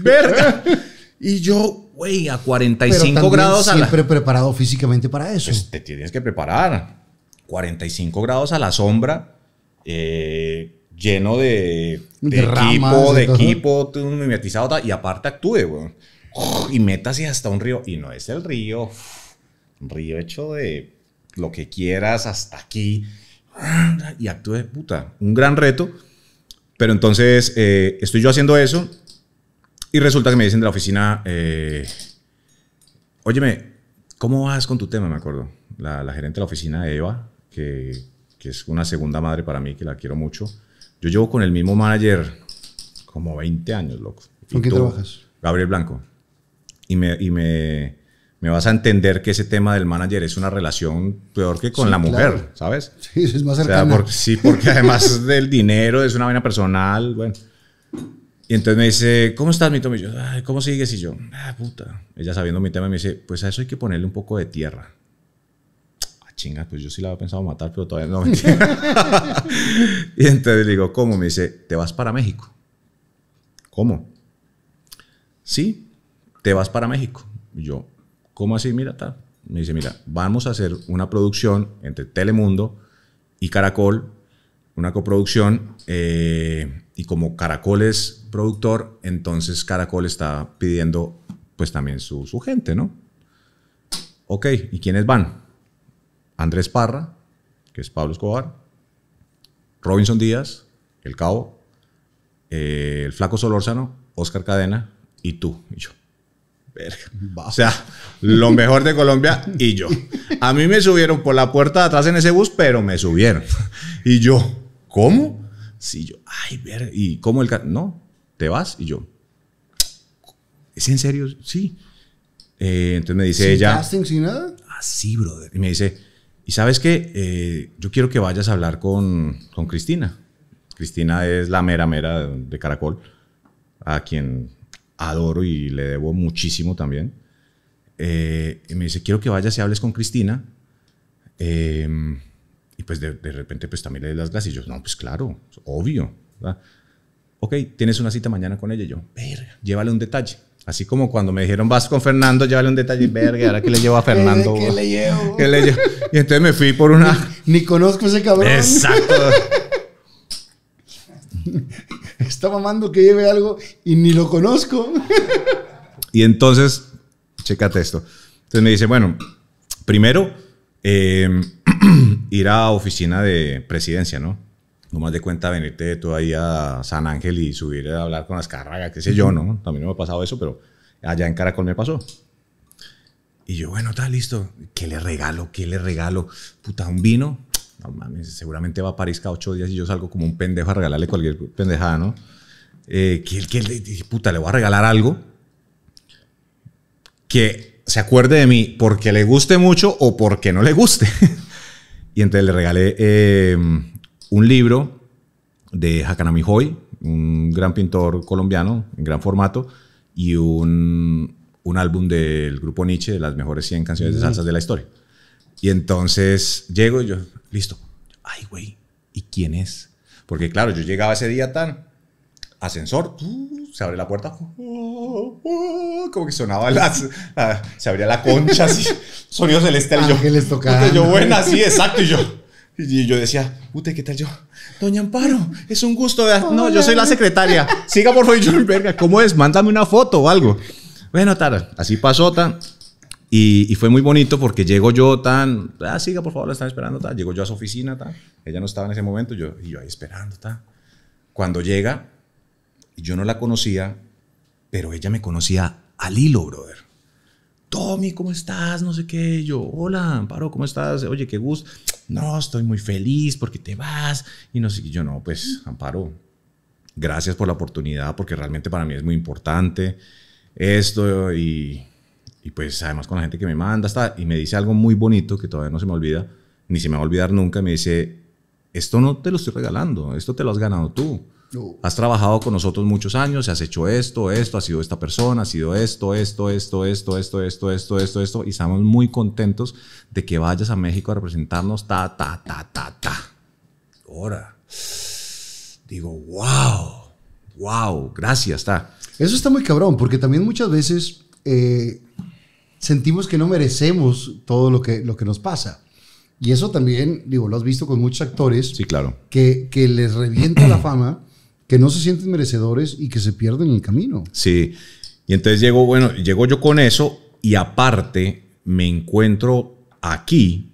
y yo, güey, a 45 grados a Siempre preparado físicamente para eso. Pues te tienes que preparar. 45 grados a la sombra, eh, lleno de, de equipo, de un equipo, mimetizado, y aparte actúe, güey y metas y hasta un río. Y no es el río, un río hecho de lo que quieras hasta aquí. Y actúe puta. Un gran reto. Pero entonces eh, estoy yo haciendo eso y resulta que me dicen de la oficina, eh, óyeme, ¿cómo vas con tu tema? Me acuerdo. La, gerente de la oficina, Eva, que, que, es una segunda madre para mí, que la quiero mucho. Yo llevo con el mismo manager como 20 años, loco. ¿Con quién trabajas? Gabriel Blanco y, me, y me, me, vas a entender que ese tema del manager es una relación peor que con la mujer, ¿sabes? Sí, es más cercano. porque, sí, porque además del dinero es una vaina personal, bueno. Y entonces me dice, ¿cómo estás, mi Tommy? yo, ¿cómo sigues? Y yo, ah, puta. Ella sabiendo mi tema me dice, pues a eso hay que ponerle un poco de tierra. Ah, chinga, pues yo sí la había pensado matar, pero todavía no. y entonces le digo, ¿cómo? Me dice, te vas para México. ¿Cómo? Sí, te vas para México. Y yo, ¿cómo así? Mira, tal. Me dice, mira, vamos a hacer una producción entre Telemundo y Caracol, una coproducción, eh, y como Caracol es productor, entonces Caracol está pidiendo pues también su, gente, ¿no? Ok, ¿y quiénes van? Andrés Parra, que es Pablo Escobar, Robinson Díaz, El Cabo, eh, el Flaco Solórzano, Oscar Cadena y tú. Y yo, Verga. O sea, lo mejor de Colombia y yo. A mí me subieron por la puerta de atrás en ese bus, pero me subieron. Y yo, ¿cómo? Sí, yo, ay, ver ¿Y cómo el.? No, te vas. Y yo, ¿es en serio? Sí. Eh, entonces me dice ¿Sin ella. casting, sin nada? Ah, brother. Y me dice, ¿y sabes qué? Eh, yo quiero que vayas a hablar con, con Cristina. Cristina es la mera mera de Caracol, a quien adoro y le debo muchísimo también. Eh, y me dice, quiero que vayas y hables con Cristina. Em, y pues de, repente pues también le doy las gracias. Y yo, no, pues claro, obvio. Ok, tienes una cita mañana con ella. Y yo, verga, llévale un detalle. Así como cuando me dijeron, vas con Fernando, llévale un detalle. Verga, ¿ahora que le llevo a Fernando? ¿Qué le llevo? le Y entonces me fui por una... Ni, conozco ese cabrón. Exacto. está mamando que lleve algo y ni lo conozco. Y entonces, checate esto. Entonces me dice, bueno, primero, em, ir a oficina de presidencia, ¿no? No más de cuenta venirte tú ahí a San Ángel y subir a hablar con las qué sé yo, ¿no? También me ha pasado eso, pero allá en Caracol me pasó. Y yo, bueno, está listo. ¿Qué le regalo? ¿Qué le regalo? Puta, un vino seguramente va a París cada ocho días y yo salgo como un pendejo a regalarle cualquier pendejada, ¿no? Eh, que, que le, puta, le voy a regalar algo que se acuerde de mí porque le guste mucho o porque no le guste. y entonces le regalé em, un libro de Hakanami Hoy, un gran pintor colombiano en gran formato, y un, álbum del grupo Nietzsche de las mejores 100 canciones de salsa de la historia. Y entonces llego y yo, listo. Ay, güey, ¿y quién es? Porque claro, yo llegaba ese día tan ascensor, uh, se abre la puerta, uh, uh, como que sonaba las... se abría la concha, así, sonido celestial. Y yo, tocando. yo, bueno, sí exacto, y yo, y yo decía, usted ¿qué tal yo? Doña Amparo, es un gusto. No, yo soy la secretaria. Siga, por favor, yo, verga, ¿cómo es? Mándame una foto o algo. Bueno, Tara, así pasó, tan. Y, fue muy bonito porque llego yo tan, ah, siga, por favor, la están esperando, tal. Llego yo a su oficina, tal. Ella no estaba en ese momento, yo, y yo ahí esperando, tal. Cuando llega, yo no la conocía, pero ella me conocía al hilo, brother. Tommy, ¿cómo estás? No sé qué. Yo, hola, Amparo, ¿cómo estás? Oye, qué gusto. No, estoy muy feliz porque te vas. Y no sé, yo no, pues, Amparo, gracias por la oportunidad porque realmente para mí es muy importante esto y y pues además con la gente que me manda, está y me dice algo muy bonito que todavía no se me olvida, ni se me va a olvidar nunca, me dice, esto no te lo estoy regalando, esto te lo has ganado tú. Has trabajado con nosotros muchos años, has hecho esto, esto, has sido esta persona, ha sido esto, esto, esto, esto, esto, esto, esto, esto, esto, y estamos muy contentos de que vayas a México a representarnos, ta, ta, ta, ta, ta. Ahora, digo, wow, wow, gracias, ta. Eso está muy cabrón, porque también muchas veces... Eh, sentimos que no merecemos todo lo que, lo que nos pasa. Y eso también, digo, lo has visto con muchos actores. Sí, claro. Que, que les revienta la fama, que no se sienten merecedores y que se pierden el camino. Sí. Y entonces llego, bueno, llego yo con eso y aparte me encuentro aquí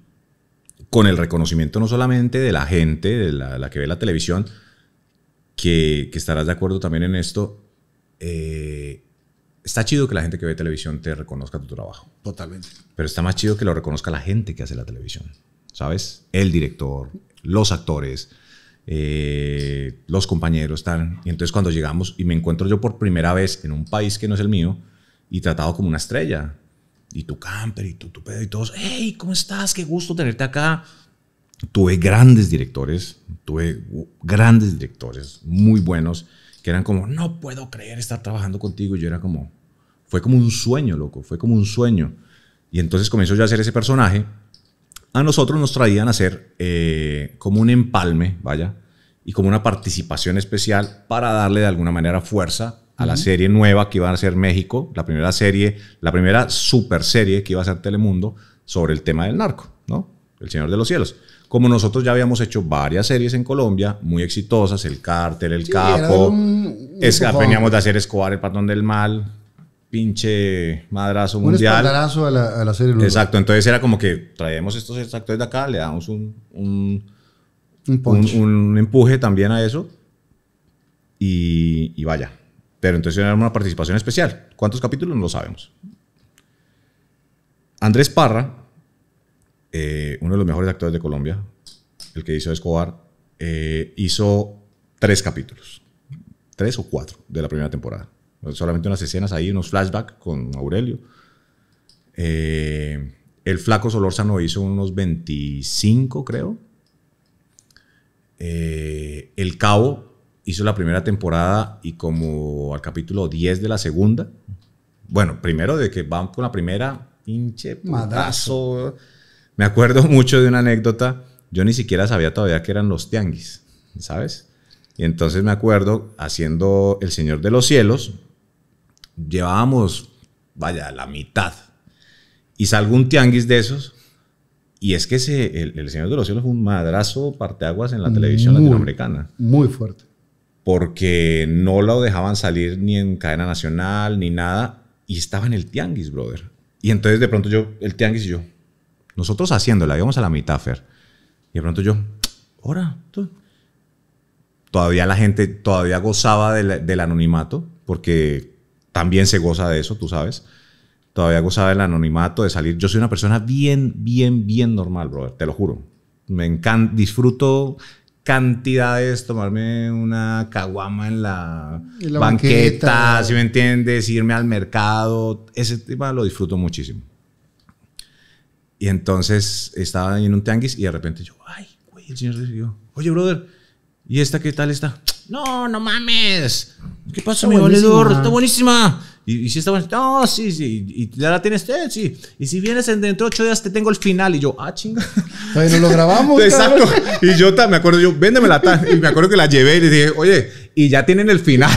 con el reconocimiento no solamente de la gente, de la, que ve la televisión, que, que, estarás de acuerdo también en esto, eh, Está chido que la gente que ve televisión te reconozca tu trabajo. Totalmente. Pero está más chido que lo reconozca la gente que hace la televisión. ¿Sabes? El director, los actores, eh, los compañeros, tal. Y entonces cuando llegamos y me encuentro yo por primera vez en un país que no es el mío y tratado como una estrella. Y tu camper, y tu, tu pedo, y todos, hey, ¿cómo estás? Qué gusto tenerte acá. Tuve grandes directores, tuve grandes directores, muy buenos, que eran como, no puedo creer estar trabajando contigo. Y yo era como, fue como un sueño, loco, fue como un sueño. Y entonces comenzó yo a hacer ese personaje. A nosotros nos traían a hacer eh, como un empalme, vaya, y como una participación especial para darle de alguna manera fuerza a la serie nueva que iba a ser México, la primera serie, la primera super serie que iba a ser Telemundo sobre el tema del narco, ¿no? El Señor de los Cielos. Como nosotros ya habíamos hecho varias series en Colombia, muy exitosas, El Cártel, El Capo, veníamos de hacer Escobar, El Patrón del Mal, pinche madrazo mundial. Un madrazo a la, serie. Exacto, entonces era como que traemos estos actores de acá, le damos un, un, empuje también a eso y, vaya. Pero entonces era una participación especial. ¿Cuántos capítulos? No lo sabemos. Andrés Parra, eh, uno de los mejores actores de Colombia, el que hizo Escobar, eh, hizo tres capítulos, tres o cuatro de la primera temporada. Pues, solamente unas escenas ahí, unos flashbacks con Aurelio. Eh, el flaco Solórzano hizo unos 25, creo. Eh, el Cabo hizo la primera temporada y como al capítulo 10 de la segunda. Bueno, primero de que van con la primera, pinche madrazo Me acuerdo mucho de una anécdota. Yo ni siquiera sabía todavía que eran los tianguis, ¿sabes? Y entonces me acuerdo haciendo El Señor de los Cielos, llevábamos, vaya, la mitad. Y salgo un tianguis de esos. Y es que el, Señor de los Cielos fue un madrazo parteaguas en la televisión latinoamericana. Muy fuerte. Porque no lo dejaban salir ni en cadena nacional, ni nada. Y estaba en el tianguis, brother. Y entonces de pronto yo, el tianguis y yo, nosotros haciéndola, íbamos a la mitad, Fer. Y de pronto yo, ahora, Todavía la gente, todavía gozaba del anonimato, porque también se goza de eso, tú sabes. Todavía gozaba del anonimato, de salir. Yo soy una persona bien, bien, bien normal, brother, te lo juro. Me encanta, disfruto cantidades, tomarme una caguama en la, banqueta, si me entiendes, irme al mercado. Ese tema lo disfruto muchísimo. Y entonces estaba en un tianguis y de repente yo, ay, güey, el señor decidió, oye, brother, ¿y esta qué tal está? No, no mames. ¿Qué pasa, mi valedor? Ah. Está buenísima. Y, si está buenísima, no, sí, sí. Y ya la tienes, eh, sí. Y si vienes dentro de ocho días, te tengo el final. Y yo, ah, chinga. Todavía lo grabamos. Exacto. Y yo me acuerdo, yo, véndemela. Y me acuerdo que la llevé y le dije, oye, y ya tienen el final.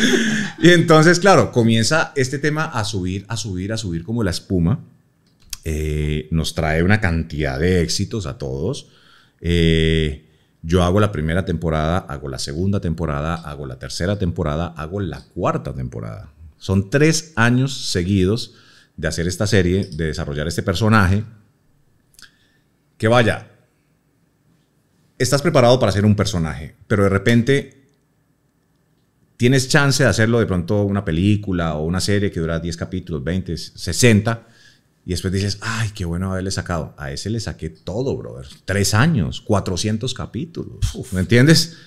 y entonces, claro, comienza este tema a subir, a subir, a subir como la espuma. Eh, nos trae una cantidad de éxitos a todos. Eh, yo hago la primera temporada, hago la segunda temporada, hago la tercera temporada, hago la cuarta temporada. Son tres años seguidos de hacer esta serie, de desarrollar este personaje. Que vaya, estás preparado para hacer un personaje, pero de repente tienes chance de hacerlo de pronto una película o una serie que dura 10 capítulos, 20, 60 y después dices, ay, qué bueno haberle sacado. A ese le saqué todo, brother. Tres años, 400 capítulos. ¿Me entiendes?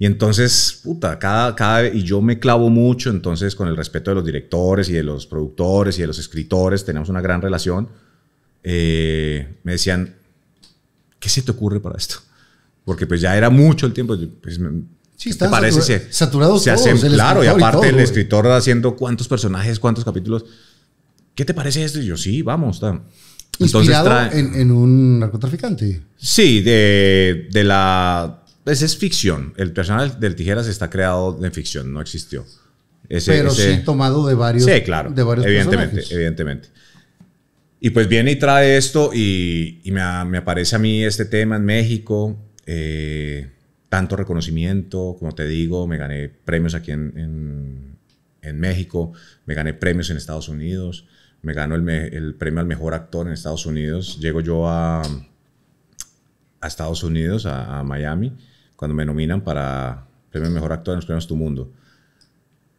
Y entonces, puta, cada, cada, y yo me clavo mucho, entonces con el respeto de los directores y de los productores y de los escritores, tenemos una gran relación, eh, me decían, ¿qué se te ocurre para esto? Porque pues ya era mucho el tiempo, pues, sí, está saturado. saturado se, hace claro, y aparte el escritor haciendo cuántos personajes, cuántos capítulos, ¿qué te parece esto? Y yo, sí, vamos. ¿Inspirado en, un narcotraficante? Sí, de, la... Esa pues es ficción. El personal del Tijeras está creado en ficción, no existió. Pero sí tomado de varios Sí, claro. evidentemente, evidentemente. Y pues viene y trae esto y, me, aparece a mí este tema en México. Eh, tanto reconocimiento, como te digo, me gané premios aquí en, en México, me gané premios en Estados Unidos me ganó el, premio al mejor actor en Estados Unidos. Llego yo a, Estados Unidos, a, Miami, cuando me nominan para premio al mejor actor en los premios Tu Mundo.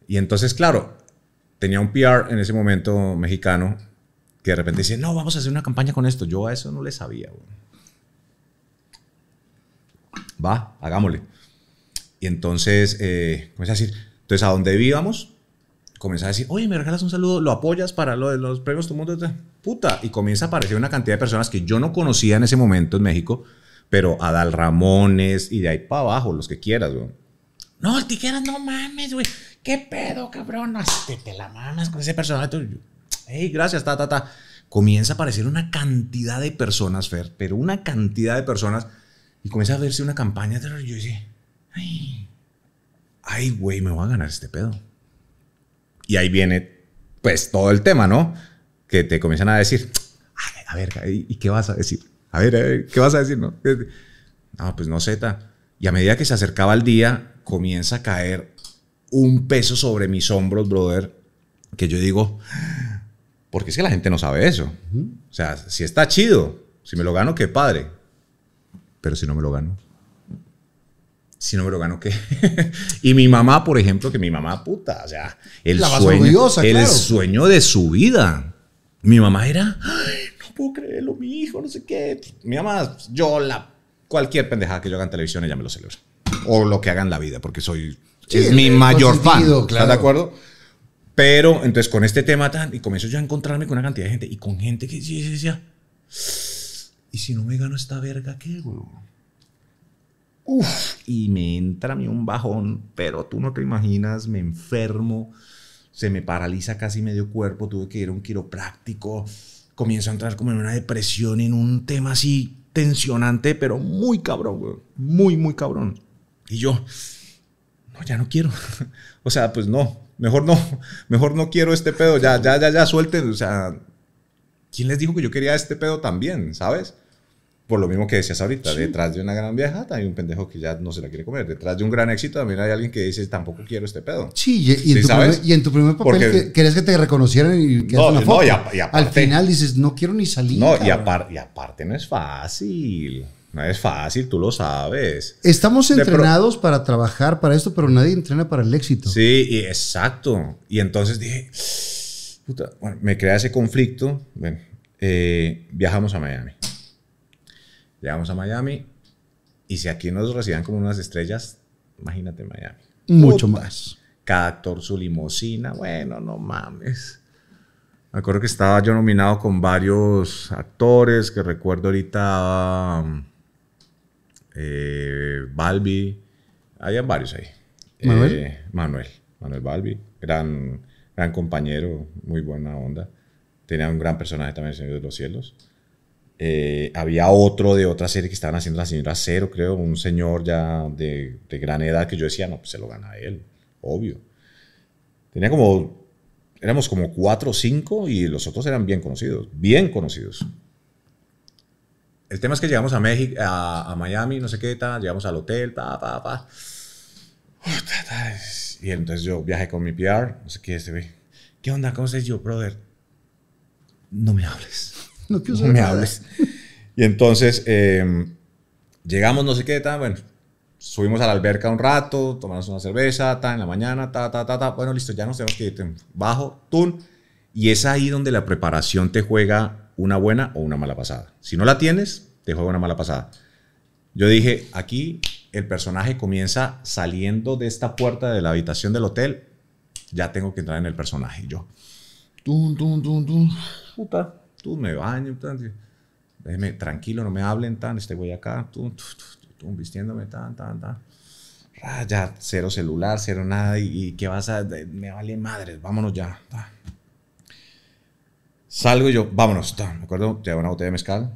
Y entonces, claro, tenía un PR en ese momento mexicano que de repente dice, no, vamos a hacer una campaña con esto. Yo a eso no le sabía. Va, hagámosle. Y entonces, eh, comencé a decir, entonces, ¿a dónde vivíamos? comienza a decir, oye, me regalas un saludo, lo apoyas para lo de los premios, tu mundo, puta. Y comienza a aparecer una cantidad de personas que yo no conocía en ese momento en México, pero Adal Ramones y de ahí para abajo, los que quieras, güey. No, el tijeras, no mames, güey. ¿Qué pedo, cabrón? te, la mamas con ese personaje. Hey, gracias, ta, ta, ta. Comienza a aparecer una cantidad de personas, Fer, pero una cantidad de personas. Y comienza a verse una campaña. Yo dije, ay, ay, güey, me voy a ganar este pedo y ahí viene, pues, todo el tema, ¿no? Que te comienzan a decir, ah, a ver, ¿y qué vas a decir? A ver, ¿qué vas a decir? No, pues no, Z. Y a medida que se acercaba el día, comienza a caer un peso sobre mis hombros, brother, que yo digo, porque es que la gente no sabe eso. O sea, si está chido, si me lo gano, qué padre. Pero si no me lo gano si no me lo gano, ¿qué? y mi mamá, por ejemplo, que mi mamá, puta, o sea, el, sueño, el sueño de su vida. Mi mamá era, no puedo creerlo, mi hijo, no sé qué. Mi mamá, yo la, cualquier pendejada que yo haga en televisión, ella me lo celebra. O lo que haga en la vida, porque soy, es mi mayor fan. Claro. de acuerdo? Pero, entonces, con este tema tan, y comienzo yo a encontrarme con una cantidad de gente, y con gente que decía, ah, ¿y si no me gano esta verga, qué, güey? y me entra a mí un bajón, pero tú no te imaginas, me enfermo, se me paraliza casi medio cuerpo, tuve que ir a un quiropráctico, comienzo a entrar como en una depresión, en un tema así tensionante, pero muy cabrón, muy, muy cabrón. Y yo, no, ya no quiero. o sea, pues no, mejor no, mejor no quiero este pedo, ya, ya, ya, ya, suelten. O sea, ¿quién les dijo que yo quería este pedo también, sabes? por lo mismo que decías ahorita, detrás de una gran vieja hay un pendejo que ya no se la quiere comer. Detrás de un gran éxito también hay alguien que dice, tampoco quiero este pedo. Sí, y, en, tu primer, papel que, querías que te reconocieran y que no, una No, Al final dices, no quiero ni salir. No, y, aparte no es fácil. No es fácil, tú lo sabes. Estamos entrenados para trabajar para esto, pero nadie entrena para el éxito. Sí, exacto. Y entonces dije, puta, bueno, me crea ese conflicto. Eh, viajamos a Miami. Llegamos a Miami y si aquí nos recibían como unas estrellas, imagínate Miami. Mucho más. Cada actor su limosina, bueno, no mames. Me acuerdo que estaba yo nominado con varios actores, que recuerdo ahorita um, eh, Balbi, había varios ahí. Manuel. Eh, Manuel, Manuel Balbi, gran, gran compañero, muy buena onda. Tenía un gran personaje también, el Señor de los Cielos. Eh, había otro de otra serie que estaban haciendo la señora Cero, creo, un señor ya de, gran edad que yo decía, no, pues se lo gana él, obvio. Tenía como, éramos como cuatro o cinco y los otros eran bien conocidos, bien conocidos. El tema es que llegamos a México, a, Miami, no sé qué, tal, llegamos al hotel, pa, pa, pa. Y entonces yo viajé con mi PR, no sé qué, este, ¿qué onda? ¿Cómo estás yo, brother? No me hables No quiero saber. No me hables. Y entonces em, llegamos, no sé qué, tan bueno. Subimos a la alberca un rato, tomamos una cerveza, está en la mañana, ta, ta, ta, ta. Bueno, listo, ya no tenemos que ir. Bajo, tun. Y es ahí donde la preparación te juega una buena o una mala pasada. Si no la tienes, te juega una mala pasada. Yo dije, aquí el personaje comienza saliendo de esta puerta de la habitación del hotel. Ya tengo que entrar en el personaje. yo, tun, tun, tun, tun. Puta tú me baño, tranquilo, no me hablen tan, este güey acá, tú, tú, tú, vistiéndome tan, tan, tan. Ah, ya, cero celular, cero nada, y, qué vas a, me vale madres, vámonos ya. Salgo yo, vámonos, me acuerdo, te hago una botella de mezcal,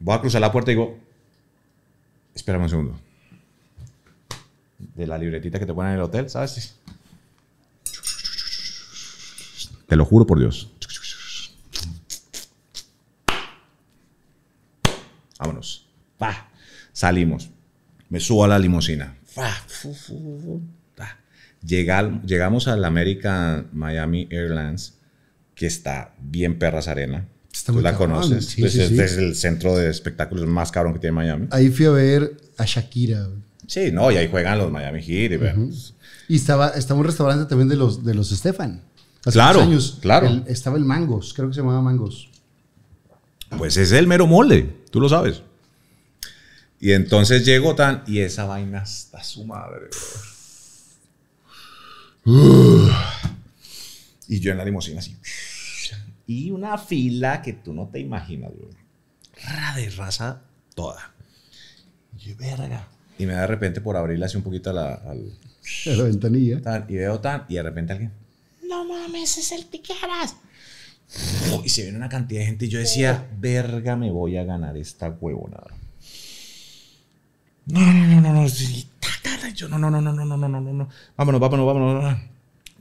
Voy a cruzar la puerta y digo, espérame un segundo. De la libretita que te ponen en el hotel, ¿sabes? Te lo juro por Dios. Vámonos. Salimos. Me subo a la limusina. llegamos al American Miami Airlines, que está bien perras arena. Tú la conoces. Pues es, el centro de espectáculos más cabrón que tiene Miami. Ahí fui a ver a Shakira. Sí, no, y ahí juegan los Miami Heat. Pues y, estaba, estaba un restaurante también de los, de los Stefan claro, claro. estaba el Mangos, creo que se llamaba Mangos. Pues es el mero molde, tú lo sabes. Y entonces llego tan. Y esa vaina está su madre, Y yo en la limosina así. Y una fila que tú no te imaginas, bro. Ra de raza toda. Y verga. Y me da de repente por abrirle así un poquito a la, ventanilla. y veo tan. Y de repente alguien no mames, es el Tiqueras. Y se viene una cantidad de gente y yo decía, verga, me voy a ganar esta huevonada. No, no, no, no, no. Yo, no, no, no, no, no, no, no, no, no. Vámonos, vámonos, vámonos.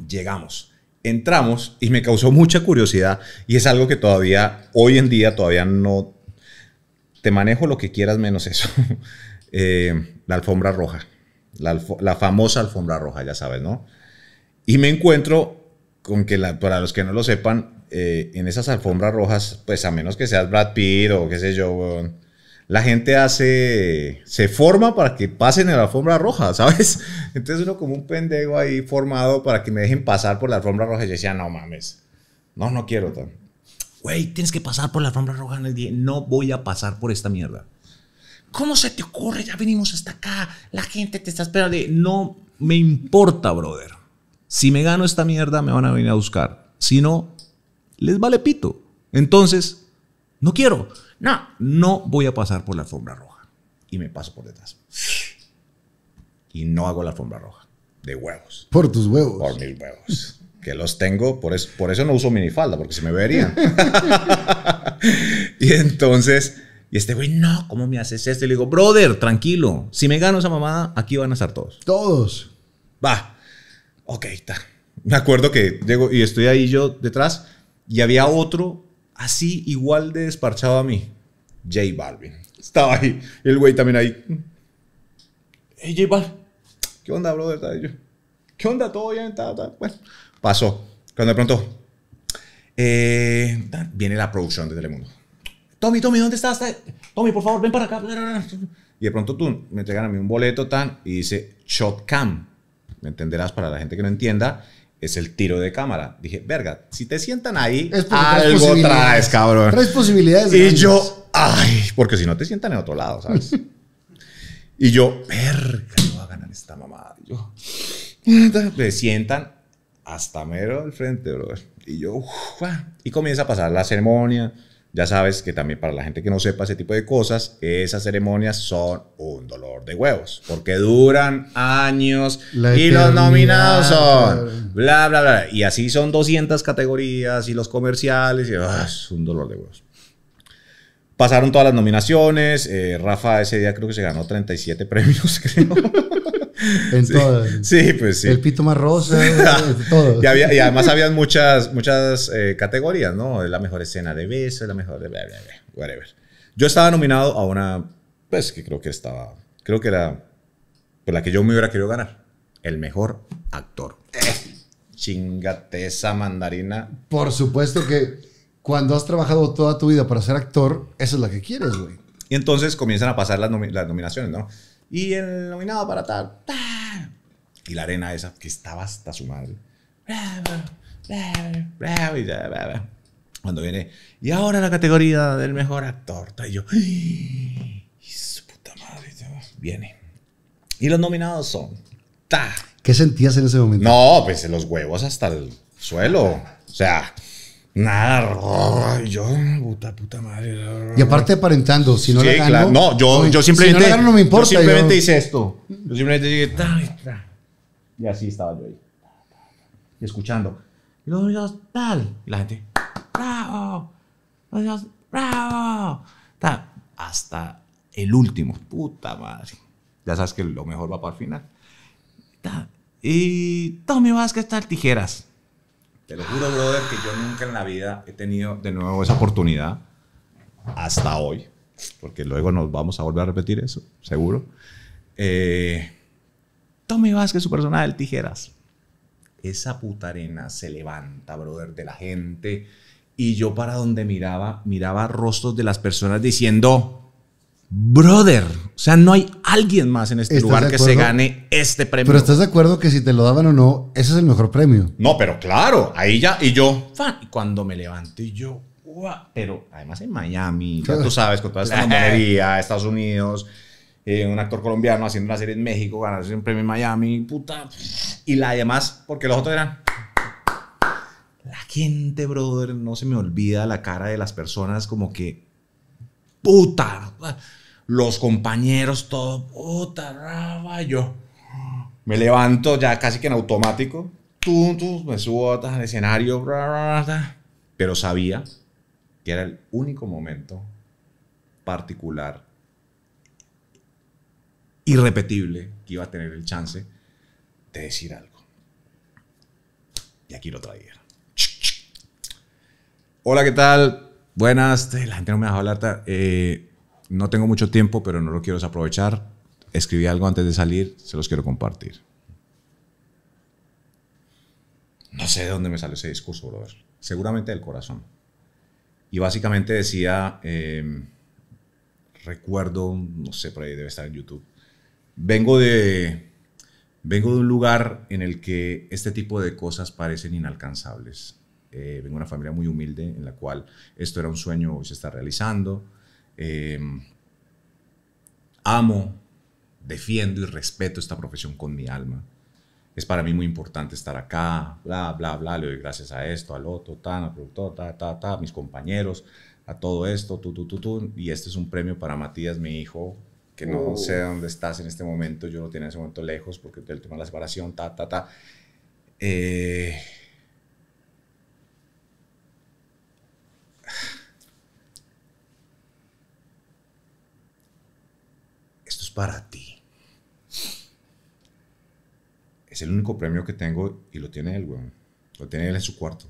Llegamos. Entramos y me causó mucha curiosidad y es algo que todavía, hoy en día, todavía no... Te manejo lo que quieras menos eso. eh, la alfombra roja. La, la famosa alfombra roja, ya sabes, ¿no? Y me encuentro con que la, para los que no lo sepan, eh, en esas alfombras rojas, pues a menos que seas Brad Pitt o qué sé yo, la gente hace, se forma para que pasen en la alfombra roja, ¿sabes? Entonces uno como un pendejo ahí formado para que me dejen pasar por la alfombra roja. Y yo decía, no mames, no, no quiero tan. Güey, tienes que pasar por la alfombra roja en el día. No voy a pasar por esta mierda. ¿Cómo se te ocurre? Ya venimos hasta acá. La gente te está esperando. No me importa, brother. Si me gano esta mierda, me van a venir a buscar. Si no, les vale pito. Entonces, no quiero. No, no voy a pasar por la alfombra roja. Y me paso por detrás. Y no hago la alfombra roja. De huevos. Por tus huevos. Por mil huevos. que los tengo, por eso, no uso minifalda, porque se me verían. y entonces, y este güey, no, ¿cómo me haces esto? Y le digo, brother, tranquilo, si me gano esa mamada, aquí van a estar todos. Todos. Va ok, está. Me acuerdo que llego y estoy ahí yo detrás y había otro así igual de desparchado a mí, J Balvin. Estaba ahí, el güey también ahí. Hey, J Balvin, ¿qué onda, brother? ¿Qué onda? ¿Todo bien? Bueno, pasó. Cuando de pronto eh, viene la producción de Telemundo. Tommy, Tommy, ¿dónde estás? Tommy, por favor, ven para acá. Y de pronto tú me entregan a mí un boleto tan y dice Shotcam me entenderás para la gente que no entienda, es el tiro de cámara. Dije, verga, si te sientan ahí, es algo traes, cabrón. Tres posibilidades. Y yo, ay, porque si no te sientan en otro lado, ¿sabes? y yo, verga, no va a ganar esta mamada. Y yo, me sientan hasta mero al frente, bro. Y yo, y comienza a pasar la ceremonia ya sabes que también para la gente que no sepa ese tipo de cosas, esas ceremonias son un dolor de huevos, porque duran años y los nominados son bla, bla, bla. Y así son 200 categorías y los comerciales, y ah, es un dolor de huevos. Pasaron todas las nominaciones, eh, Rafa ese día creo que se ganó 37 premios, creo. En sí, todas. Sí, pues sí. El pito más rosa, eh, todo. y, había, además habían muchas, muchas eh, categorías, ¿no? La mejor escena de beso, la mejor de whatever. Yo estaba nominado a una, pues que creo que estaba, creo que era por la que yo me hubiera querido ganar. El mejor actor. chingate esa mandarina. Por supuesto que cuando has trabajado toda tu vida para ser actor, esa es la que quieres, güey. Y entonces comienzan a pasar las nominaciones, ¿no? Y el nominado para tal. Y la arena esa, que estaba hasta su madre. Cuando viene, y ahora la categoría del mejor actor. Y yo, ¡Ah! y su puta madre, viene. Y los nominados son. ¡ta! ¿Qué sentías en ese momento? No, pues los huevos hasta el suelo. O sea, Nada, yo, puta, puta madre. Y aparte aparentando, si no sí, la gano. Claro. No, yo, yo simplemente. no no me importa. Yo simplemente hice esto. Yo simplemente dije, y así estaba yo ahí. Y escuchando. Y los dos tal. Y la gente, bravo. Los dos bravo. Hasta el último, puta madre. Ya sabes que lo mejor va para el final. todo Y Tommy Vázquez, tal, tijeras. Te lo juro, brother, que yo nunca en la vida he tenido de nuevo esa oportunidad hasta hoy, porque luego nos vamos a volver a repetir eso, seguro. Eh, Tommy Vázquez, su personaje del Tijeras. Esa puta arena se levanta, brother, de la gente. Y yo para donde miraba, miraba rostros de las personas diciendo, brother, o sea, no hay alguien más en este lugar que se gane este premio. Pero estás de acuerdo que si te lo daban o no, ese es el mejor premio. No, pero claro, ahí ya, y yo, y cuando me levanto y yo, pero además en Miami, tú sabes, con toda esta mayoría, Estados Unidos, eh, un actor colombiano haciendo una serie en México, ganando un premio en Miami, puta, y la además porque los otros eran... La gente, brother, no se me olvida la cara de las personas como que... Puta los compañeros, todo, puta, raba, yo me levanto ya casi que en automático, Tú, tum, me subo al escenario, pero sabía que era el único momento particular, irrepetible, que iba a tener el chance de decir algo. Y aquí lo traía. Hola, ¿qué tal? Buenas, la gente no me deja hablar. Eh, no tengo mucho tiempo, pero no lo quiero desaprovechar. Escribí algo antes de salir, se los quiero compartir. No sé de dónde me salió ese discurso, brother. Seguramente del corazón. Y básicamente decía, em, recuerdo, no sé, por ahí debe estar en YouTube. Vengo de, vengo de un lugar en el que este tipo de cosas parecen inalcanzables. Eh, vengo de una familia muy humilde en la cual esto era un sueño y se está realizando. Em, amo, defiendo y respeto esta profesión con mi alma. Es para mí muy importante estar acá, bla, bla, bla, le doy gracias a esto, al otro, tan, al productor, ta, ta, ta, a mis compañeros, a todo esto, tu, tu, tu, Y este es un premio para Matías, mi hijo, que no sé dónde estás en este momento, yo lo tenía en ese momento lejos porque el tema de la separación, ta, ta, ta. Eh, para ti. Es el único premio que tengo y lo tiene él, weón. Lo tiene él en su cuarto.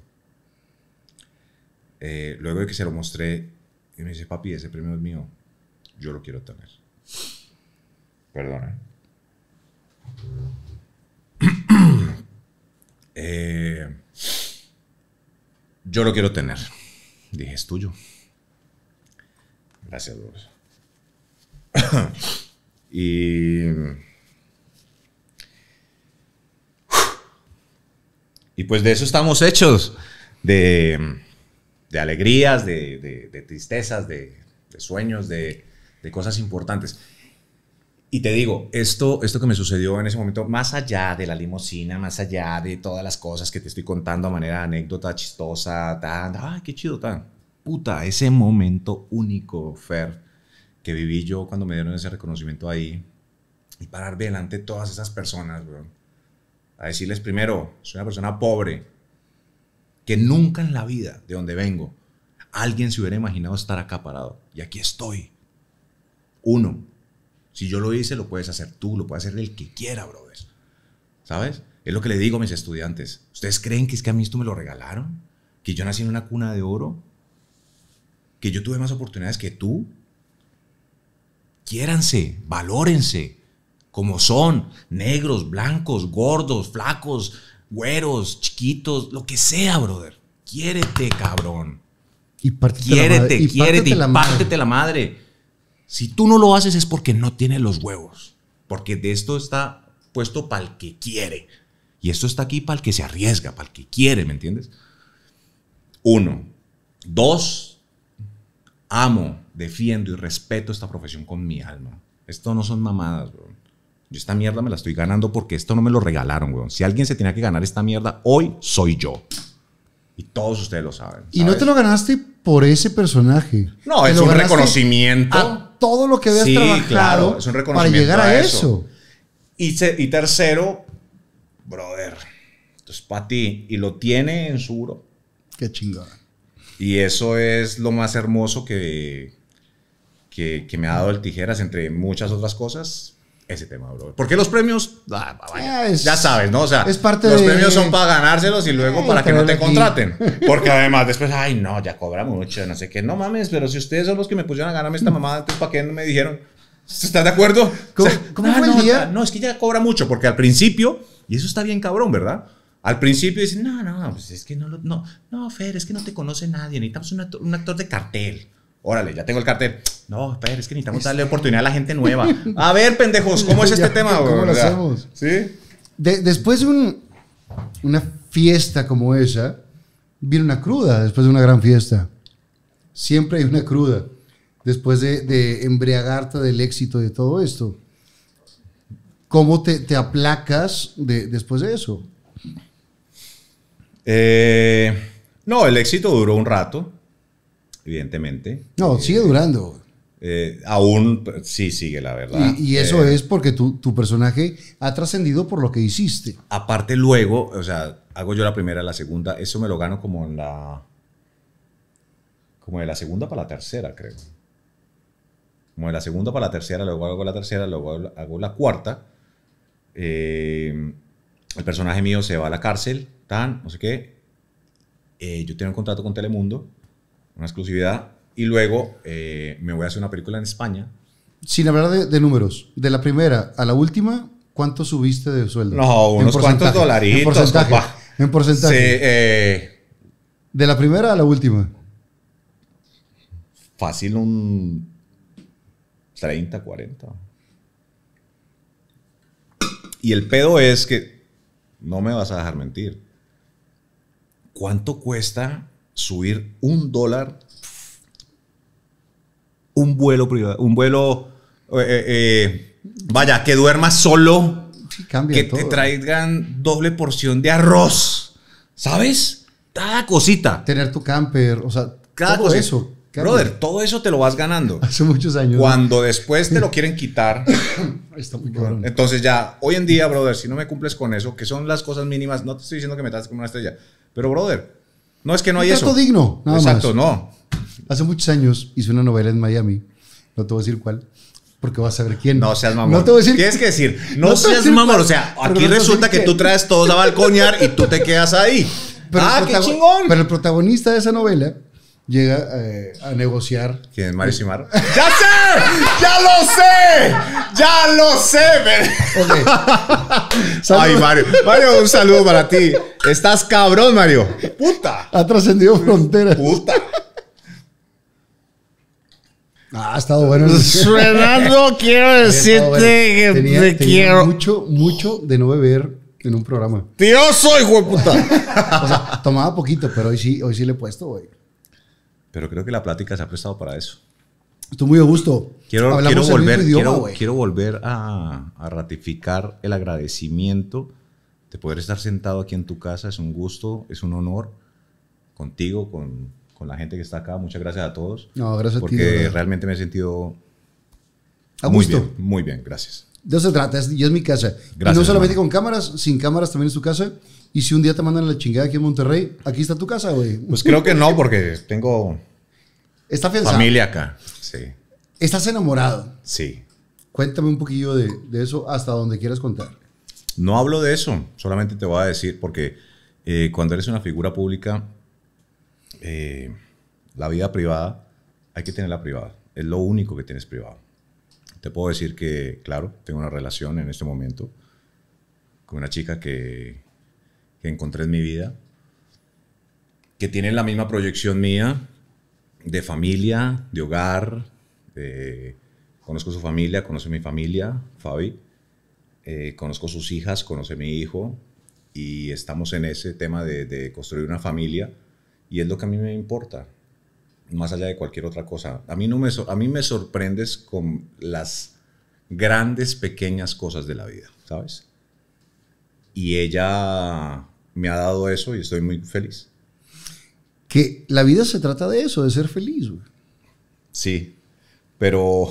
Eh, luego de que se lo mostré, y me dice, papi, ese premio es mío. Yo lo quiero tener. Perdón ¿eh? Eh, yo lo quiero tener. Dije, es tuyo. Gracias, Dios. Y. Y pues de eso estamos hechos, de, alegrías, de, tristezas, de, sueños, de, cosas importantes. Y te digo, esto, esto que me sucedió en ese momento, más allá de la limosina más allá de todas las cosas que te estoy contando a manera anécdota chistosa, tan, ay, qué chido, tan, puta, ese momento único, Fer, que viví yo cuando me dieron ese reconocimiento ahí y parar delante de todas esas personas, bro, a decirles primero, soy una persona pobre, que nunca en la vida de donde vengo alguien se hubiera imaginado estar acá parado y aquí estoy. Uno, si yo lo hice, lo puedes hacer tú, lo puede hacer el que quiera, bro. ¿Sabes? Es lo que le digo a mis estudiantes. ¿Ustedes creen que es que a mí esto me lo regalaron? ¿Que yo nací en una cuna de oro? ¿Que yo tuve más oportunidades que tú? Quiéranse, valórense como son, negros, blancos, gordos, flacos, güeros, chiquitos, lo que sea, brother. Quiérete, cabrón. Y partete quiérete, Y la, madre. la madre. Si tú no lo haces es porque no tienes los huevos, porque de esto está puesto para el que quiere. Y esto está aquí para el que se arriesga, para el que quiere, ¿me entiendes? Uno. Dos, amo defiendo y respeto esta profesión con mi alma. Esto no son mamadas, bro Yo esta mierda me la estoy ganando porque esto no me lo regalaron, weón. Si alguien se tenía que ganar esta mierda, hoy soy yo. Y todos ustedes lo saben. Y no te lo ganaste por ese personaje. No, es un reconocimiento. A todo lo que habías sí, trabajado claro, para llegar a, eso. Y, tercero, brother, entonces para ti. Y lo tiene en su Qué chingada. Y eso es lo más hermoso que, que, me ha dado el tijeras, entre muchas otras cosas, ese tema, bro. Porque los premios, ah, ah, ya sabes, ¿no? O sea, parte los premios son para ganárselos y luego para que no te contraten. Porque además después, ay, no, ya cobra mucho, no sé qué. No mames, pero si ustedes son los que me pusieron a ganarme esta mamada, ¿para qué no me dijeron? ¿Estás de acuerdo? ¿Cómo, ah, no, el día? No, es que ya cobra mucho, porque al principio, y eso está bien cabrón, ¿verdad? Al principio dicen, no, no, pues es que no, no, no, Fer, es que no te conoce nadie, necesitamos un actor de cartel. Órale, ya tengo el cartel. No, espera, es que necesitamos darle oportunidad a la gente nueva. A ver, pendejos, ¿cómo es este tema? ¿Cómo lo hacemos? ¿Sí? después de una fiesta como esa, viene una cruda después de una gran fiesta. Siempre hay una cruda después de, embriagarte del éxito de todo esto. ¿Cómo te, aplacas después de eso? Eh, no, el éxito duró un rato evidentemente. No, eh, sigue durando. Eh, aún sí sigue, la verdad. Y, eso eh, es porque tu, personaje ha trascendido por lo que hiciste. Aparte luego, o sea, hago yo la primera, la segunda, eso me lo gano como en la... Como de la segunda para la tercera, creo. Como de la segunda para la tercera, luego hago la tercera, luego hago la cuarta. el personaje mío se va a la cárcel, tan, no sé qué. yo tengo un contrato con Telemundo una exclusividad. Y luego eh, me voy a hacer una película en España. Sin hablar de, números, de la primera a la última, ¿cuánto subiste de sueldo? No, unos cuantos dolaritos. En porcentaje. En eh, porcentaje. de la primera a la última. Fácil un 30, 40. Y el pedo es que, no me vas a dejar mentir, ¿cuánto cuesta subir un dólar. Un vuelo privado, un vuelo. Eh, eh, eh, vaya, que duermas solo. que te traigan doble porción de arroz. ¿Sabes? Cada cosita. Tener tu camper, o sea, todo eso. Brother, todo eso te lo vas ganando. Hace muchos años. Cuando después te lo quieren quitar. Está muy Entonces ya, hoy en día, brother, si no me cumples con eso, que son las cosas mínimas, no te estoy diciendo que me estás como una estrella, pero brother, no es que no hay eso. digno, Exacto, no. Hace muchos años hice una novela en Miami, no te voy a decir cuál, porque vas a ver quién. No seas mamón. No te voy a decir. Tienes que decir, no, seas O sea, aquí resulta que, tú traes todos a balconear y tú te quedas ahí. Pero ah, chingón. Pero el protagonista de esa novela llega eh, a negociar. ¿Quién es Marisimar? ¡Ya sé! ¡Ya lo sé! ¡Ya lo sé! Okay. Ay, Mario. Mario, un saludo para ti. Estás cabrón, Mario. Puta. Ha trascendido fronteras. Puta. Ah, ha estado bueno. Fernando, quiero decirte que te quiero. Mucho, mucho de no beber en un programa. Tío, soy puta. o sea, tomaba poquito, pero hoy sí, hoy sí le he puesto, güey. Pero creo que la plática se ha prestado para eso. Estoy muy a gusto. Quiero, volver, quiero, volver a, ratificar el agradecimiento de poder estar sentado aquí en tu casa. Es un gusto, es un honor contigo, con, con la gente que está acá. Muchas gracias a todos. No, gracias a ti. Porque realmente me he sentido muy bien. Muy bien, gracias. De eso se trata, es, y es mi casa. Gracias, y no solamente con cámaras, sin cámaras también es tu casa. Y si un día te mandan la chingada aquí en Monterrey, aquí está tu casa, güey. Pues creo que no, porque tengo Está Familia acá, sí. Estás enamorado. Sí. Cuéntame un poquillo de, eso hasta donde quieras contar. No hablo de eso, solamente te voy a decir, porque eh, cuando eres una figura pública, eh, la vida privada, hay que tenerla privada. Es lo único que tienes privado. Te puedo decir que, claro, tengo una relación en este momento con una chica que, que encontré en mi vida, que tiene la misma proyección mía, de familia, de hogar. Eh, conozco su familia, conoce mi familia, Fabi. Eh, conozco sus hijas, conoce mi hijo. Y estamos en ese tema de, de construir una familia. Y es lo que a mí me importa, más allá de cualquier otra cosa. A mí, no me, a mí me sorprendes con las grandes, pequeñas cosas de la vida, ¿sabes? Y ella me ha dado eso y estoy muy feliz. Que la vida se trata de eso, de ser feliz, güey. Sí, pero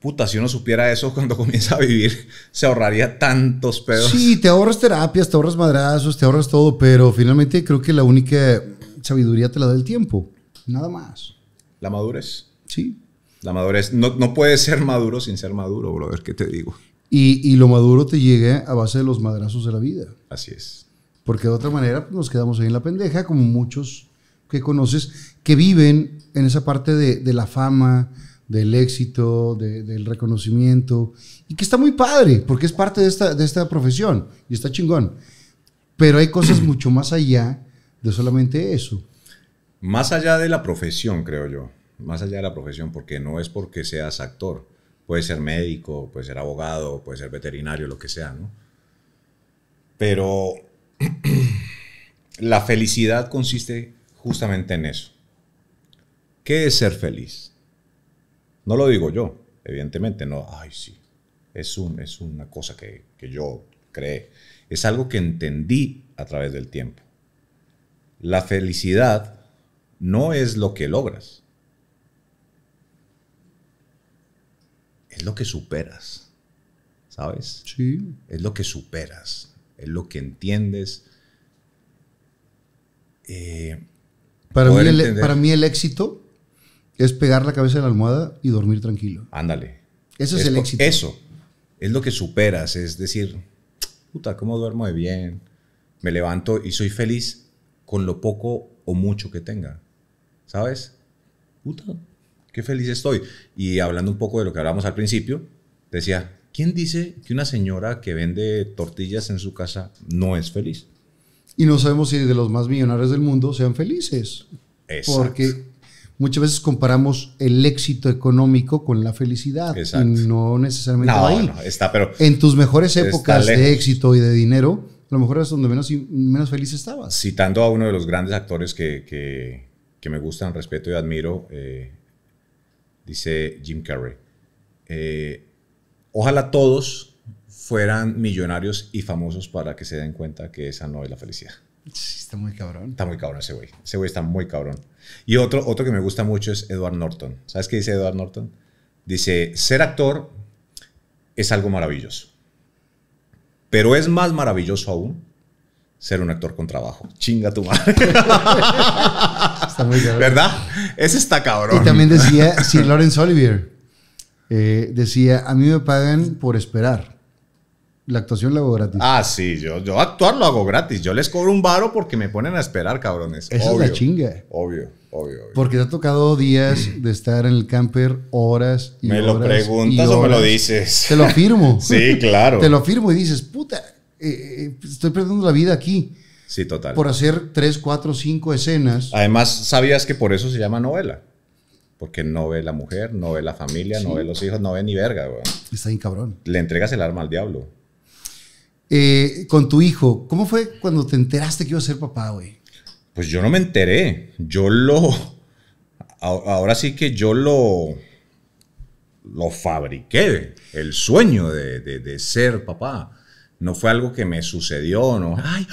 puta, si uno supiera eso cuando comienza a vivir, se ahorraría tantos pedos. Sí, te ahorras terapias, te ahorras madrazos, te ahorras todo, pero finalmente creo que la única sabiduría te la da el tiempo, nada más. ¿La madurez? Sí. La madurez. No, no puedes ser maduro sin ser maduro, ver ¿qué te digo? Y, lo maduro te llega a base de los madrazos de la vida. Así es. Porque de otra manera pues, nos quedamos ahí en la pendeja, como muchos que conoces que viven en esa parte de, de la fama, del éxito, del reconocimiento, y que está muy padre, porque es parte de esta, de esta profesión, y está chingón. Pero hay cosas mucho más allá de solamente eso. Más allá de la profesión, creo yo, más allá de la profesión, porque no es porque seas actor, puede ser médico, puede ser abogado, puede ser veterinario, lo que sea, ¿no? Pero la felicidad consiste justamente en eso. ¿Qué es ser feliz? No lo digo yo, evidentemente, no, ay sí, es, un, es una cosa que, que yo creé, es algo que entendí a través del tiempo. La felicidad no es lo que logras, es lo que superas, ¿sabes? Sí. Es lo que superas, es lo que entiendes. Eh, para mí, el, éxito es pegar la cabeza en la almohada y dormir tranquilo. Ándale. Eso es, el éxito. Eso es lo que superas, es decir, puta, ¿cómo duermo de bien? Me levanto y soy feliz con lo poco o mucho que tenga. ¿Sabes? Puta, qué feliz estoy. Y hablando un poco de lo que hablamos al principio, decía, ¿quién dice que una señora que vende tortillas en su casa no es feliz? Y no sabemos si de los más millonarios del mundo sean felices. Porque muchas veces comparamos el éxito económico con la felicidad. Y no necesariamente está, pero en tus mejores épocas de éxito y de dinero, a lo mejor es donde menos, menos feliz estabas. Citando a uno de los grandes actores que, me gustan, respeto y admiro, eh, dice Jim Carrey. Eh, ojalá todos fueran millonarios y famosos para que se den cuenta que esa no es la felicidad. está muy cabrón. Está muy cabrón ese güey. Ese güey está muy cabrón. Y otro, otro que me gusta mucho es Edward Norton. ¿Sabes qué dice Edward Norton? Dice, ser actor es algo maravilloso. Pero es más maravilloso aún ser un actor con trabajo. Chinga tu madre. está muy cabrón. ¿Verdad? Ese está cabrón. Y también decía Sir Lawrence Olivier. Eh, decía, a mí me pagan por esperar. La actuación la hago gratis. Ah, sí, yo, yo actuar lo hago gratis. Yo les cobro un varo porque me ponen a esperar, cabrones. es la chinga. Obvio, obvio, Porque te ha tocado días de estar en el camper horas y ¿Me horas. ¿Me lo preguntas o me lo dices? Te lo afirmo. sí, claro. te lo afirmo y dices, puta, eh, eh, estoy perdiendo la vida aquí. Sí, total. Por hacer tres, cuatro, cinco escenas. Además, ¿sabías que por eso se llama novela? porque no ve la mujer, no ve la familia, no ve los hijos, no ve ni verga, güey. Está bien cabrón. Le entregas el arma al diablo. Eh, con tu hijo, ¿cómo fue cuando te enteraste que iba a ser papá, güey? Pues yo no me enteré. Yo lo. Ahora sí que yo lo. Lo fabriqué. El sueño de, ser papá. No fue algo que me sucedió, no. Ay,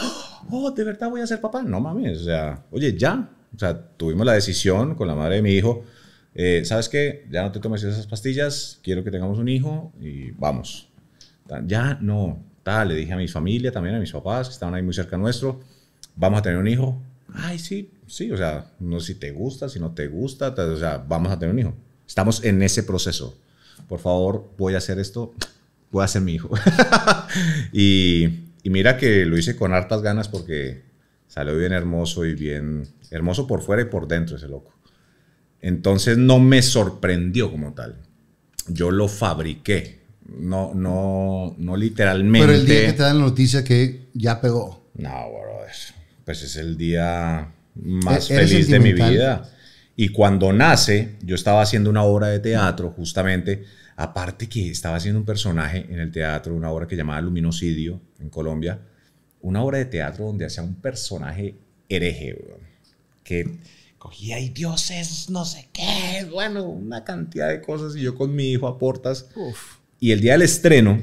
oh, de verdad voy a ser papá. No mames. O sea, oye, ya. O sea, tuvimos la decisión con la madre de mi hijo. Eh, ¿Sabes qué? Ya no te tomes esas pastillas. Quiero que tengamos un hijo y vamos. Ya no le dije a mi familia también, a mis papás que estaban ahí muy cerca nuestro, vamos a tener un hijo. Ay, sí, sí, o sea, no sé si te gusta, si no te gusta, o sea, vamos a tener un hijo. Estamos en ese proceso. Por favor, voy a hacer esto, voy a hacer mi hijo. y, y mira que lo hice con hartas ganas porque salió bien hermoso y bien hermoso por fuera y por dentro ese loco. Entonces no me sorprendió como tal. Yo lo fabriqué no, no, no literalmente. Pero el día que te dan la noticia que ya pegó. No, bro, pues es el día más feliz de mi vida. Y cuando nace, yo estaba haciendo una obra de teatro, justamente, aparte que estaba haciendo un personaje en el teatro, una obra que llamaba Luminocidio en Colombia, una obra de teatro donde hacía un personaje hereje, que cogía y dioses, no sé qué, bueno, una cantidad de cosas, y yo con mi hijo aportas portas. Y el día del estreno,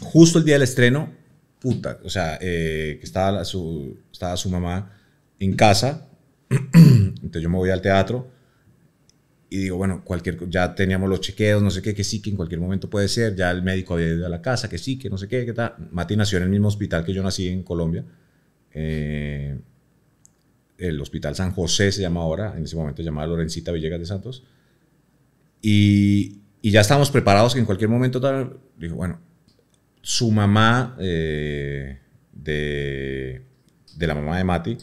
justo el día del estreno, puta, o sea, eh, estaba, su, estaba su mamá en casa, entonces yo me voy al teatro y digo, bueno, cualquier, ya teníamos los chequeos, no sé qué, que sí, que en cualquier momento puede ser, ya el médico había ido a la casa, que sí, que no sé qué, que tal. Mati nació en el mismo hospital que yo nací en Colombia, eh, el Hospital San José se llama ahora, en ese momento se llamaba Lorencita Villegas de Santos, y y ya estábamos preparados que en cualquier momento tal, dijo, bueno, su mamá eh, de, de, la mamá de Mati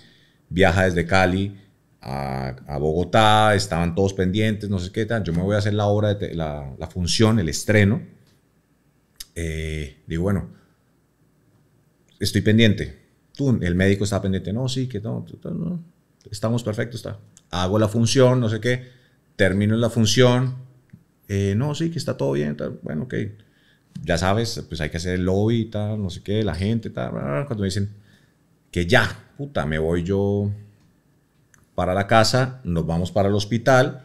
viaja desde Cali a, Bogotá, estaban todos pendientes, no sé qué tal, yo me voy a hacer la obra, de la, función, el estreno. Eh, digo, bueno, estoy pendiente. Tú, el médico está pendiente, no, sí, que estamos perfectos, está. Hago la función, no sé qué, termino la función, eh, no, sí, que está todo bien, bueno, ok. Ya sabes, pues hay que hacer el lobby, tal, no sé qué, la gente, tal. Cuando me dicen que ya, puta, me voy yo para la casa, nos vamos para el hospital,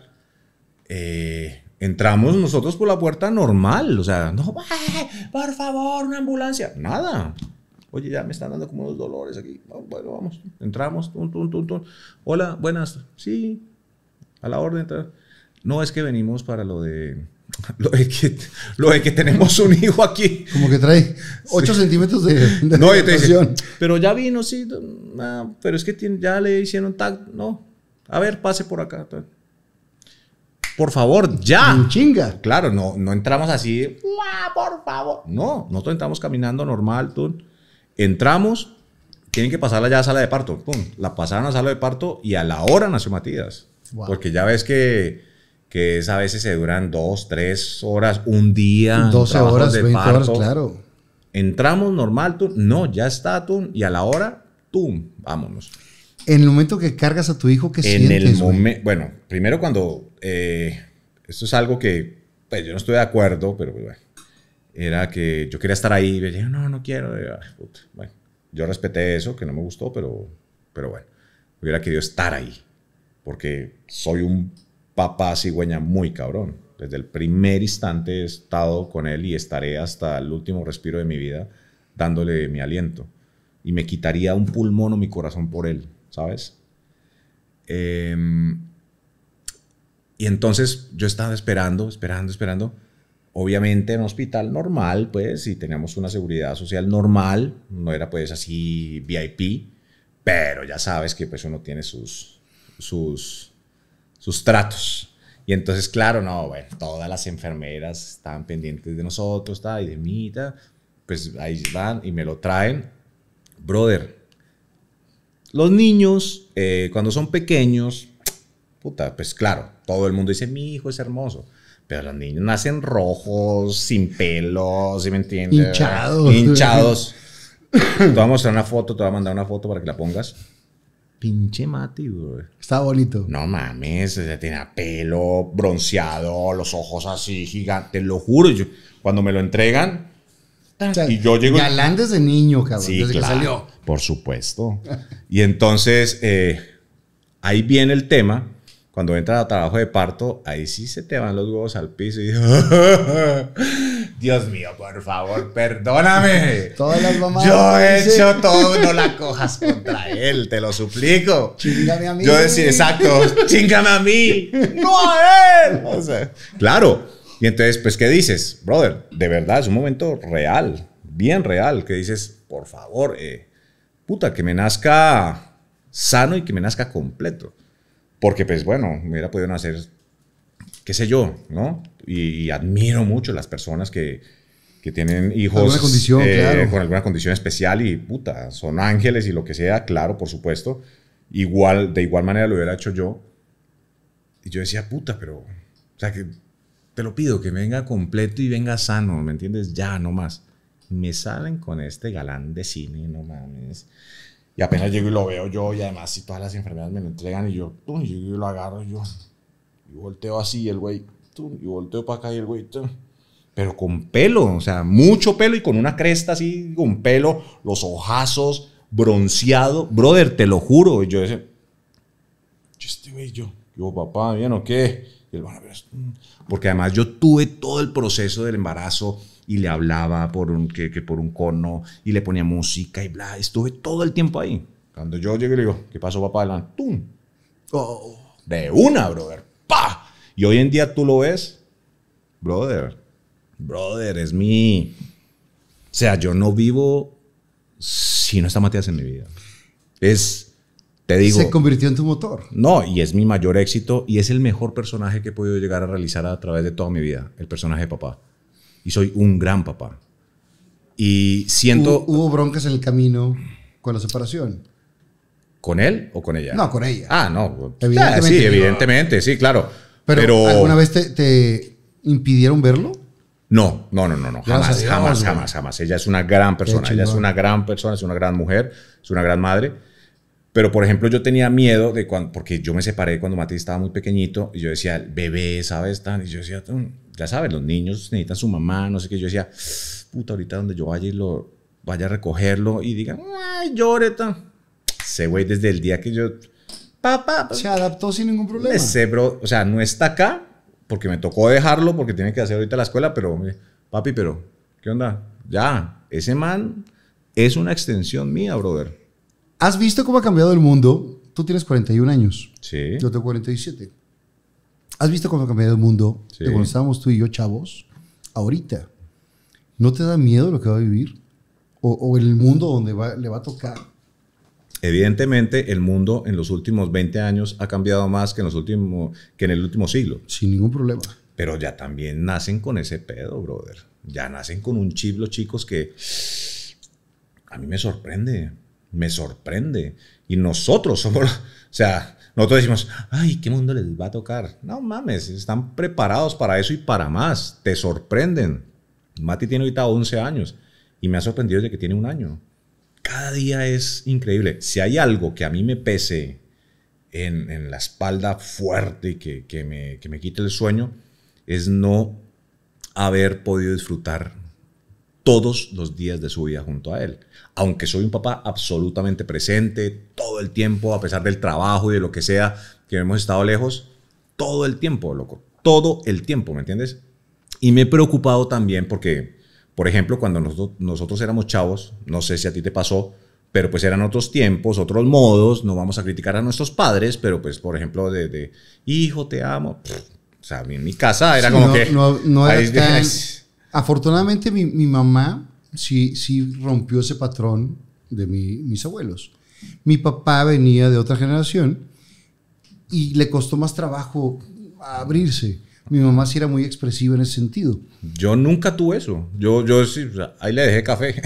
eh, entramos nosotros por la puerta normal, o sea, no, por favor, una ambulancia, nada. Oye, ya me están dando como unos dolores aquí. Bueno, vamos, entramos, Hola, buenas, sí, a la orden no es que venimos para lo de lo de que, tenemos un hijo aquí. Como que trae 8 centímetros de, de no, pero ya vino, sí, ah, pero es que ya le hicieron tag, no. A ver, pase por acá. Por favor, ya. chinga. Claro, no, no entramos así, por favor. No, nosotros entramos caminando normal, tú. Entramos, tienen que pasarla ya a sala de parto. Pum, la pasaron a sala de parto y a la hora nació Matías. Porque ya ves que que a veces se duran dos, tres horas, un día. 12 horas, de 20 horas, claro. Entramos normal, tú, no, ya está tú, y a la hora, tú, vámonos. En el momento que cargas a tu hijo, ¿qué en El bueno, primero cuando, eh, esto es algo que, pues yo no estoy de acuerdo, pero bueno, era que yo quería estar ahí, yo dije, no, no quiero, bueno, yo respeté eso, que no me gustó, pero, pero bueno, hubiera querido estar ahí, porque soy un papá cigüeña muy cabrón. Desde el primer instante he estado con él y estaré hasta el último respiro de mi vida dándole mi aliento. Y me quitaría un pulmón o mi corazón por él, ¿sabes? Em, y entonces yo estaba esperando, esperando, esperando. Obviamente en un hospital normal, pues, y teníamos una seguridad social normal, no era pues así VIP, pero ya sabes que pues uno tiene sus, sus sus tratos, Y entonces, claro, no, bueno, todas las enfermeras estaban pendientes de nosotros, está, y de mí, pues ahí van y me lo traen. Brother, los niños, eh, cuando son pequeños, puta, pues claro, todo el mundo dice, mi hijo es hermoso. Pero los niños nacen rojos, sin pelos, ¿sí me entiendes? Hinchados. Hinchados. te voy a mostrar una foto, te voy a mandar una foto para que la pongas. Pinche Mati, güey. Estaba bonito. No mames, tenía pelo bronceado, los ojos así gigantes, lo juro. Yo, cuando me lo entregan, y yo llego. Galán desde niño, cabrón, desde que salió. Por supuesto. Y entonces, eh, ahí viene el tema. Cuando entras a trabajo de parto, ahí sí se te van los huevos al piso y Dios mío, por favor, perdóname. Todas las mamás. Yo he hecho todo, no la cojas contra él, te lo suplico. Chingame a mí. Yo decía, exacto, chingame a mí, no a él. claro. Y entonces, pues, ¿qué dices? Brother, de verdad, es un momento real, bien real, que dices, por favor, eh, puta, que me nazca sano y que me nazca completo. Porque, pues, bueno, me hubiera podido hacer, qué sé yo, ¿no? y, admiro mucho las personas que, que tienen hijos alguna condición, eh, claro. con alguna condición especial y puta, son ángeles y lo que sea, claro, por supuesto. Igual, de igual manera lo hubiera hecho yo. Y yo decía, puta, pero, o sea, que te lo pido, que venga completo y venga sano, ¿me entiendes? Ya, no más. Me salen con este galán de cine, no mames. Y apenas llego y lo veo yo, y además, si todas las enfermedades me lo entregan, y yo, tú y yo lo agarro, y yo, y volteo así, el güey y volteo para acá y el güey, pero con pelo, o sea, mucho pelo y con una cresta así, con pelo, los ojazos, bronceado. Brother, te lo juro. Y yo decía, este güey, yo, yo, papá, ¿bien o qué? Y él, pues, mm". porque además yo tuve todo el proceso del embarazo y le hablaba por un, que, por un cono y le ponía música y bla, estuve todo el tiempo ahí. Cuando yo llegué le digo, ¿qué pasó papá? Adelante, ¡tum! Oh, de una, brother, ¡pa! Y hoy en día tú lo ves, brother, brother, es mi... O sea, yo no vivo si no está Matías en mi vida. Es, te digo... Se convirtió en tu motor. No, y es mi mayor éxito y es el mejor personaje que he podido llegar a realizar a través de toda mi vida, el personaje de papá. Y soy un gran papá. Y siento... Hubo, broncas en el camino con la separación. ¿Con él o con ella? No, con ella. Ah, no. Evidentemente. Ah, sí, evidentemente, sí, claro. Pero, ¿alguna vez te, impidieron verlo? No, no, no, no, Jamás, jamás, jamás, jamás. Ella es una gran persona. Ella es una gran persona, es una gran mujer, es una gran madre. Pero, por ejemplo, yo tenía miedo de cuando, porque yo me separé cuando Mati estaba muy pequeñito y yo decía, bebé, ¿sabes? Tan? Y yo decía, ya sabes, los niños necesitan su mamá, no sé qué. Yo decía, puta, ahorita donde yo vaya y lo vaya a recogerlo y diga, ay, llore, tan. Ese güey, desde el día que yo Papá ah, Se adaptó sin ningún problema. Ese pues, eh, bro, o sea, no está acá porque me tocó dejarlo porque tiene que hacer ahorita la escuela, pero papi, pero ¿qué onda? Ya, ese man es una extensión mía, brother. ¿Has visto cómo ha cambiado el mundo? Tú tienes 41 años. Sí. Yo tengo 47. ¿Has visto cómo ha cambiado el mundo sí. cuando estábamos tú y yo chavos? Ahorita. ¿No te da miedo lo que va a vivir? O, el mundo donde le va a tocar Evidentemente, el mundo en los últimos 20 años ha cambiado más que en, los últimos, que en el último siglo. Sin ningún problema. Pero ya también nacen con ese pedo, brother. Ya nacen con un chiblo chicos que a mí me sorprende. Me sorprende. Y nosotros somos, o sea, nosotros decimos, ay, ¿qué mundo les va a tocar? No mames, están preparados para eso y para más. Te sorprenden. Mati tiene ahorita 11 años y me ha sorprendido desde que tiene un año cada día es increíble. Si hay algo que a mí me pese en, la espalda fuerte que, me, que me quite el sueño, es no haber podido disfrutar todos los días de su vida junto a él. Aunque soy un papá absolutamente presente todo el tiempo, a pesar del trabajo y de lo que sea, que hemos estado lejos, todo el tiempo, loco, todo el tiempo, ¿me entiendes? Y me he preocupado también porque por ejemplo, cuando nosotros, éramos chavos, no sé si a ti te pasó, pero pues eran otros tiempos, otros modos, no vamos a criticar a nuestros padres, pero pues por ejemplo de, hijo, te amo. o sea, en mi casa era como que... No, no Afortunadamente mi, mamá sí, sí rompió ese patrón de mis abuelos. Mi papá venía de otra generación y le costó más trabajo abrirse mi mamá sí era muy expresiva en ese sentido. Yo nunca tuve eso. Yo, yo sí, ahí le dejé café.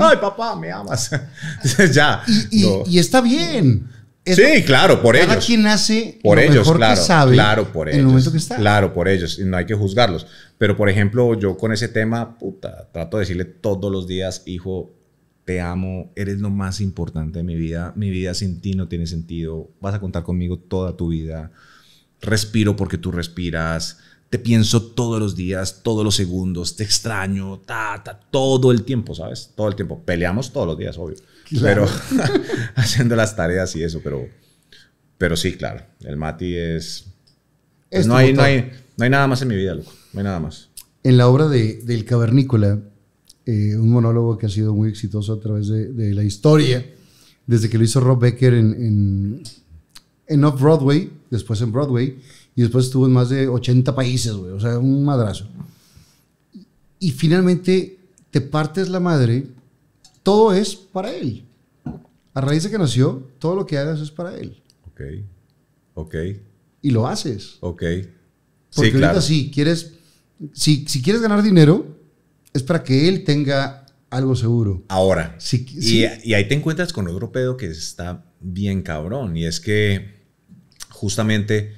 Ay, papá, me amas. ya. Y, está bien. sí, claro, por cada quien hace por lo ellos, mejor claro, que sabe claro, por en ellos, el momento que está. Claro, por ellos. Y no hay que juzgarlos. Pero, por ejemplo, yo con ese tema, puta, trato de decirle todos los días, hijo, te amo, eres lo más importante de mi vida. Mi vida sin ti no tiene sentido. Vas a contar conmigo toda tu vida respiro porque tú respiras, te pienso todos los días, todos los segundos, te extraño, ta, ta, todo el tiempo, ¿sabes? Todo el tiempo. Peleamos todos los días, obvio. Pero haciendo las tareas y eso, pero, pero sí, claro. El Mati es... Pues, no, hay, no, hay, no, hay, nada más en mi vida, loco. No hay nada más. En la obra de, del Cavernícola, eh, un monólogo que ha sido muy exitoso a través de, la historia, desde que lo hizo Rob Becker en en Off-Broadway, después en Broadway, y después estuvo en más de 80 países, güey. O sea, un madrazo. Y finalmente te partes la madre. Todo es para él. A raíz de que nació, todo lo que hagas es para él. Ok. Ok. Y lo haces. Ok. Porque ahorita sí, si quieres, si, quieres ganar dinero, es para que él tenga algo seguro. Ahora. y, y, ahí te encuentras con otro pedo que está bien cabrón. Y es que justamente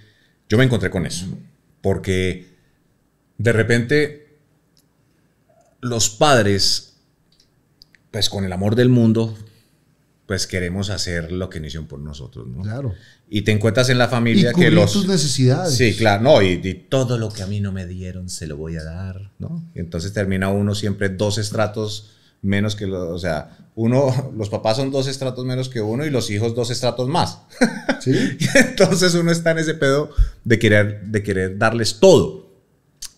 yo me encontré con eso, porque de repente los padres, pues con el amor del mundo, pues queremos hacer lo que hicieron por nosotros, ¿no? Claro. Y te encuentras en la familia que los... tus necesidades. Sí, claro, no, y, todo lo que a mí no me dieron se lo voy a dar, ¿no? entonces termina uno siempre dos estratos menos que los, o sea, uno, los papás son dos estratos menos que uno y los hijos dos estratos más. entonces uno está en ese pedo de querer, de querer darles todo.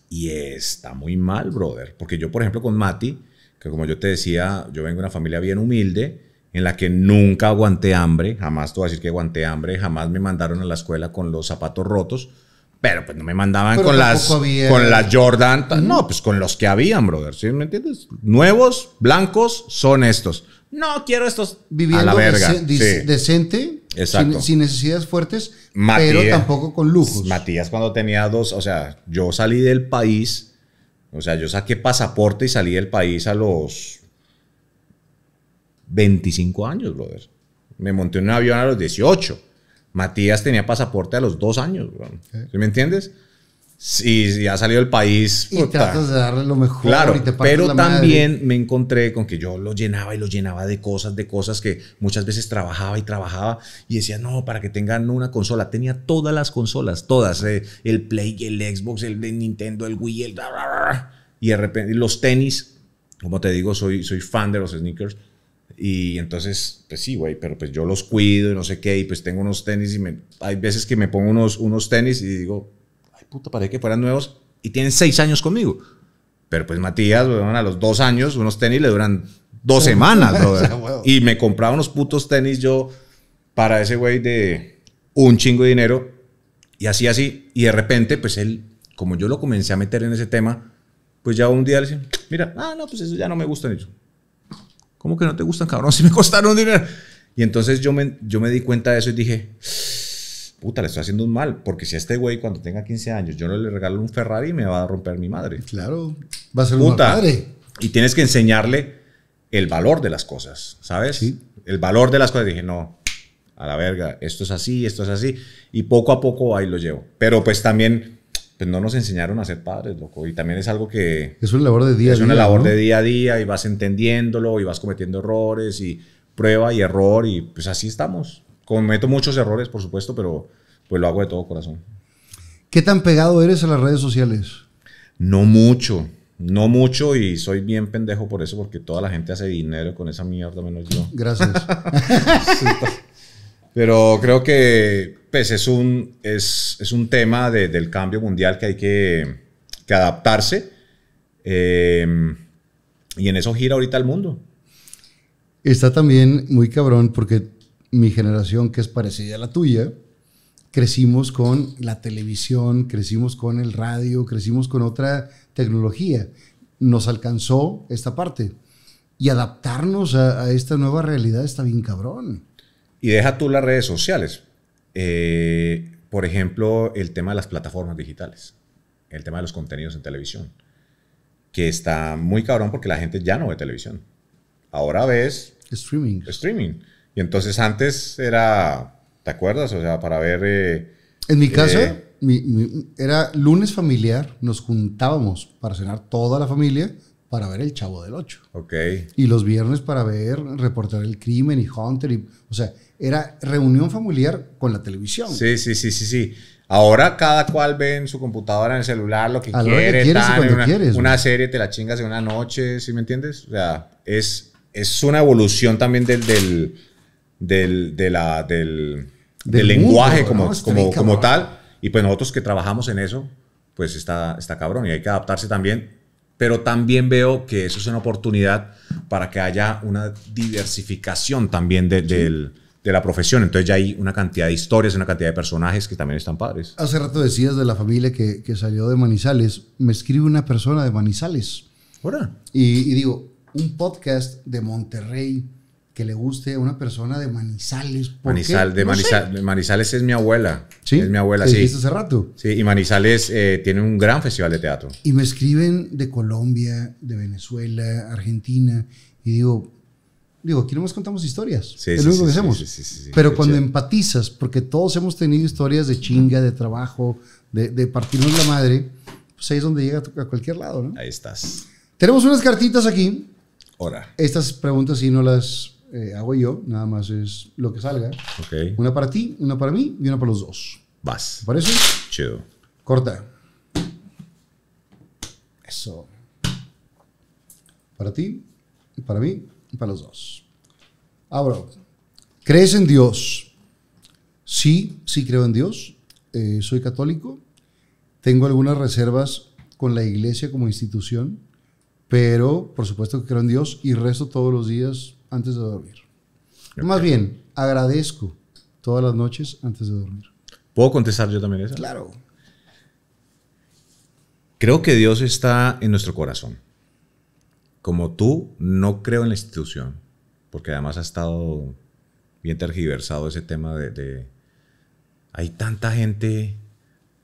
Y está muy mal, brother. Porque yo, por ejemplo, con Mati, que como yo te decía, yo vengo de una familia bien humilde, en la que nunca aguanté hambre, jamás te voy a decir que aguanté hambre, jamás me mandaron a la escuela con los zapatos rotos, pero pues no me mandaban con las, con las Jordan, no, pues con los que habían, brother, ¿sí me entiendes? Nuevos, blancos, son estos. No quiero estos viviendo decente, Sin, necesidades fuertes, pero tampoco con lujos. Matías cuando tenía dos, o sea, yo salí del país, o sea, yo saqué pasaporte y salí del país a los 25 años, brother. Me monté en un avión a los 18. Matías tenía pasaporte a los dos años, ¿Sí? me entiendes? Sí, ha salido el país. Y tratas de darle lo mejor. Claro, pero también me encontré con que yo lo llenaba y lo llenaba de cosas, de cosas que muchas veces trabajaba y trabajaba y decía, no, para que tengan una consola. Tenía todas las consolas, todas, eh, el Play, el Xbox, el de Nintendo, el Wii, el... Y de repente los tenis, como te digo, soy, soy fan de los sneakers. Y entonces, pues sí, güey, pero pues yo los cuido y no sé qué, y pues tengo unos tenis y hay veces que me pongo unos, unos tenis y digo, puta, para que fueran nuevos y tienen seis años conmigo. Pero pues Matías, bueno, a los dos años, unos tenis le duran dos semanas, Y me compraba unos putos tenis yo para ese güey de un chingo de dinero y así, así. Y de repente, pues él, como yo lo comencé a meter en ese tema, pues ya un día le decían, mira, ah, no, pues eso ya no me gusta. eso ¿cómo que no te gustan, cabrón? Si me costaron dinero. Y entonces yo me, yo me di cuenta de eso y dije, puta, le estoy haciendo un mal, porque si a este güey cuando tenga 15 años yo no le regalo un Ferrari, me va a romper mi madre. Claro, va a ser Una madre. Y tienes que enseñarle el valor de las cosas, ¿sabes? Sí. El valor de las cosas. Dije, no, a la verga, esto es así, esto es así. Y poco a poco ahí lo llevo. Pero pues también pues no nos enseñaron a ser padres, loco. Y también es algo que... Es una labor de día a día. Es una labor de día a día y vas entendiéndolo y vas cometiendo errores y prueba y error y pues así estamos. Cometo muchos errores, por supuesto, pero pues lo hago de todo corazón. ¿Qué tan pegado eres a las redes sociales? No mucho, no mucho y soy bien pendejo por eso porque toda la gente hace dinero con esa mierda menos yo. Gracias. pero creo que pues, es, un, es, un tema del cambio mundial que hay que, que adaptarse. Em, y en eso gira ahorita el mundo. Está también muy cabrón porque mi generación, que es parecida a la tuya, crecimos con la televisión, crecimos con el radio, crecimos con otra tecnología. Nos alcanzó esta parte. Y adaptarnos a, esta nueva realidad está bien cabrón. Y deja tú las redes sociales. Eh, por ejemplo, el tema de las plataformas digitales, el tema de los contenidos en televisión, que está muy cabrón porque la gente ya no ve televisión. Ahora ves... Streaming. Streaming. Y entonces antes era, ¿te acuerdas? O sea, para ver... Eh, en mi caso, eh, era lunes familiar, nos juntábamos para cenar toda la familia para ver El Chavo del Ocho. Ok. Y los viernes para ver Reportar el Crimen y Hunter. Y, o sea, era reunión familiar con la televisión. Sí, sí, sí, sí, sí. Ahora cada cual ve en su computadora, en el celular, lo que A quiere. quieres, una, serie te la chingas en una noche, ¿sí me entiendes? O sea, es, es una evolución también del del, de la, del, del, lenguaje como, como, como, tal. Y pues nosotros que trabajamos en eso, pues está, está cabrón y hay que adaptarse también. Pero también veo que eso es una oportunidad para que haya una diversificación también de, del de la profesión. Entonces ya hay una cantidad de historias, una cantidad de personajes que también están padres. Hace rato decías de la familia que, que salió de Manizales. Me escribe una persona de Manizales. ¿Ahora? Y, y, digo, un podcast de Monterrey que le guste a una persona de Manizales. De, Manizales es mi abuela. Sí. Es mi abuela, sí. hace rato. Sí, y Manizales eh, tiene un gran festival de teatro. Y me escriben de Colombia, de Venezuela, Argentina, y digo, digo, aquí nomás contamos historias. Sí, es lo único que hacemos. Pero cuando empatizas, porque todos hemos tenido historias de chinga, de trabajo, de, de partirnos la madre, pues ahí es donde llega a cualquier lado, ¿no? Ahí estás. Tenemos unas cartitas aquí. Ahora. Estas preguntas sí no las eh, hago yo, nada más es lo que salga. Ok. Una para ti, una para mí y una para los dos. Vas. ¿Te parece? Chido. Corta. Eso. Para ti, para mí y para los dos. Abro. Ah, ¿Crees en Dios? Sí, sí creo en Dios. Eh, soy católico. Tengo algunas reservas con la iglesia como institución, pero por supuesto que creo en Dios y resto todos los días antes de dormir. Más bien, agradezco todas las noches antes de dormir. ¿Puedo contestar yo también eso? Claro. Creo que Dios está en nuestro corazón. Como tú, no creo en la institución, porque además ha estado bien tergiversado ese tema de, hay tanta gente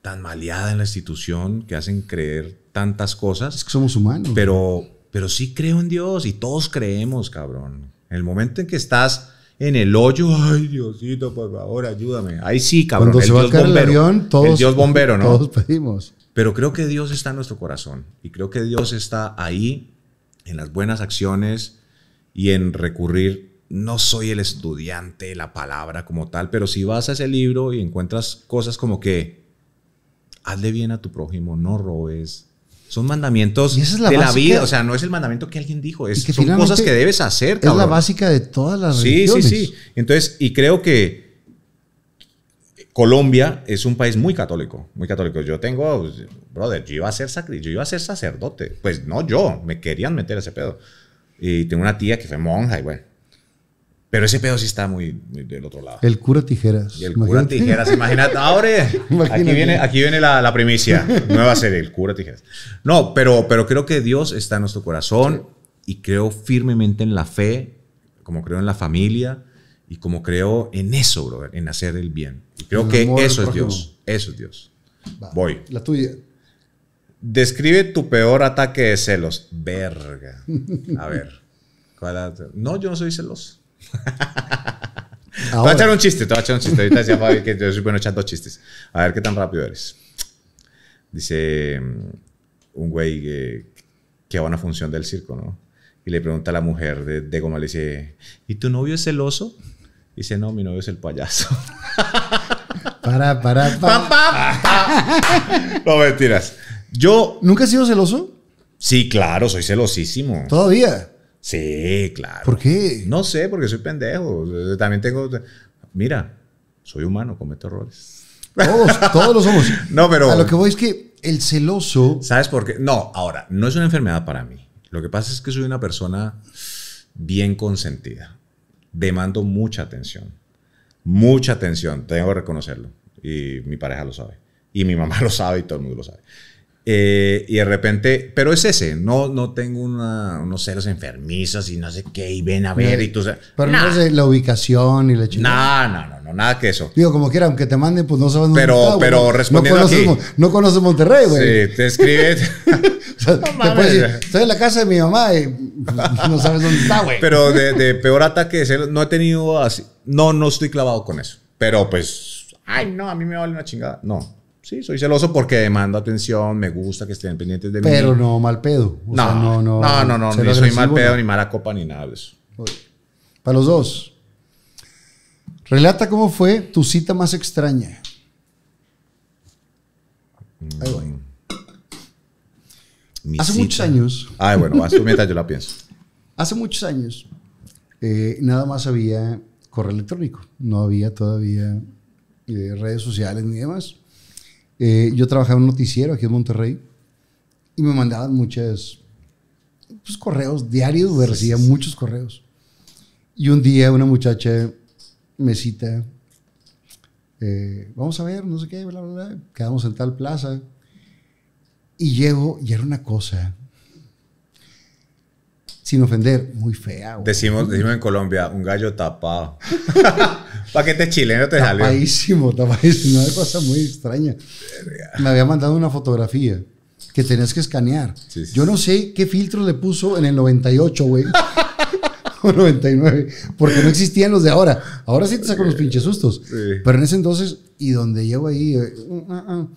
tan maleada en la institución que hacen creer tantas cosas. Es que somos humanos. Pero, pero sí creo en Dios y todos creemos, cabrón. En el momento en que estás en el hoyo, ay Diosito, por favor, ayúdame. Ahí sí, cabrón. el Dios bombero, todos, Dios bombero, ¿no? Todos pedimos. Pero creo que Dios está en nuestro corazón y creo que Dios está ahí en las buenas acciones y en recurrir. No soy el estudiante la palabra como tal, pero si vas a ese libro y encuentras cosas como que hazle bien a tu prójimo, no robes, son mandamientos de la vida, o sea, no es el mandamiento que alguien dijo, es, son cosas que debes hacer. Es la básica de todas las religiones. Sí, sí, sí. Entonces, y creo que Colombia es un país muy católico, muy católico. Yo tengo, brother, yo iba a ser, yo iba a ser sacerdote. Pues no yo, me querían meter ese pedo. Y tengo una tía que fue monja y bueno. Pero ese pedo sí está muy, del otro lado. El cura tijeras. el cura tijeras, imagínate. Ahora, aquí viene, aquí viene la, primicia. Nueva serie, el cura tijeras. No, pero, pero creo que Dios está en nuestro corazón y creo firmemente en la fe, como creo en la familia y como creo en eso, brother, en hacer el bien. Y creo que eso es Dios. Eso es Dios. Voy. La tuya. Describe tu peor ataque de celos. Verga. A ver. no, yo no soy celoso. Te voy a echar un chiste, te voy a echar un chiste. Ahorita decía Fabi que yo soy bueno echando chistes. A ver qué tan rápido eres. Dice mm, un güey que, va a una función del circo, ¿no? Y le pregunta a la mujer de, Goma, le dice, ¿y tu novio es celoso? Dice, no, mi novio es el payaso. Para, para, para. No mentiras. Yo. ¿Nunca he sido celoso? Sí, claro, soy celosísimo. ¿Todavía? Sí, claro. ¿Por qué? No sé, porque soy pendejo. También tengo. Mira, soy humano, cometo errores. Todos, todos lo somos. No, pero. A lo que voy es que el celoso. ¿Sabes por qué? No, ahora, no es una enfermedad para mí. Lo que pasa es que soy una persona bien consentida. Demando mucha atención. Mucha atención, tengo que reconocerlo. Y mi pareja lo sabe. Y mi mamá lo sabe y todo el mundo lo sabe. Eh, y de repente, pero es ese, no, no tengo unos celos enfermizos y no sé qué, y ven a ver y tú... Pero no sé la ubicación y la chingada. No, no, no, nada que eso. Digo, como quiera, aunque te manden, pues no sabes dónde está, pero respondiendo no conoces, No conoces Monterrey, güey. Sí, te escribes... estoy en la casa de mi mamá y no sabes dónde está, güey. Pero de, peor ataque no he tenido así... No, no estoy clavado con eso. Pero pues... Ay, no, a mí me vale una chingada. No, Sí, soy celoso porque demando atención, me gusta que estén pendientes de mí. Pero no mal pedo. no, no, no, no, no, no, soy mal pedo, ni mala copa, ni nada de eso. Para los dos. Relata cómo fue tu cita más extraña. Mm. hace muchos años. Ay, bueno, tú mientras yo la pienso. Hace muchos años, eh, nada más había correo electrónico. No había todavía eh, redes sociales ni demás. Eh, yo trabajaba en un noticiero aquí en Monterrey y me mandaban muchos pues, correos diarios, me recibía muchos correos. Y un día una muchacha me cita, eh, vamos a ver, no sé qué, bla, bla, bla, quedamos en tal plaza. Y llego y era una cosa sin ofender, muy fea. Decimos, mm. decimos en Colombia, un gallo tapado. Paquete chileno te salió. Tapadísimo, tapadísimo. Una cosa muy extraña. Me había mandado una fotografía que tenías que escanear. Yo no sé qué filtro le puso en el 98, güey. 99, porque no existían los de ahora. Ahora sí te sacan los pinches sustos. Pero en ese entonces, y donde llego ahí, eh, mm, ah, ah.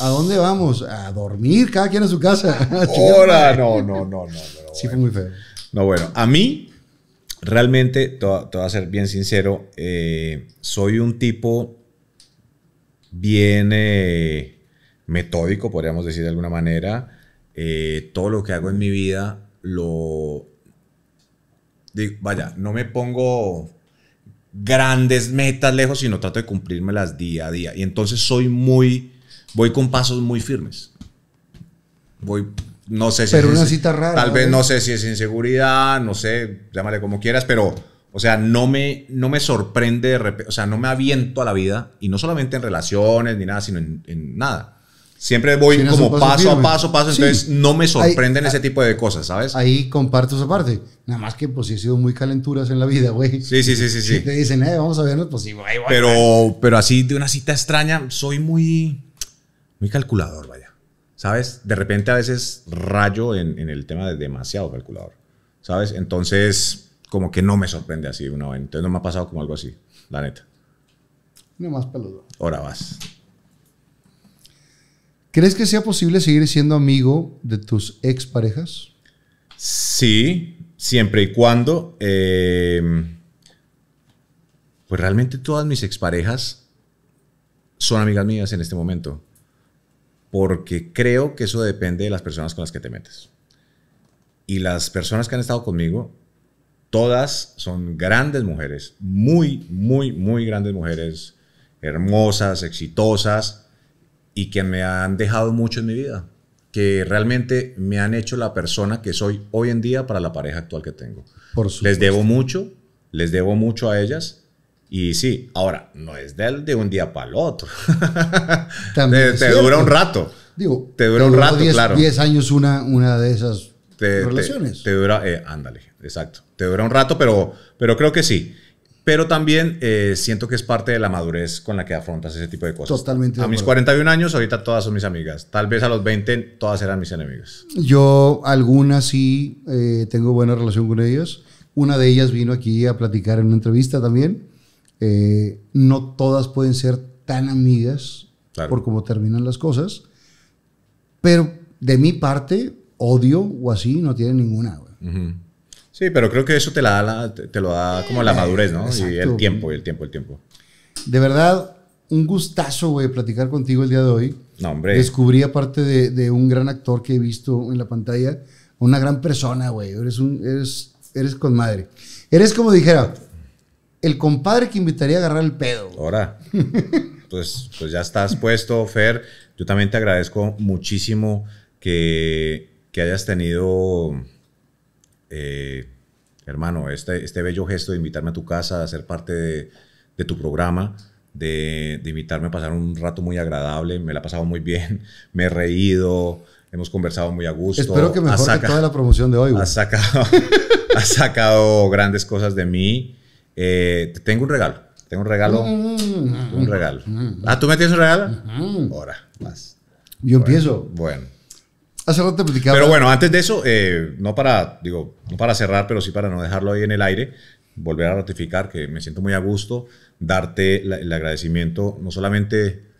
¿a dónde vamos? A dormir, cada quien a su casa. Ahora, no, no, no, no. sí, fue muy feo. No, bueno, a mí, realmente, te, voy a ser bien sincero, eh, soy un tipo bien eh, metódico, podríamos decir de alguna manera. todo lo que hago en mi vida lo digo, vaya, no me pongo grandes metas lejos, sino trato de las día a día. Y entonces soy muy, voy con pasos muy firmes. Voy, no sé si... Pero una cita rara. Tal vez no sé si es inseguridad, no sé, llámale como quieras, pero, o sea, no me, no me sorprende, o sea, no me aviento a la vida, y no solamente en relaciones ni nada, sino en, en nada. Siempre voy como paso, a paso, paso, entonces no me sorprenden ese tipo de cosas, ¿sabes? Ahí comparto esa parte. Nada más que pues he sido muy calenturas en la vida, güey. Sí, sí, sí, sí. Si te dicen, eh, vamos a vernos, pues sí, güey, Pero, pero así de una cita extraña, soy muy, muy calculador, vaya. ¿Sabes? De repente a veces rayo en, el tema de demasiado calculador, ¿sabes? Entonces, como que no me sorprende así una vez. Entonces no me ha pasado como algo así, la neta. No más peludo. Ahora vas. ¿Crees que sea posible seguir siendo amigo de tus exparejas? Sí, siempre y cuando. Em, pues realmente todas mis exparejas son amigas mías en este momento. Porque creo que eso depende de las personas con las que te metes. Y las personas que han estado conmigo, todas son grandes mujeres. Muy, muy, muy grandes mujeres. Hermosas, exitosas y que me han dejado mucho en mi vida, que realmente me han hecho la persona que soy hoy en día para la pareja actual que tengo. Por les debo mucho, les debo mucho a ellas. Y sí, ahora, no es del de un día para el otro. También te, dura un rato. Digo, te dura un rato, claro. 10 años una, una de esas relaciones. Te, dura, eh, ándale, exacto. Te dura un rato, pero, pero creo que sí. Pero también eh, siento que es parte de la madurez con la que afrontas ese tipo de cosas. Totalmente. A mis 41 años, ahorita todas son mis amigas. Tal vez a los 20 todas eran mis enemigas. Yo algunas sí eh, tengo buena relación con ellas. Una de ellas vino aquí a platicar en una entrevista también. Eh, no todas pueden ser tan amigas por cómo terminan las cosas. Pero de mi parte, odio o así no tiene ninguna. Sí, pero creo que eso te, la, te, lo da como la eh, madurez, ¿no? Exacto, y el tiempo, y el tiempo, el tiempo. De verdad, un gustazo, güey, platicar contigo el día de hoy. No, hombre. Descubrí, aparte de, de, un gran actor que he visto en la pantalla, una gran persona, güey. Eres, un, eres, eres con madre. Eres como dijera, el compadre que invitaría a agarrar el pedo. Ahora. pues, pues ya estás puesto, Fer. Yo también te agradezco muchísimo que, que hayas tenido eh, hermano, este, este bello gesto de invitarme a tu casa, a ser parte de, tu programa, de, invitarme a pasar un rato muy agradable, me la he pasado muy bien, me he reído, hemos conversado muy a gusto. Espero que mejor saca, que toda la promoción de hoy. Has sacado, grandes cosas de mí. Eh, tengo un regalo, tengo un regalo, mm, mm, mm, un regalo. ah, ¿tú me tienes un regalo? Ahora, más. Yo empiezo. Bueno. Hace te platicaba. Pero bueno, antes de eso, eh, no para, digo, no para cerrar, pero sí para no dejarlo ahí en el aire, volver a ratificar que me siento muy a gusto, darte el agradecimiento, no solamente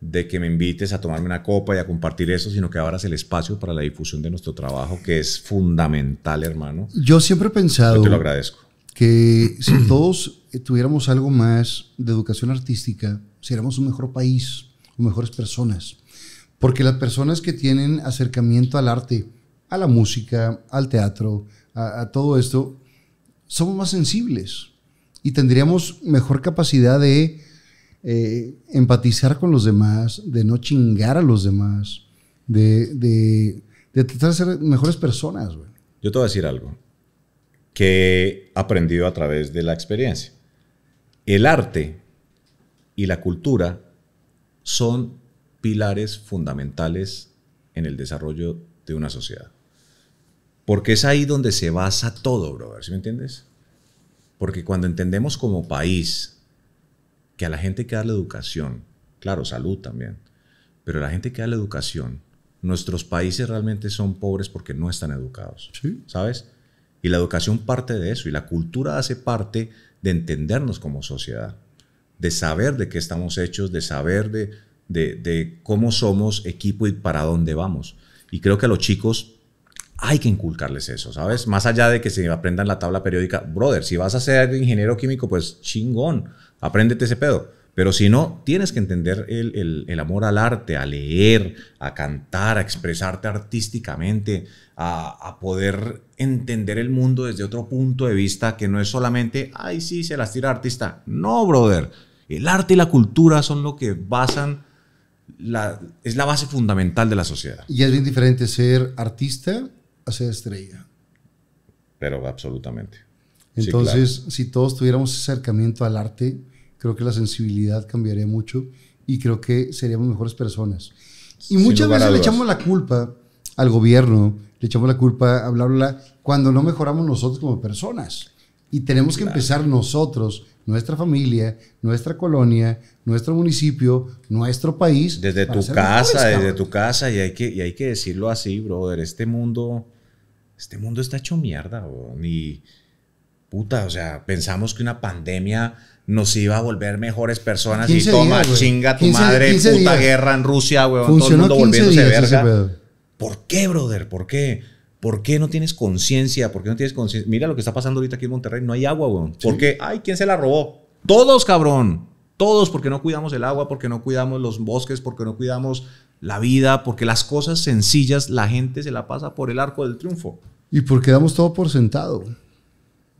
de que me invites a tomarme una copa y a compartir eso, sino que abras el espacio para la difusión de nuestro trabajo, que es fundamental, hermano. Yo siempre he pensado... Yo lo agradezco. Que si todos eh, tuviéramos algo más de educación artística, seríamos un mejor país, mejores personas. Porque las personas que tienen acercamiento al arte, a la música, al teatro, a, todo esto, somos más sensibles y tendríamos mejor capacidad de eh, empatizar con los demás, de no chingar a los demás, de, tratar de ser mejores personas. Yo te voy a decir algo que he aprendido a través de la experiencia. El arte y la cultura son pilares fundamentales en el desarrollo de una sociedad. Porque es ahí donde se basa todo, brother, ¿sí me entiendes? Porque cuando entendemos como país que a la gente que da la educación, claro, salud también, pero a la gente que da la educación, nuestros países realmente son pobres porque no están educados, ¿sabes? Y la educación parte de eso, y la cultura hace parte de entendernos como sociedad, de saber de qué estamos hechos, de saber de, de, cómo somos equipo y para dónde vamos. Y creo que a los chicos hay que inculcarles eso, ¿sabes? Más allá de que se aprendan la tabla periódica, brother, si vas a ser ingeniero químico, pues chingón, apréndete ese pedo. Pero si no, tienes que entender el, amor al arte, a leer, a cantar, a expresarte artísticamente, a, a, poder entender el mundo desde otro punto de vista que no es solamente, ay, sí, se las tira artista. No, brother. El arte y la cultura son lo que basan es la base fundamental de la sociedad. Y es bien diferente ser artista a ser estrella. Pero absolutamente. Entonces, si todos tuviéramos acercamiento al arte, creo que la sensibilidad cambiaría mucho y creo que seríamos mejores personas. Y muchas veces le echamos la culpa al gobierno, le echamos la culpa a bla, cuando no mejoramos nosotros como personas. Y tenemos que empezar nosotros nuestra familia, nuestra colonia, nuestro municipio, nuestro país. Desde tu casa, desde tu casa, y hay, que, y hay que decirlo así, brother, este mundo, este mundo está hecho mierda, bro. ni puta, o sea, pensamos que una pandemia nos iba a volver mejores personas y toma, chinga tu madre, puta guerra en Rusia, weón, todo el mundo volviéndose verga. ¿Por qué, brother? ¿Por qué? ¿Por qué no tienes conciencia? ¿Por qué no tienes conciencia? Mira lo que está pasando ahorita aquí en Monterrey, no hay agua, weón. ¿Por qué? Ay, ¿quién se la robó? Todos, cabrón. Todos, porque no cuidamos el agua, porque no cuidamos los bosques, porque no cuidamos la vida, porque las cosas sencillas la gente se la pasa por el arco del triunfo. Y porque damos todo por sentado.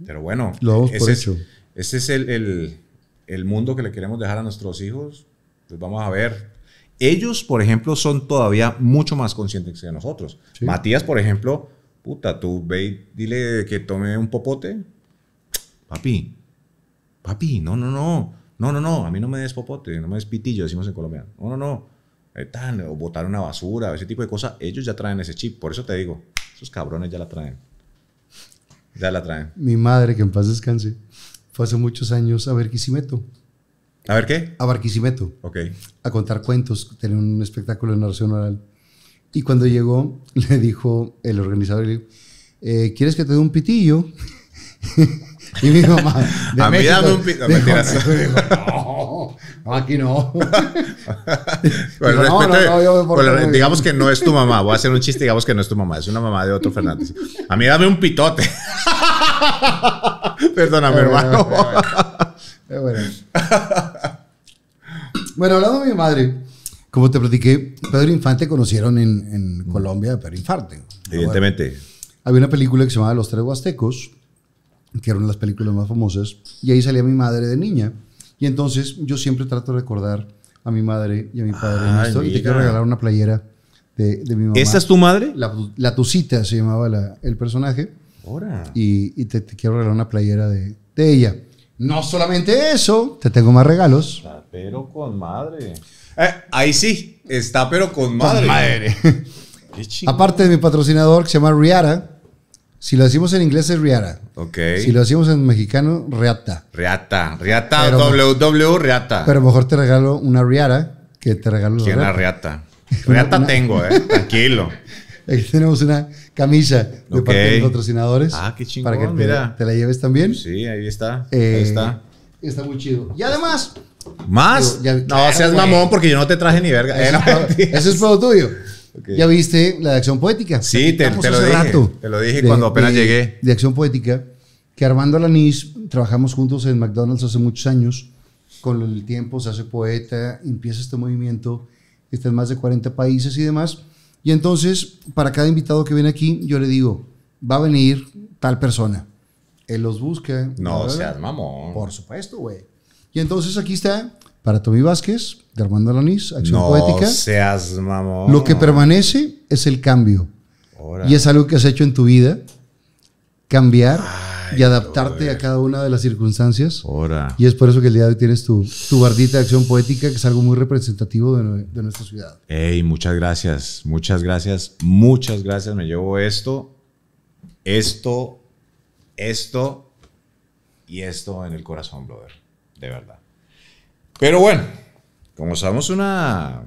Pero bueno, lo damos por hecho. ese es el, el mundo que le queremos dejar a nuestros hijos. Pues vamos a ver, ellos, por ejemplo, son todavía mucho más conscientes que nosotros. Matías, por ejemplo, puta, tú ve dile que tome un popote. Papi, papi, no, no, no, no, no, no, a mí no me des popote, no me des pitillo, decimos en colombiano. No, no, no, eh, tan, o botar una basura, ese tipo de cosas. Ellos ya traen ese chip, por eso te digo, esos cabrones ya la traen. Ya la traen. Mi madre, que en paz descanse, fue hace muchos años a ver meto. ¿A ver qué? A Barquisimeto. Ok. A contar cuentos, tener un espectáculo de narración oral. Y cuando llegó, le dijo el organizador, eh, ¿quieres que te dé un pitillo? y mi mamá, a mí dame un pitillo. no, aquí no. digamos que no es tu mamá. Voy a hacer un chiste, digamos que no es tu mamá. Es una mamá de otro Fernández. A mí dame un pitote. Perdóname, hermano bueno. hablando de mi madre, como te platiqué, Pedro Infante conocieron en, Colombia Pedro Infante. Evidentemente. había una película que se llamaba Los Tres Huastecos, que era una de las películas más famosas, y ahí salía mi madre de niña. Y entonces yo siempre trato de recordar a mi madre y a mi padre y te quiero regalar una playera de, mi mamá. ¿Esa es tu madre? La, Tucita se llamaba el personaje. Ahora. Y, te, quiero regalar una playera de, de ella. No solamente eso, te tengo más regalos. Está pero con madre. Eh, ahí sí, está pero con madre. madre. Aparte de mi patrocinador que se llama Riara. Si lo decimos en inglés es Riara. Ok. Si lo decimos en mexicano, Riata. Riata. Riata, pero, Riata. Pero mejor te regalo una Riara que te regalo. ¿Quién la Riata? Riata, tengo, eh, Tranquilo. Aquí tenemos una camisa de parte de los patrocinadores. Ah, qué chingón, Para que te, la lleves también. Sí, ahí está. ahí eh, está. Está muy chido. Y además... ¿Más? no, seas mamón porque yo no te traje ni verga. Eso, eh, es todo tuyo. Ya viste la de Acción Poética. Sí, te, lo dije, te, lo dije. cuando apenas llegué. De Acción Poética, que Armando Lanis trabajamos juntos en McDonald's hace muchos años. Con el tiempo se hace poeta, empieza este movimiento, está en más de 40 países y demás. Y entonces, para cada invitado que viene aquí, yo le digo, va a venir tal persona. Él los busca. No seas mamón. Por supuesto, güey. Y entonces aquí está, para Tommy Vázquez, de Armando Alaniz, Acción Poética. No seas mamón. Lo que permanece es el cambio. Y es algo que has hecho en tu vida. Cambiar. Ah, y adaptarte a cada una de las circunstancias. Y es por eso que el día de hoy tienes tu, bardita de acción poética, que es algo muy representativo de, nuestra ciudad. Ey, muchas gracias, muchas gracias, muchas gracias. Me llevo esto, esto, esto y esto en el corazón, brother. De verdad. Pero bueno, como somos una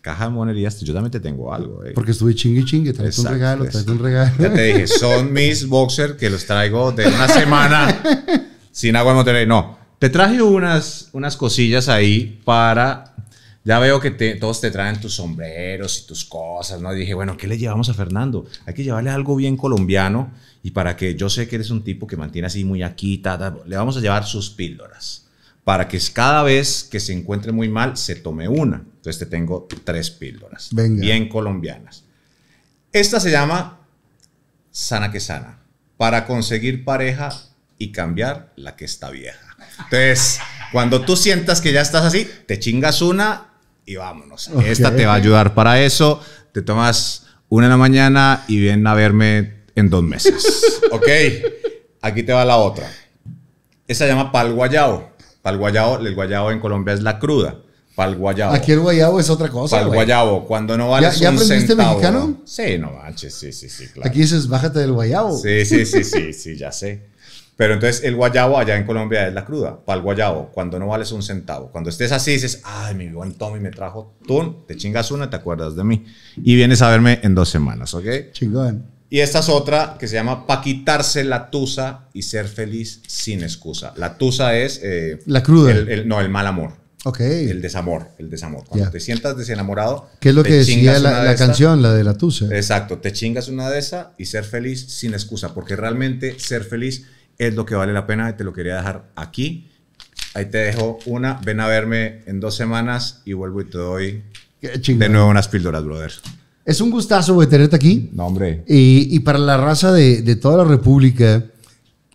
caja de monerías, yo también te tengo algo. Eh. Porque estuve chingue chingue, traes un regalo, traes un regalo. Ya te dije, son mis boxers que los traigo de una semana sin agua de Monterrey. No, te traje unas, unas cosillas ahí para... Ya veo que todos te traen tus sombreros y tus cosas, ¿no? Y dije, bueno, ¿qué le llevamos a Fernando? Hay que llevarle algo bien colombiano y para que yo sé que eres un tipo que mantiene así muy aquí, le vamos a llevar sus píldoras para que cada vez que se encuentre muy mal se tome una. Entonces te este tengo tres píldoras. Bien colombianas. Esta se llama Sana que Sana. Para conseguir pareja y cambiar la que está vieja. Entonces, cuando tú sientas que ya estás así, te chingas una y vámonos. Esta te va a ayudar para eso. Te tomas una en la mañana y vienen a verme en dos meses. ok. Aquí te va la otra. Esta se llama pal guayao. Pal guayao, el guayao en Colombia es la cruda. Pa'l guayabo. Aquí el guayabo es otra cosa. Pa'l guayabo, cuando no vales centavo. ¿ya aprendiste mexicano? Sí, no manches, sí, sí, sí, claro. Aquí dices, bájate del guayabo. Sí, sí, sí, sí, ya sé. Pero entonces el guayabo allá en Colombia es la cruda. el guayabo, cuando no vales un centavo. Cuando estés así dices, ay, mi buen Tommy me trajo tú, te chingas una, te acuerdas de mí. Y vienes a verme en dos semanas, ¿ok? Chingón. Y esta es otra que se llama pa' quitarse la tusa y ser feliz sin excusa. La tusa es... Eh, la cruda. no, el mal amor. Ok. El desamor, el desamor. Cuando te sientas desenamorado. ¿Qué es lo que decía la, canción, la de la Tusa? Exacto, te chingas una de esas y ser feliz sin excusa, porque realmente ser feliz es lo que vale la pena y te lo quería dejar aquí. Ahí te dejo una, ven a verme en dos semanas y vuelvo y te doy de nuevo unas píldoras, brother. Es un gustazo güey, tenerte aquí. No, hombre. Y, para la raza de, de toda la República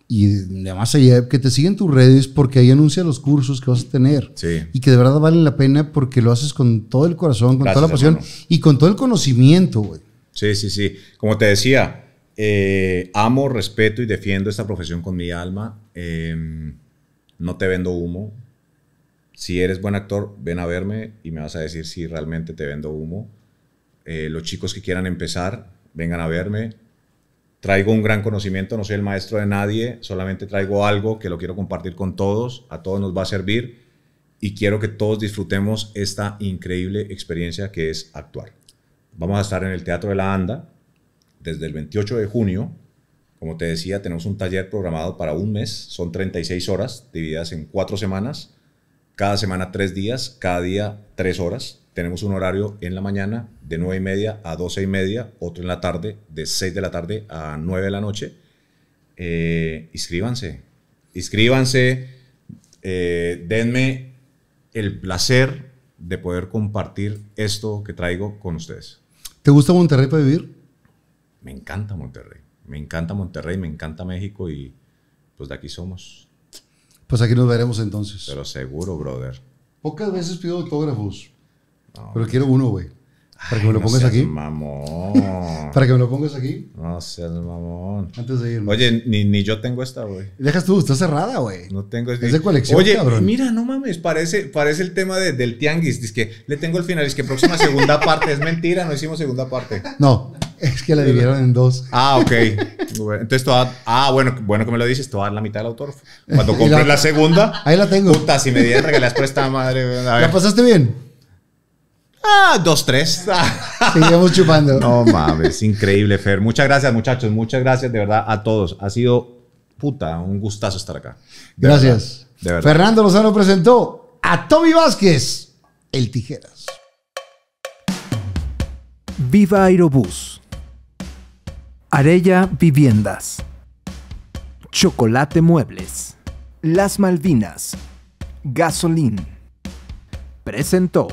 y además allá, que te siguen tus redes porque ahí anuncia los cursos que vas a tener. Y que de verdad valen la pena porque lo haces con todo el corazón, con toda la pasión y con todo el conocimiento, Sí, sí, sí. Como te decía, eh, amo, respeto y defiendo esta profesión con mi alma. Em, no te vendo humo. Si eres buen actor, ven a verme y me vas a decir si realmente te vendo humo. Eh, los chicos que quieran empezar, vengan a verme traigo un gran conocimiento, no soy el maestro de nadie, solamente traigo algo que lo quiero compartir con todos, a todos nos va a servir y quiero que todos disfrutemos esta increíble experiencia que es actuar. Vamos a estar en el Teatro de la Anda desde el 28 de junio. Como te decía, tenemos un taller programado para un mes, son 36 horas divididas en cuatro semanas, cada semana tres días, cada día tres horas. Tenemos un horario en la mañana, de 9 y media a 12 y media, otro en la tarde, de 6 de la tarde a 9 de la noche. Eh, inscríbanse, inscríbanse, eh, denme el placer de poder compartir esto que traigo con ustedes. ¿Te gusta Monterrey para vivir? Me encanta Monterrey, me encanta Monterrey, me encanta México y pues de aquí somos. Pues aquí nos veremos entonces. Pero seguro, brother. Pocas veces pido autógrafos, pero quiero uno, güey. Para que me lo pongas aquí. Mamón. Para que me lo pongas aquí. No seas mamón. Antes de irme. Oye, ni, ni yo tengo esta, güey. Dejas tú, está cerrada, güey. No tengo Es de colección. Oye, mira, no mames, parece, parece el tema de, del tianguis. Dice que le tengo el final, es que próxima segunda parte. Es mentira, no hicimos segunda parte. No, es que la dividieron en dos. Ah, ok. entonces, toda, ah, bueno, bueno que me lo dices, toda la mitad del autor. Cuando compres la, segunda. Ahí la tengo. Puta, si me dieran regalas por esta madre. ¿La pasaste bien? Ah, dos, tres. Seguimos chupando. No mames, increíble, Fer. Muchas gracias, muchachos. Muchas gracias de verdad a todos. Ha sido puta, un gustazo estar acá. gracias. de verdad. Fernando Lozano presentó a Tommy Vázquez, el Tijeras. Viva Aerobús. Arella Viviendas. Chocolate Muebles. Las Malvinas. Gasolín. Presentó.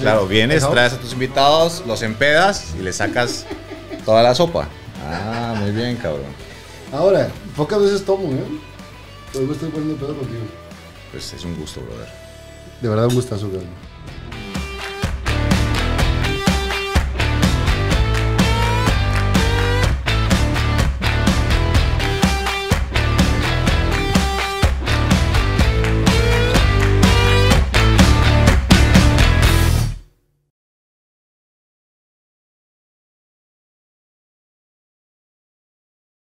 Claro, vienes, traes a tus invitados, los empedas y le sacas toda la sopa. Ah, muy bien, cabrón. Ahora, pocas veces tomo, ¿eh? Pero me estoy poniendo pedo Pues es un gusto, brother. De verdad, un gustazo, cabrón.